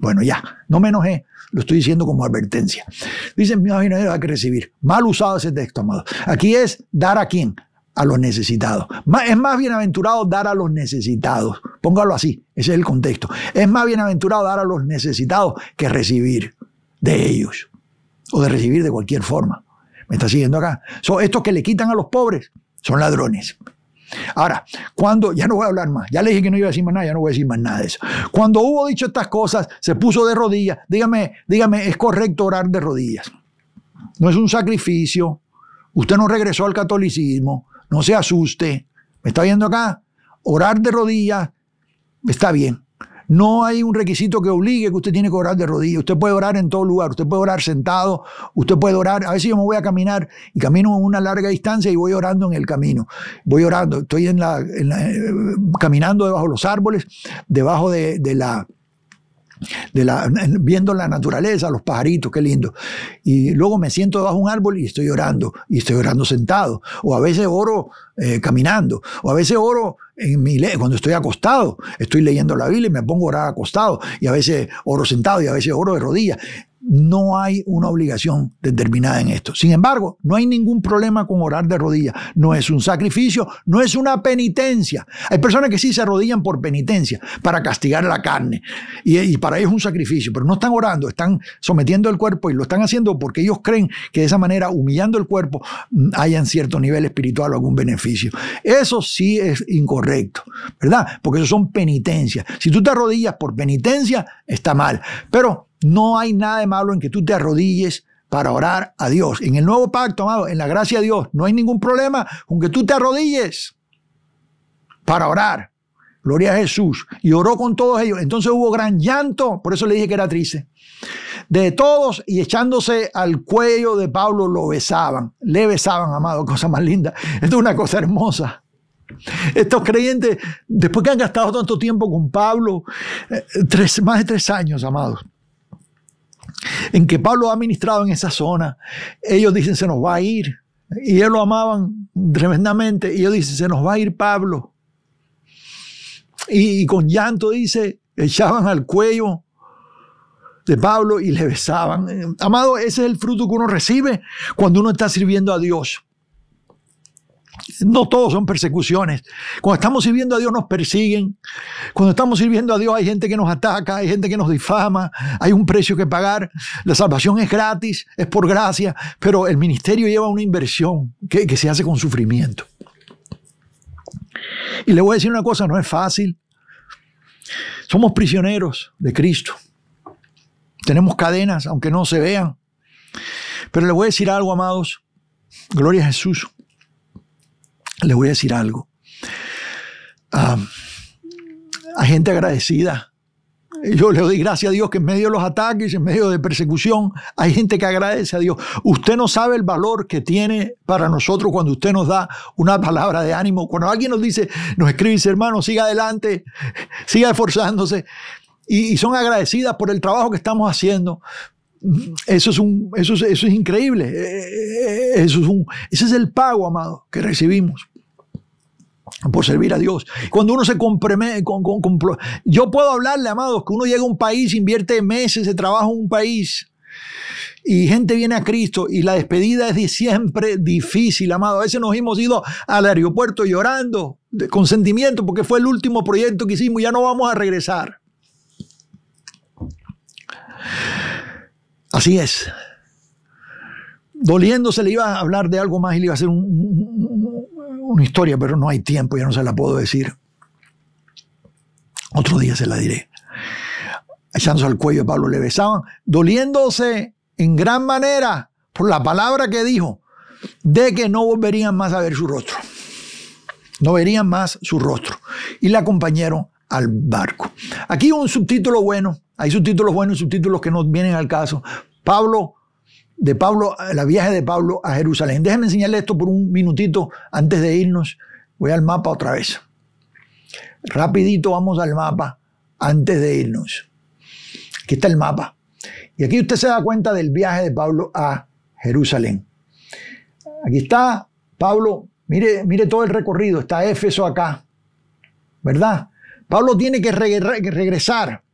Bueno, ya, no me enojé, lo estoy diciendo como advertencia. Dicen, mi hay que recibir. Mal usado ese texto, amado. Aquí es dar a quién, a los necesitados. Es más bienaventurado dar a los necesitados. Póngalo así, ese es el contexto. Es más bienaventurado dar a los necesitados que recibir de ellos o de recibir de cualquier forma. ¿Me está siguiendo acá? Son estos que le quitan a los pobres son ladrones. Ahora, cuando, ya no voy a hablar más, ya le dije que no iba a decir más nada, ya no voy a decir más nada de eso. Cuando hubo dicho estas cosas, se puso de rodillas. Dígame, dígame, ¿es correcto orar de rodillas? No es un sacrificio. Usted no regresó al catolicismo. No se asuste. ¿Me está viendo acá? Orar de rodillas está bien. No hay un requisito que obligue que usted tiene que orar de rodillas. Usted puede orar en todo lugar. Usted puede orar sentado. Usted puede orar. A veces yo me voy a caminar y camino una larga distancia y voy orando en el camino. Voy orando. Estoy en la, eh, caminando debajo de los árboles, debajo de, de la viendo la naturaleza, los pajaritos, qué lindo. Y luego me siento debajo de un árbol y estoy orando, y estoy orando sentado. O a veces oro eh, caminando, o a veces oro en mi cuando estoy acostado, estoy leyendo la Biblia y me pongo a orar acostado, y a veces oro sentado, y a veces oro de rodillas no hay una obligación determinada en esto. Sin embargo, no hay ningún problema con orar de rodillas. No es un sacrificio, no es una penitencia. Hay personas que sí se arrodillan por penitencia, para castigar la carne. Y, para ellos es un sacrificio, pero no están orando, están sometiendo el cuerpo y lo están haciendo porque ellos creen que de esa manera, humillando el cuerpo, mm, hayan cierto nivel espiritual o algún beneficio. Eso sí es incorrecto, ¿verdad? Porque eso son penitencias. Si tú te arrodillas por penitencia, está mal. Pero no hay nada de malo en que tú te arrodilles para orar a Dios. En el nuevo pacto, amado, en la gracia de Dios, no hay ningún problema con que tú te arrodilles para orar. Gloria a Jesús. Y oró con todos ellos. Entonces hubo gran llanto, por eso le dije que era triste. De todos y echándose al cuello de Pablo lo besaban. Le besaban, amado, cosa más linda. Esto es una cosa hermosa. Estos creyentes, después que han gastado tanto tiempo con Pablo, eh, tres, más de tres años, amados, en que Pablo ha ministrado en esa zona, ellos dicen se nos va a ir. Y ellos lo amaban tremendamente. Y ellos dicen se nos va a ir Pablo. y con llanto, dice, echaban al cuello de Pablo y le besaban. Amado, ese es el fruto que uno recibe cuando uno está sirviendo a Dios. No todos son persecuciones. Cuando estamos sirviendo a Dios nos persiguen. Cuando estamos sirviendo a Dios hay gente que nos ataca, hay gente que nos difama, hay un precio que pagar. La salvación es gratis, es por gracia, pero el ministerio lleva una inversión que, se hace con sufrimiento. Y le voy a decir una cosa, no es fácil. Somos prisioneros de Cristo. Tenemos cadenas, aunque no se vean. Pero le voy a decir algo, amados. Gloria a Jesús le voy a decir algo. a gente agradecida. Yo le doy gracias a Dios que en medio de los ataques, en medio de persecución, hay gente que agradece a Dios. Usted no sabe el valor que tiene para nosotros cuando usted nos da una palabra de ánimo. Cuando alguien nos dice, nos escribe, dice, hermano, siga adelante, siga esforzándose. Y, son agradecidas por el trabajo que estamos haciendo. Eso es, un, eso, es, eso es increíble. Eh, eh, eh, eso es un, ese es el pago, amado, que recibimos por servir a Dios. Cuando uno se compromete, con, yo puedo hablarle, amados, que uno llega a un país, invierte meses de trabajo en un país y gente viene a Cristo y la despedida es siempre difícil, amado. A veces nos hemos ido al aeropuerto llorando con sentimiento porque fue el último proyecto que hicimos y ya no vamos a regresar. Así es. Doliéndose le iba a hablar de algo más y le iba a hacer un una historia, pero no hay tiempo, ya no se la puedo decir. Otro día se la diré. Echándose al cuello de Pablo le besaban, doliéndose en gran manera por la palabra que dijo, de que no volverían más a ver su rostro. No verían más su rostro. Y le acompañaron al barco. Aquí un subtítulo bueno, hay subtítulos buenos y subtítulos que no vienen al caso. Pablo de Pablo, la viaje de Pablo a Jerusalén. Déjenme enseñarle esto por un minutito antes de irnos. Voy al mapa otra vez. Rapidito vamos al mapa antes de irnos. Aquí está el mapa. Y aquí usted se da cuenta del viaje de Pablo a Jerusalén. Aquí está Pablo, mire, mire todo el recorrido, está Éfeso acá, ¿verdad? Pablo tiene que regresar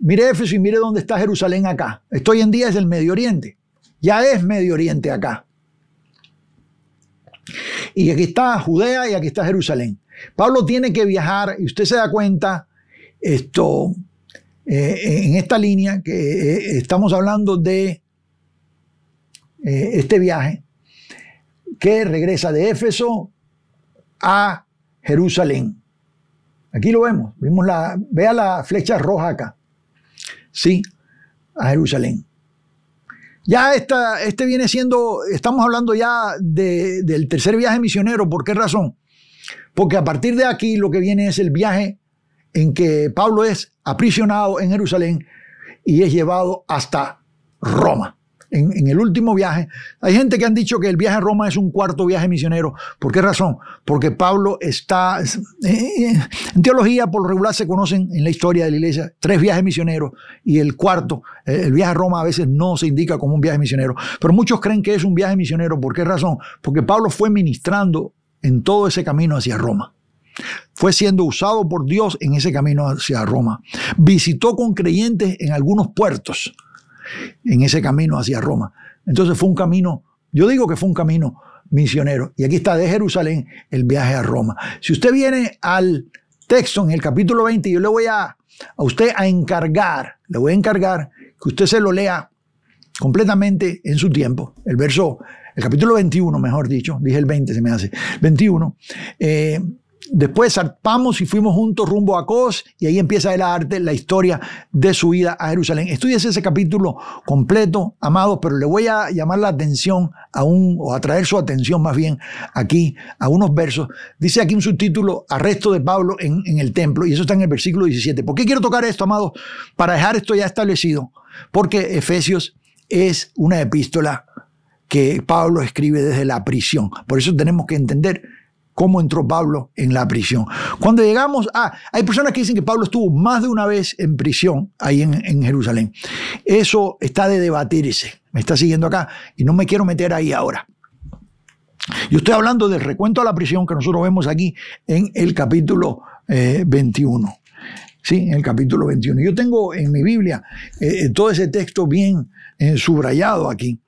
Mire Éfeso y mire dónde está Jerusalén acá. Esto hoy en día es el Medio Oriente. Ya es Medio Oriente acá. Y aquí está Judea y aquí está Jerusalén. Pablo tiene que viajar y usted se da cuenta esto eh, en esta línea que eh, estamos hablando de eh, este viaje que regresa de Éfeso a Jerusalén. Aquí lo vemos, vimos la, vea la flecha roja acá. ¿sí? a Jerusalén. Ya esta, este viene siendo, estamos hablando ya del tercer viaje misionero, ¿por qué razón? Porque a partir de aquí lo que viene es el viaje en que Pablo es aprisionado en Jerusalén y es llevado hasta Roma en, el último viaje. Hay gente que han dicho que el viaje a Roma es un cuarto viaje misionero. ¿Por qué razón? Porque Pablo está... Eh, eh, en teología por lo regular se conocen en la historia de la iglesia tres viajes misioneros y el cuarto, eh, el viaje a Roma a veces no se indica como un viaje misionero. Pero muchos creen que es un viaje misionero. ¿Por qué razón? Porque Pablo fue ministrando en todo ese camino hacia Roma. Fue siendo usado por Dios en ese camino hacia Roma. Visitó con creyentes en algunos puertos en ese camino hacia Roma. Entonces fue un camino, yo digo que fue un camino misionero. Y aquí está de Jerusalén el viaje a Roma. Si usted viene al texto en el capítulo 20, yo le voy a, a usted a encargar, le voy a encargar que usted se lo lea completamente en su tiempo. El verso, el capítulo 21, mejor dicho, dije el 20, se me hace, 21. Después zarpamos y fuimos juntos rumbo a Cos y ahí empieza el arte, la historia de su vida a Jerusalén. Estudies ese capítulo completo, amados, pero le voy a llamar la atención a un, o atraer su atención más bien aquí a unos versos. Dice aquí un subtítulo, arresto de Pablo en, en el templo, y eso está en el versículo 17. ¿Por qué quiero tocar esto, amados? Para dejar esto ya establecido, porque Efesios es una epístola que Pablo escribe desde la prisión. Por eso tenemos que entender cómo entró Pablo en la prisión. Cuando llegamos a... Ah, hay personas que dicen que Pablo estuvo más de una vez en prisión ahí en, Jerusalén. Eso está de debatirse. Me está siguiendo acá y no me quiero meter ahí ahora. Yo estoy hablando del recuento a la prisión que nosotros vemos aquí en el capítulo 21. Eh, sí, en el capítulo 21. Yo tengo en mi Biblia eh, todo ese texto bien eh, subrayado aquí.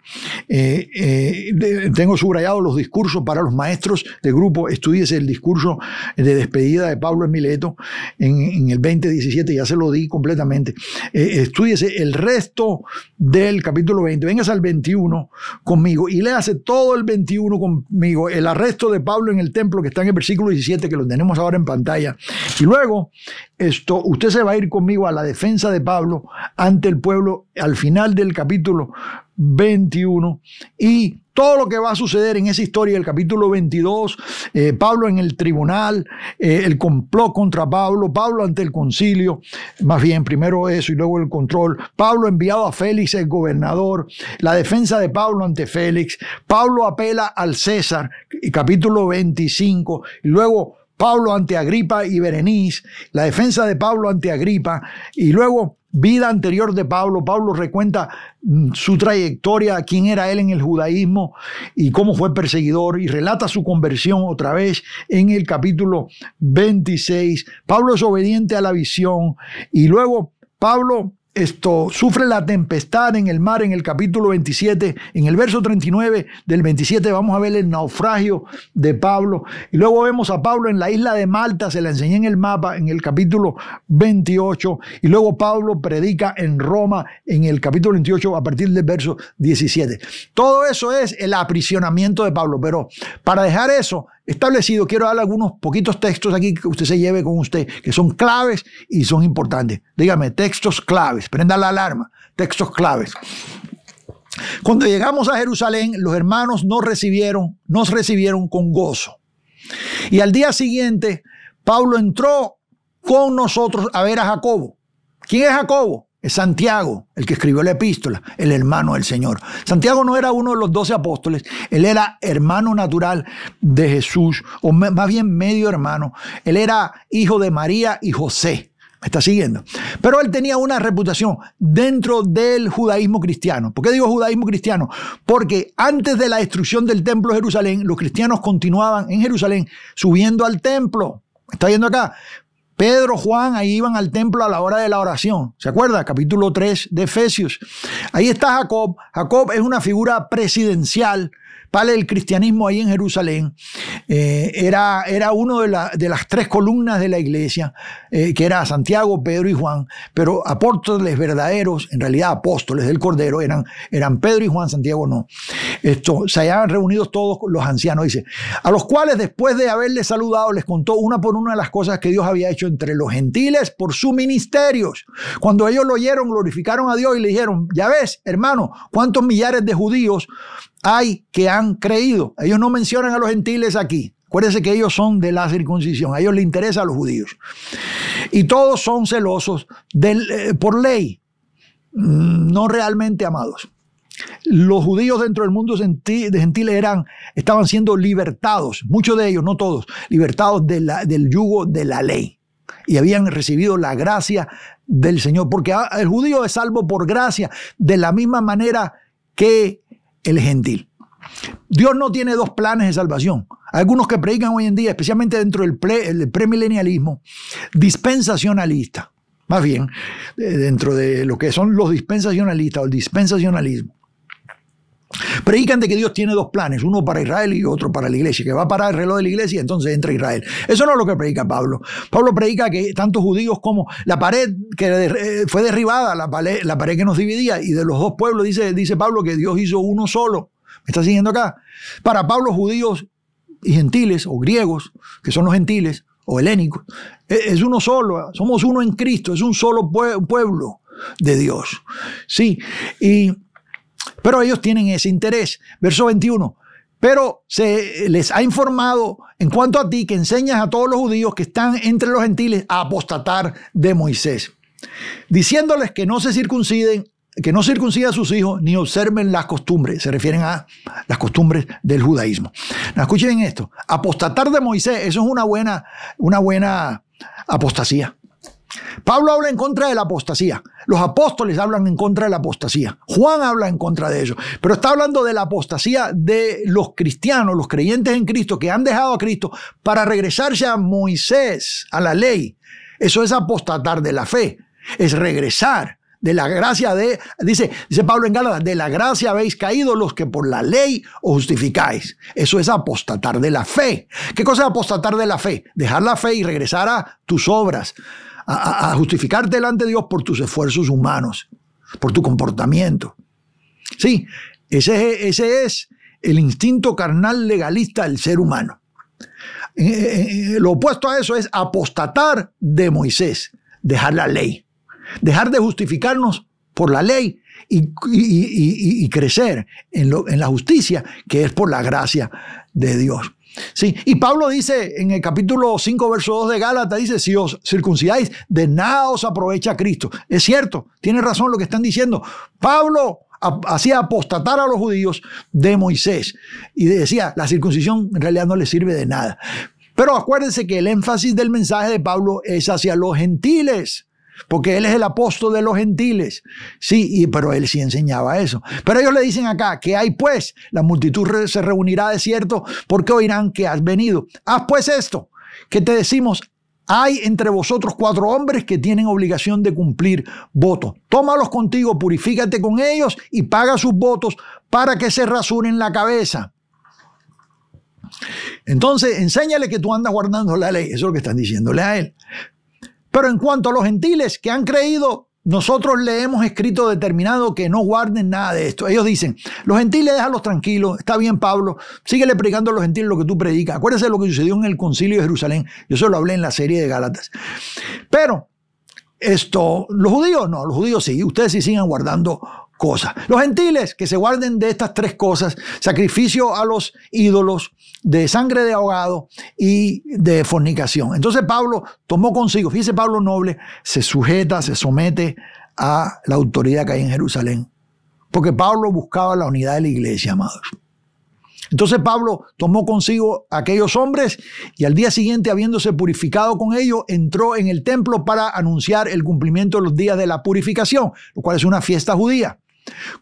Eh, eh, tengo subrayados los discursos para los maestros de grupo. estudiese el discurso de despedida de Pablo Emileto en, en el 2017, ya se lo di completamente. Eh, estudiese el resto del capítulo 20. Véngase al 21 conmigo y léase todo el 21 conmigo. El arresto de Pablo en el templo que está en el versículo 17, que lo tenemos ahora en pantalla. Y luego, esto, usted se va a ir conmigo a la defensa de Pablo ante el pueblo al final del capítulo 21 y todo lo que va a suceder en esa historia, el capítulo 22, eh, Pablo en el tribunal, eh, el complot contra Pablo, Pablo ante el concilio, más bien primero eso y luego el control, Pablo enviado a Félix, el gobernador, la defensa de Pablo ante Félix, Pablo apela al César, capítulo 25, y luego Pablo ante Agripa y Berenice, la defensa de Pablo ante Agripa y luego vida anterior de Pablo. Pablo recuenta mm, su trayectoria, quién era él en el judaísmo y cómo fue perseguidor y relata su conversión otra vez en el capítulo 26. Pablo es obediente a la visión y luego Pablo esto, sufre la tempestad en el mar en el capítulo 27, en el verso 39 del 27 vamos a ver el naufragio de Pablo y luego vemos a Pablo en la isla de Malta, se la enseñé en el mapa en el capítulo 28 y luego Pablo predica en Roma en el capítulo 28 a partir del verso 17. Todo eso es el aprisionamiento de Pablo, pero para dejar eso establecido, quiero dar algunos poquitos textos aquí que usted se lleve con usted, que son claves y son importantes. Dígame, textos claves, prenda la alarma, textos claves. Cuando llegamos a Jerusalén, los hermanos nos recibieron, nos recibieron con gozo. Y al día siguiente, Pablo entró con nosotros a ver a Jacobo. ¿Quién es Jacobo? Es Santiago, el que escribió la epístola, el hermano del Señor. Santiago no era uno de los doce apóstoles, él era hermano natural de Jesús, o más bien medio hermano. Él era hijo de María y José. ¿Me está siguiendo? Pero él tenía una reputación dentro del judaísmo cristiano. ¿Por qué digo judaísmo cristiano? Porque antes de la destrucción del templo de Jerusalén, los cristianos continuaban en Jerusalén subiendo al templo. ¿Me está yendo acá? Pedro, Juan, ahí iban al templo a la hora de la oración. ¿Se acuerda? Capítulo 3 de Efesios. Ahí está Jacob. Jacob es una figura presidencial. para el cristianismo ahí en Jerusalén. Eh, era, era una de, de las tres columnas de la iglesia. Eh, que era Santiago, Pedro y Juan, pero apóstoles verdaderos, en realidad apóstoles del Cordero, eran, eran Pedro y Juan, Santiago no. Esto, se habían reunidos todos los ancianos, dice, a los cuales después de haberles saludado les contó una por una las cosas que Dios había hecho entre los gentiles por sus ministerios. Cuando ellos lo oyeron, glorificaron a Dios y le dijeron, ya ves, hermano, cuántos millares de judíos hay que han creído. Ellos no mencionan a los gentiles aquí. Acuérdense que ellos son de la circuncisión, a ellos les interesa a los judíos. Y todos son celosos eh, por ley, mm, no realmente amados. Los judíos dentro del mundo gentil eran, estaban siendo libertados, muchos de ellos, no todos, libertados del yugo de la ley. Y habían recibido la gracia del Señor, porque ah, el judío es salvo por gracia, de la misma manera que el gentil. Dios no tiene dos planes de salvación. algunos que predican hoy en día, especialmente dentro del, premilenialismo, dispensacionalista. Más bien, eh, dentro de lo que son los dispensacionalistas o el dispensacionalismo. Predican de que Dios tiene dos planes, uno para Israel y otro para la iglesia, que va a parar el reloj de la iglesia y entonces entra Israel. Eso no es lo que predica Pablo. Pablo predica que tanto judíos como la pared que eh, fue derribada, la pared, que nos dividía, y de los dos pueblos, dice, dice Pablo que Dios hizo uno solo. ¿Me está siguiendo acá? Para Pablo, judíos y gentiles, o griegos, que son los gentiles, o helénicos, e-, es uno solo, somos uno en Cristo, es un solo pueblo de Dios. Sí, y, pero ellos tienen ese interés. Verso 21. Pero se les ha informado en cuanto a ti que enseñas a todos los judíos que están entre los gentiles a apostatar de Moisés, diciéndoles que no se circunciden que no circuncida a sus hijos ni observen las costumbres, se refieren a las costumbres del judaísmo. escuchen esto, apostatar de Moisés, eso es una buena, una buena apostasía. Pablo habla en contra de la apostasía. Los apóstoles hablan en contra de la apostasía. Juan habla en contra de ellos. Pero está hablando de la apostasía de los cristianos, los creyentes en Cristo, que han dejado a Cristo para regresarse a Moisés, a la ley. Eso es apostatar de la fe. Es regresar de la gracia de, dice, dice Pablo en Gálatas, de la gracia habéis caído los que por la ley os justificáis. Eso es apostatar de la fe. ¿Qué cosa es apostatar de la fe? Dejar la fe y regresar a tus obras, a, justificarte delante de Dios por tus esfuerzos humanos, por tu comportamiento. Sí, ese, ese es el instinto carnal legalista del ser humano. Eh, eh, eh, lo opuesto a eso es apostatar de Moisés, dejar la ley dejar de justificarnos por la ley y, crecer en, la justicia, que es por la gracia de Dios. Sí, y Pablo dice en el capítulo 5, verso 2 de Gálatas, dice, si os circuncidáis, de nada os aprovecha Cristo. Es cierto, tiene razón lo que están diciendo. Pablo hacía apostatar a los judíos de Moisés y decía, la circuncisión en realidad no le sirve de nada. Pero acuérdense que el énfasis del mensaje de Pablo es hacia los gentiles porque él es el apóstol de los gentiles. Sí, y, pero él sí enseñaba eso. Pero ellos le dicen acá, que hay pues, la multitud se reunirá de cierto, porque oirán que has venido. Haz pues esto, que te decimos, hay entre vosotros cuatro hombres que tienen obligación de cumplir votos. Tómalos contigo, purifícate con ellos y paga sus votos para que se rasuren la cabeza. Entonces, enséñale que tú andas guardando la ley. Eso es lo que están diciéndole a él. Pero en cuanto a los gentiles que han creído, nosotros le hemos escrito determinado que no guarden nada de esto. Ellos dicen, los gentiles déjalos tranquilos, está bien Pablo, síguele predicando a los gentiles lo que tú predicas. Acuérdese lo que sucedió en el concilio de Jerusalén, yo se lo hablé en la serie de Gálatas. Pero esto, los judíos no, los judíos sí, ustedes sí sigan guardando cosas. Los gentiles que se guarden de estas tres cosas, sacrificio a los ídolos, de sangre de ahogado y de fornicación. Entonces Pablo tomó consigo, fíjese Pablo Noble, se sujeta, se somete a la autoridad que hay en Jerusalén, porque Pablo buscaba la unidad de la iglesia, amados. Entonces Pablo tomó consigo aquellos hombres y al día siguiente, habiéndose purificado con ellos, entró en el templo para anunciar el cumplimiento de los días de la purificación, lo cual es una fiesta judía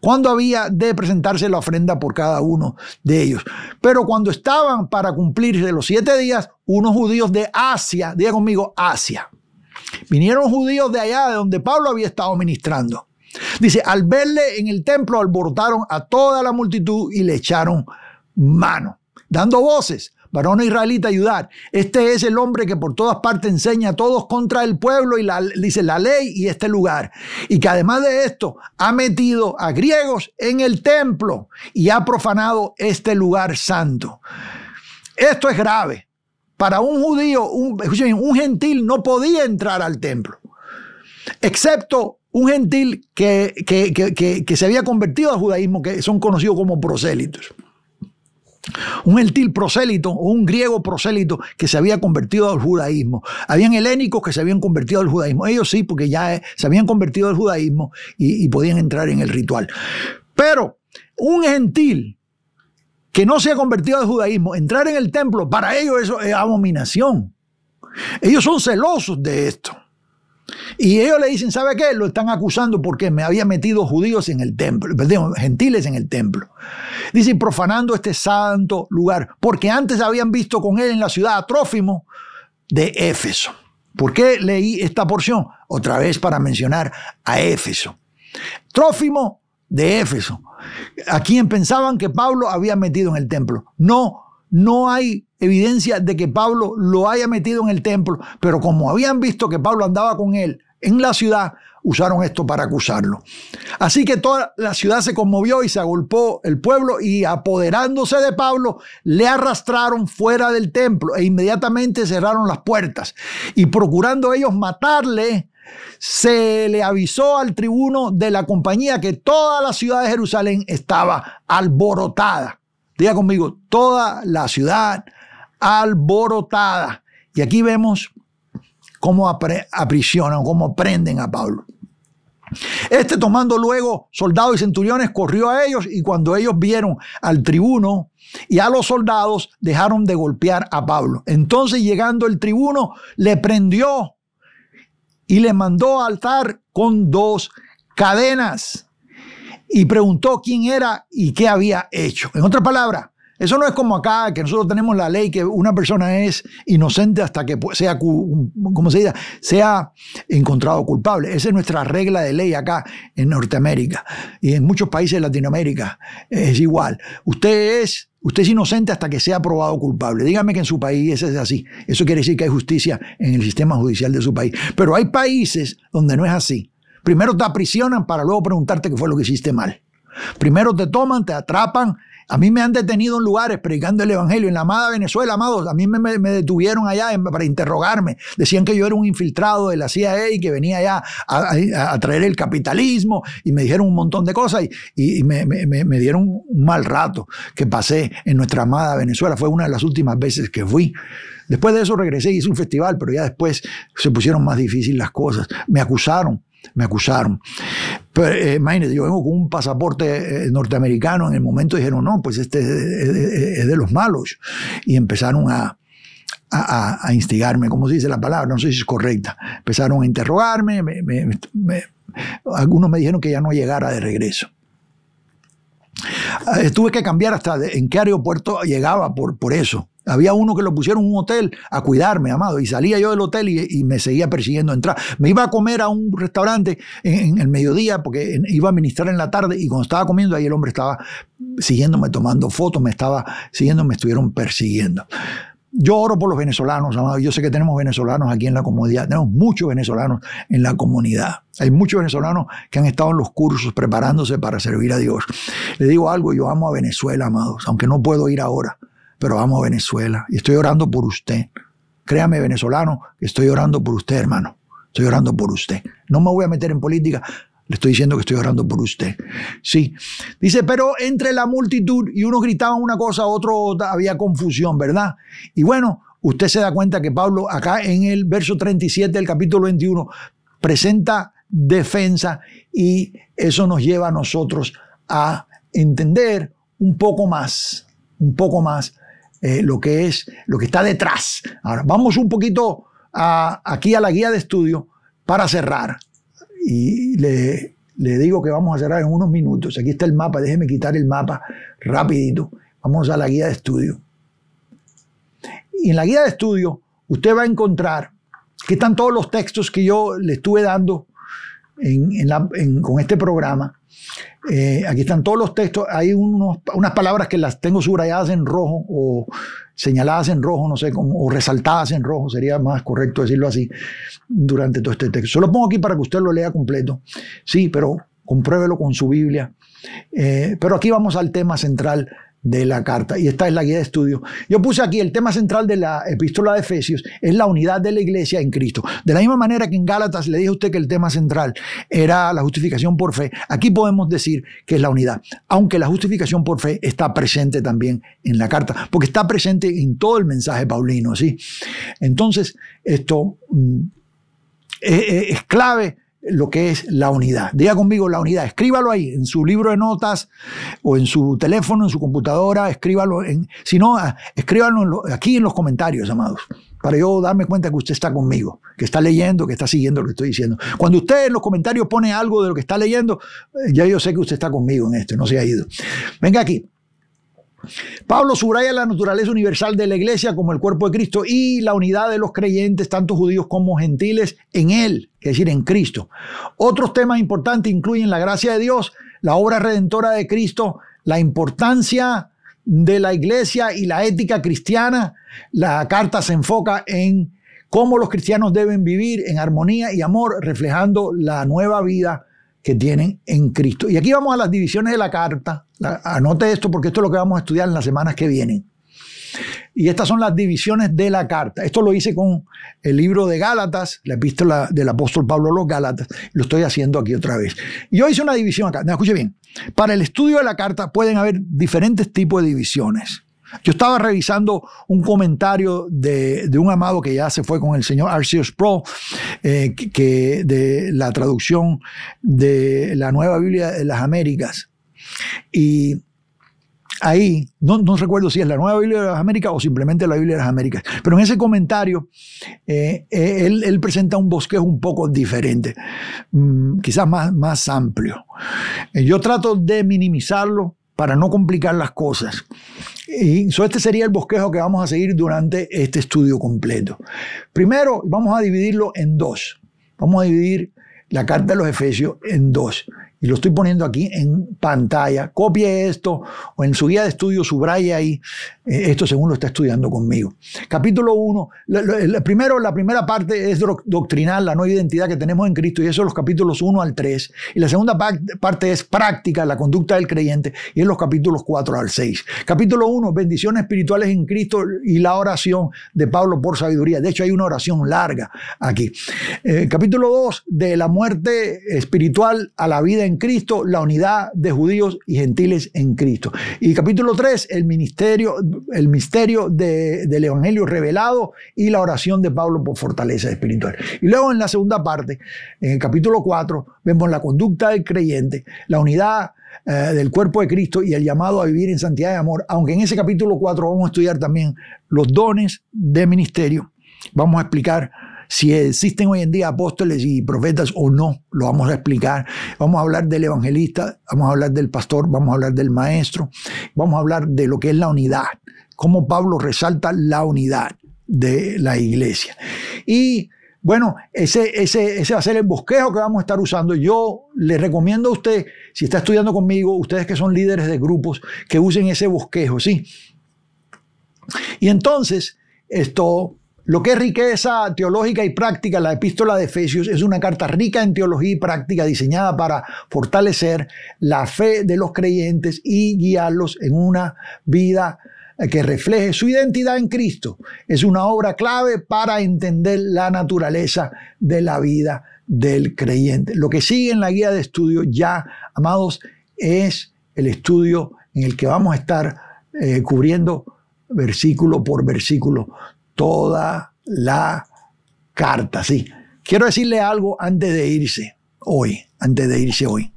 cuando había de presentarse la ofrenda por cada uno de ellos. Pero cuando estaban para cumplirse los siete días, unos judíos de Asia, diga conmigo, Asia, vinieron judíos de allá de donde Pablo había estado ministrando. Dice, al verle en el templo alborotaron a toda la multitud y le echaron mano, dando voces varón israelita, ayudar, Este es el hombre que por todas partes enseña a todos contra el pueblo y dice la ley y este lugar. Y que además de esto ha metido a griegos en el templo y ha profanado este lugar santo. Esto es grave. Para un judío, un, gentil no podía entrar al templo, excepto un gentil que, que se había convertido al judaísmo, que son conocidos como prosélitos un gentil prosélito o un griego prosélito que se había convertido al judaísmo. Habían helénicos que se habían convertido al judaísmo. Ellos sí, porque ya eh, se habían convertido al judaísmo y, podían entrar en el ritual. Pero un gentil que no se ha convertido al judaísmo, entrar en el templo, para ellos eso es abominación. Ellos son celosos de esto. Y ellos le dicen, ¿sabe qué? Lo están acusando porque me había metido judíos en el templo, perdón, gentiles en el templo. Dice, profanando este santo lugar, porque antes habían visto con él en la ciudad a Trófimo de Éfeso. ¿Por qué leí esta porción? Otra vez para mencionar a Éfeso. Trófimo de Éfeso, a quien pensaban que Pablo había metido en el templo. No, no hay evidencia de que Pablo lo haya metido en el templo, pero como habían visto que Pablo andaba con él en la ciudad, usaron esto para acusarlo. Así que toda la ciudad se conmovió y se agolpó el pueblo y apoderándose de Pablo, le arrastraron fuera del templo e inmediatamente cerraron las puertas. Y procurando ellos matarle, se le avisó al tribuno de la compañía que toda la ciudad de Jerusalén estaba alborotada. Diga conmigo, toda la ciudad alborotada. Y aquí vemos cómo aprisionan, cómo prenden a Pablo. Este tomando luego soldados y centuriones corrió a ellos y cuando ellos vieron al tribuno y a los soldados dejaron de golpear a Pablo. Entonces llegando el tribuno le prendió y le mandó a altar con dos cadenas y preguntó quién era y qué había hecho. En otras palabras, eso no es como acá, que nosotros tenemos la ley que una persona es inocente hasta que sea, como se dice? sea encontrado culpable. Esa es nuestra regla de ley acá en Norteamérica y en muchos países de Latinoamérica. Es igual. Usted es, usted es inocente hasta que sea probado culpable. Dígame que en su país eso es así. Eso quiere decir que hay justicia en el sistema judicial de su país. Pero hay países donde no es así. Primero te aprisionan para luego preguntarte qué fue lo que hiciste mal. Primero te toman, te atrapan a mí me han detenido en lugares predicando el Evangelio, en la amada Venezuela, amados. A mí me, detuvieron allá para interrogarme. Decían que yo era un infiltrado de la CIA y que venía allá a, traer el capitalismo y me dijeron un montón de cosas y, me, me, dieron un mal rato que pasé en nuestra amada Venezuela. Fue una de las últimas veces que fui. Después de eso regresé y hice un festival, pero ya después se pusieron más difíciles las cosas. Me acusaron me acusaron. Pero eh, yo vengo con un pasaporte eh, norteamericano, en el momento dijeron, no, pues este es de, los malos. Y empezaron a, instigarme, como se dice la palabra, no sé si es correcta. Empezaron a interrogarme, algunos me dijeron que ya no llegara de regreso. Eh, tuve que cambiar hasta en qué aeropuerto llegaba por, por eso. Había uno que lo pusieron en un hotel a cuidarme, amado, y salía yo del hotel y, me seguía persiguiendo entrar. Me iba a comer a un restaurante en, el mediodía porque iba a ministrar en la tarde y cuando estaba comiendo ahí el hombre estaba siguiéndome, tomando fotos, me estaba siguiendo, me estuvieron persiguiendo. Yo oro por los venezolanos, amado. Yo sé que tenemos venezolanos aquí en la comunidad. Tenemos muchos venezolanos en la comunidad. Hay muchos venezolanos que han estado en los cursos preparándose para servir a Dios. Le digo algo, yo amo a Venezuela, amados, aunque no puedo ir ahora pero a Venezuela y estoy orando por usted. Créame, venezolano, estoy orando por usted, hermano. Estoy orando por usted. No me voy a meter en política. Le estoy diciendo que estoy orando por usted. Sí. Dice, pero entre la multitud y unos gritaban una cosa, otro había confusión, ¿verdad? Y bueno, usted se da cuenta que Pablo acá en el verso 37 del capítulo 21 presenta defensa y eso nos lleva a nosotros a entender un poco más, un poco más eh, lo que es, lo que está detrás. Ahora, vamos un poquito aquí a la guía de estudio para cerrar. Y le, le digo que vamos a cerrar en unos minutos. Aquí está el mapa, déjeme quitar el mapa rapidito. Vamos a la guía de estudio. Y en la guía de estudio usted va a encontrar que están todos los textos que yo le estuve dando en, con este programa. Eh, aquí están todos los textos. Hay unas palabras que las tengo subrayadas en rojo o señaladas en rojo, no sé, o resaltadas en rojo, sería más correcto decirlo así, durante todo este texto. Se lo pongo aquí para que usted lo lea completo. Sí, pero compruébelo con su Biblia. Eh, pero aquí vamos al tema central de la carta. Y esta es la guía de estudio. Yo puse aquí el tema central de la epístola de Efesios, es la unidad de la iglesia en Cristo. De la misma manera que en Gálatas le dije a usted que el tema central era la justificación por fe, aquí podemos decir que es la unidad, aunque la justificación por fe está presente también en la carta, porque está presente en todo el mensaje paulino, ¿sí? Entonces, esto mm, e, e, es clave lo que es la unidad. Diga conmigo la unidad, escríbalo ahí, en su libro de notas o en su teléfono, en su computadora, escríbalo, en, si no, ah, escríbalo aquí en los comentarios, amados, para yo darme cuenta que usted está conmigo, que está leyendo, que está siguiendo lo que estoy diciendo. Cuando usted en los comentarios pone algo de lo que está leyendo, eh, ya yo sé que usted está conmigo en esto, no se ha ido. Venga aquí. Pablo subraya la naturaleza universal de la iglesia como el cuerpo de Cristo y la unidad de los creyentes, tanto judíos como gentiles, en Él, es decir, en Cristo. Otros temas importantes incluyen la gracia de Dios, la obra redentora de Cristo, la importancia de la iglesia y la ética cristiana. La carta se enfoca en cómo los cristianos deben vivir en armonía y amor, reflejando la nueva vida que tienen en Cristo. Y aquí vamos a las divisiones de la carta. anote esto porque esto es lo que vamos a estudiar en las semanas que vienen. Y estas son las divisiones de la carta. Esto lo hice con el libro de Gálatas, la epístola del apóstol Pablo a los Gálatas. Lo estoy haciendo aquí otra vez. Yo hice una división acá. me escuche bien. Para el estudio de la carta pueden haber diferentes tipos de divisiones. Yo estaba revisando un comentario de, un amado que ya se fue con el señor Arceus Pro, eh, que, de la traducción de la nueva Biblia de las Américas. Y ahí, no, recuerdo si es la nueva Biblia de las Américas o simplemente la Biblia de las Américas, pero en ese comentario eh, eh, él, presenta un bosquejo un poco diferente, mm, quizás más, más amplio. yo trato de minimizarlo para no complicar las cosas. Y este sería el bosquejo que vamos a seguir durante este estudio completo. Primero, vamos a dividirlo en dos. Vamos a dividir la carta de los Efesios en dos y lo estoy poniendo aquí en pantalla, copie esto o en su guía de estudio subraye ahí eh, esto según lo está estudiando conmigo. Capítulo 1, primero la primera parte es doctrinal, la nueva identidad que tenemos en Cristo y eso es los capítulos 1 al 3 y la segunda parte es práctica, la conducta del creyente y en los capítulos 4 al 6. Capítulo 1, bendiciones espirituales en Cristo y la oración de Pablo por sabiduría. De hecho hay una oración larga aquí. Eh, capítulo 2, de la muerte espiritual a la vida en Cristo, la unidad de judíos y gentiles en Cristo. Y capítulo 3, el, ministerio, el misterio de, del Evangelio revelado y la oración de Pablo por fortaleza espiritual. Y luego en la segunda parte, en el capítulo 4, vemos la conducta del creyente, la unidad eh, del cuerpo de Cristo y el llamado a vivir en santidad y amor, aunque en ese capítulo 4 vamos a estudiar también los dones de ministerio. Vamos a explicar si existen hoy en día apóstoles y profetas o no, lo vamos a explicar. Vamos a hablar del evangelista, vamos a hablar del pastor, vamos a hablar del maestro, vamos a hablar de lo que es la unidad, cómo Pablo resalta la unidad de la iglesia. Y bueno, ese, ese, va a ser el bosquejo que vamos a estar usando. Yo les recomiendo a usted, si está estudiando conmigo, ustedes que son líderes de grupos, que usen ese bosquejo, ¿sí? Y entonces, esto, lo que es riqueza teológica y práctica, la epístola de Efesios es una carta rica en teología y práctica diseñada para fortalecer la fe de los creyentes y guiarlos en una vida eh, que refleje su identidad en Cristo. Es una obra clave para entender la naturaleza de la vida del creyente. Lo que sigue en la guía de estudio ya, amados, es el estudio en el que vamos a estar eh, cubriendo versículo por versículo toda la carta. Sí. Quiero decirle algo antes de irse hoy, antes de irse hoy.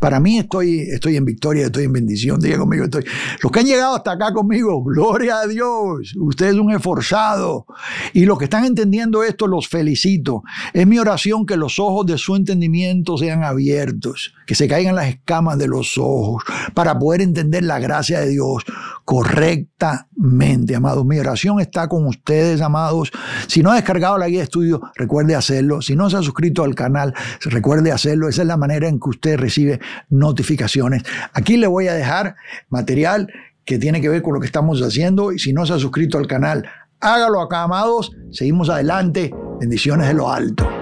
Para mí estoy, estoy en victoria, estoy en bendición, diga conmigo, estoy. Los que han llegado hasta acá conmigo, gloria a Dios, usted es un esforzado. Y los que están entendiendo esto, los felicito. Es mi oración que los ojos de su entendimiento sean abiertos, que se caigan las escamas de los ojos, para poder entender la gracia de Dios correctamente, amados. Mi oración está con ustedes, amados. Si no ha descargado la guía de estudio, recuerde hacerlo. Si no se ha suscrito al canal, recuerde hacerlo. Esa es la manera en que usted recibe notificaciones. Aquí le voy a dejar material que tiene que ver con lo que estamos haciendo y si no se ha suscrito al canal, hágalo acá, amados. Seguimos adelante. Bendiciones de lo alto.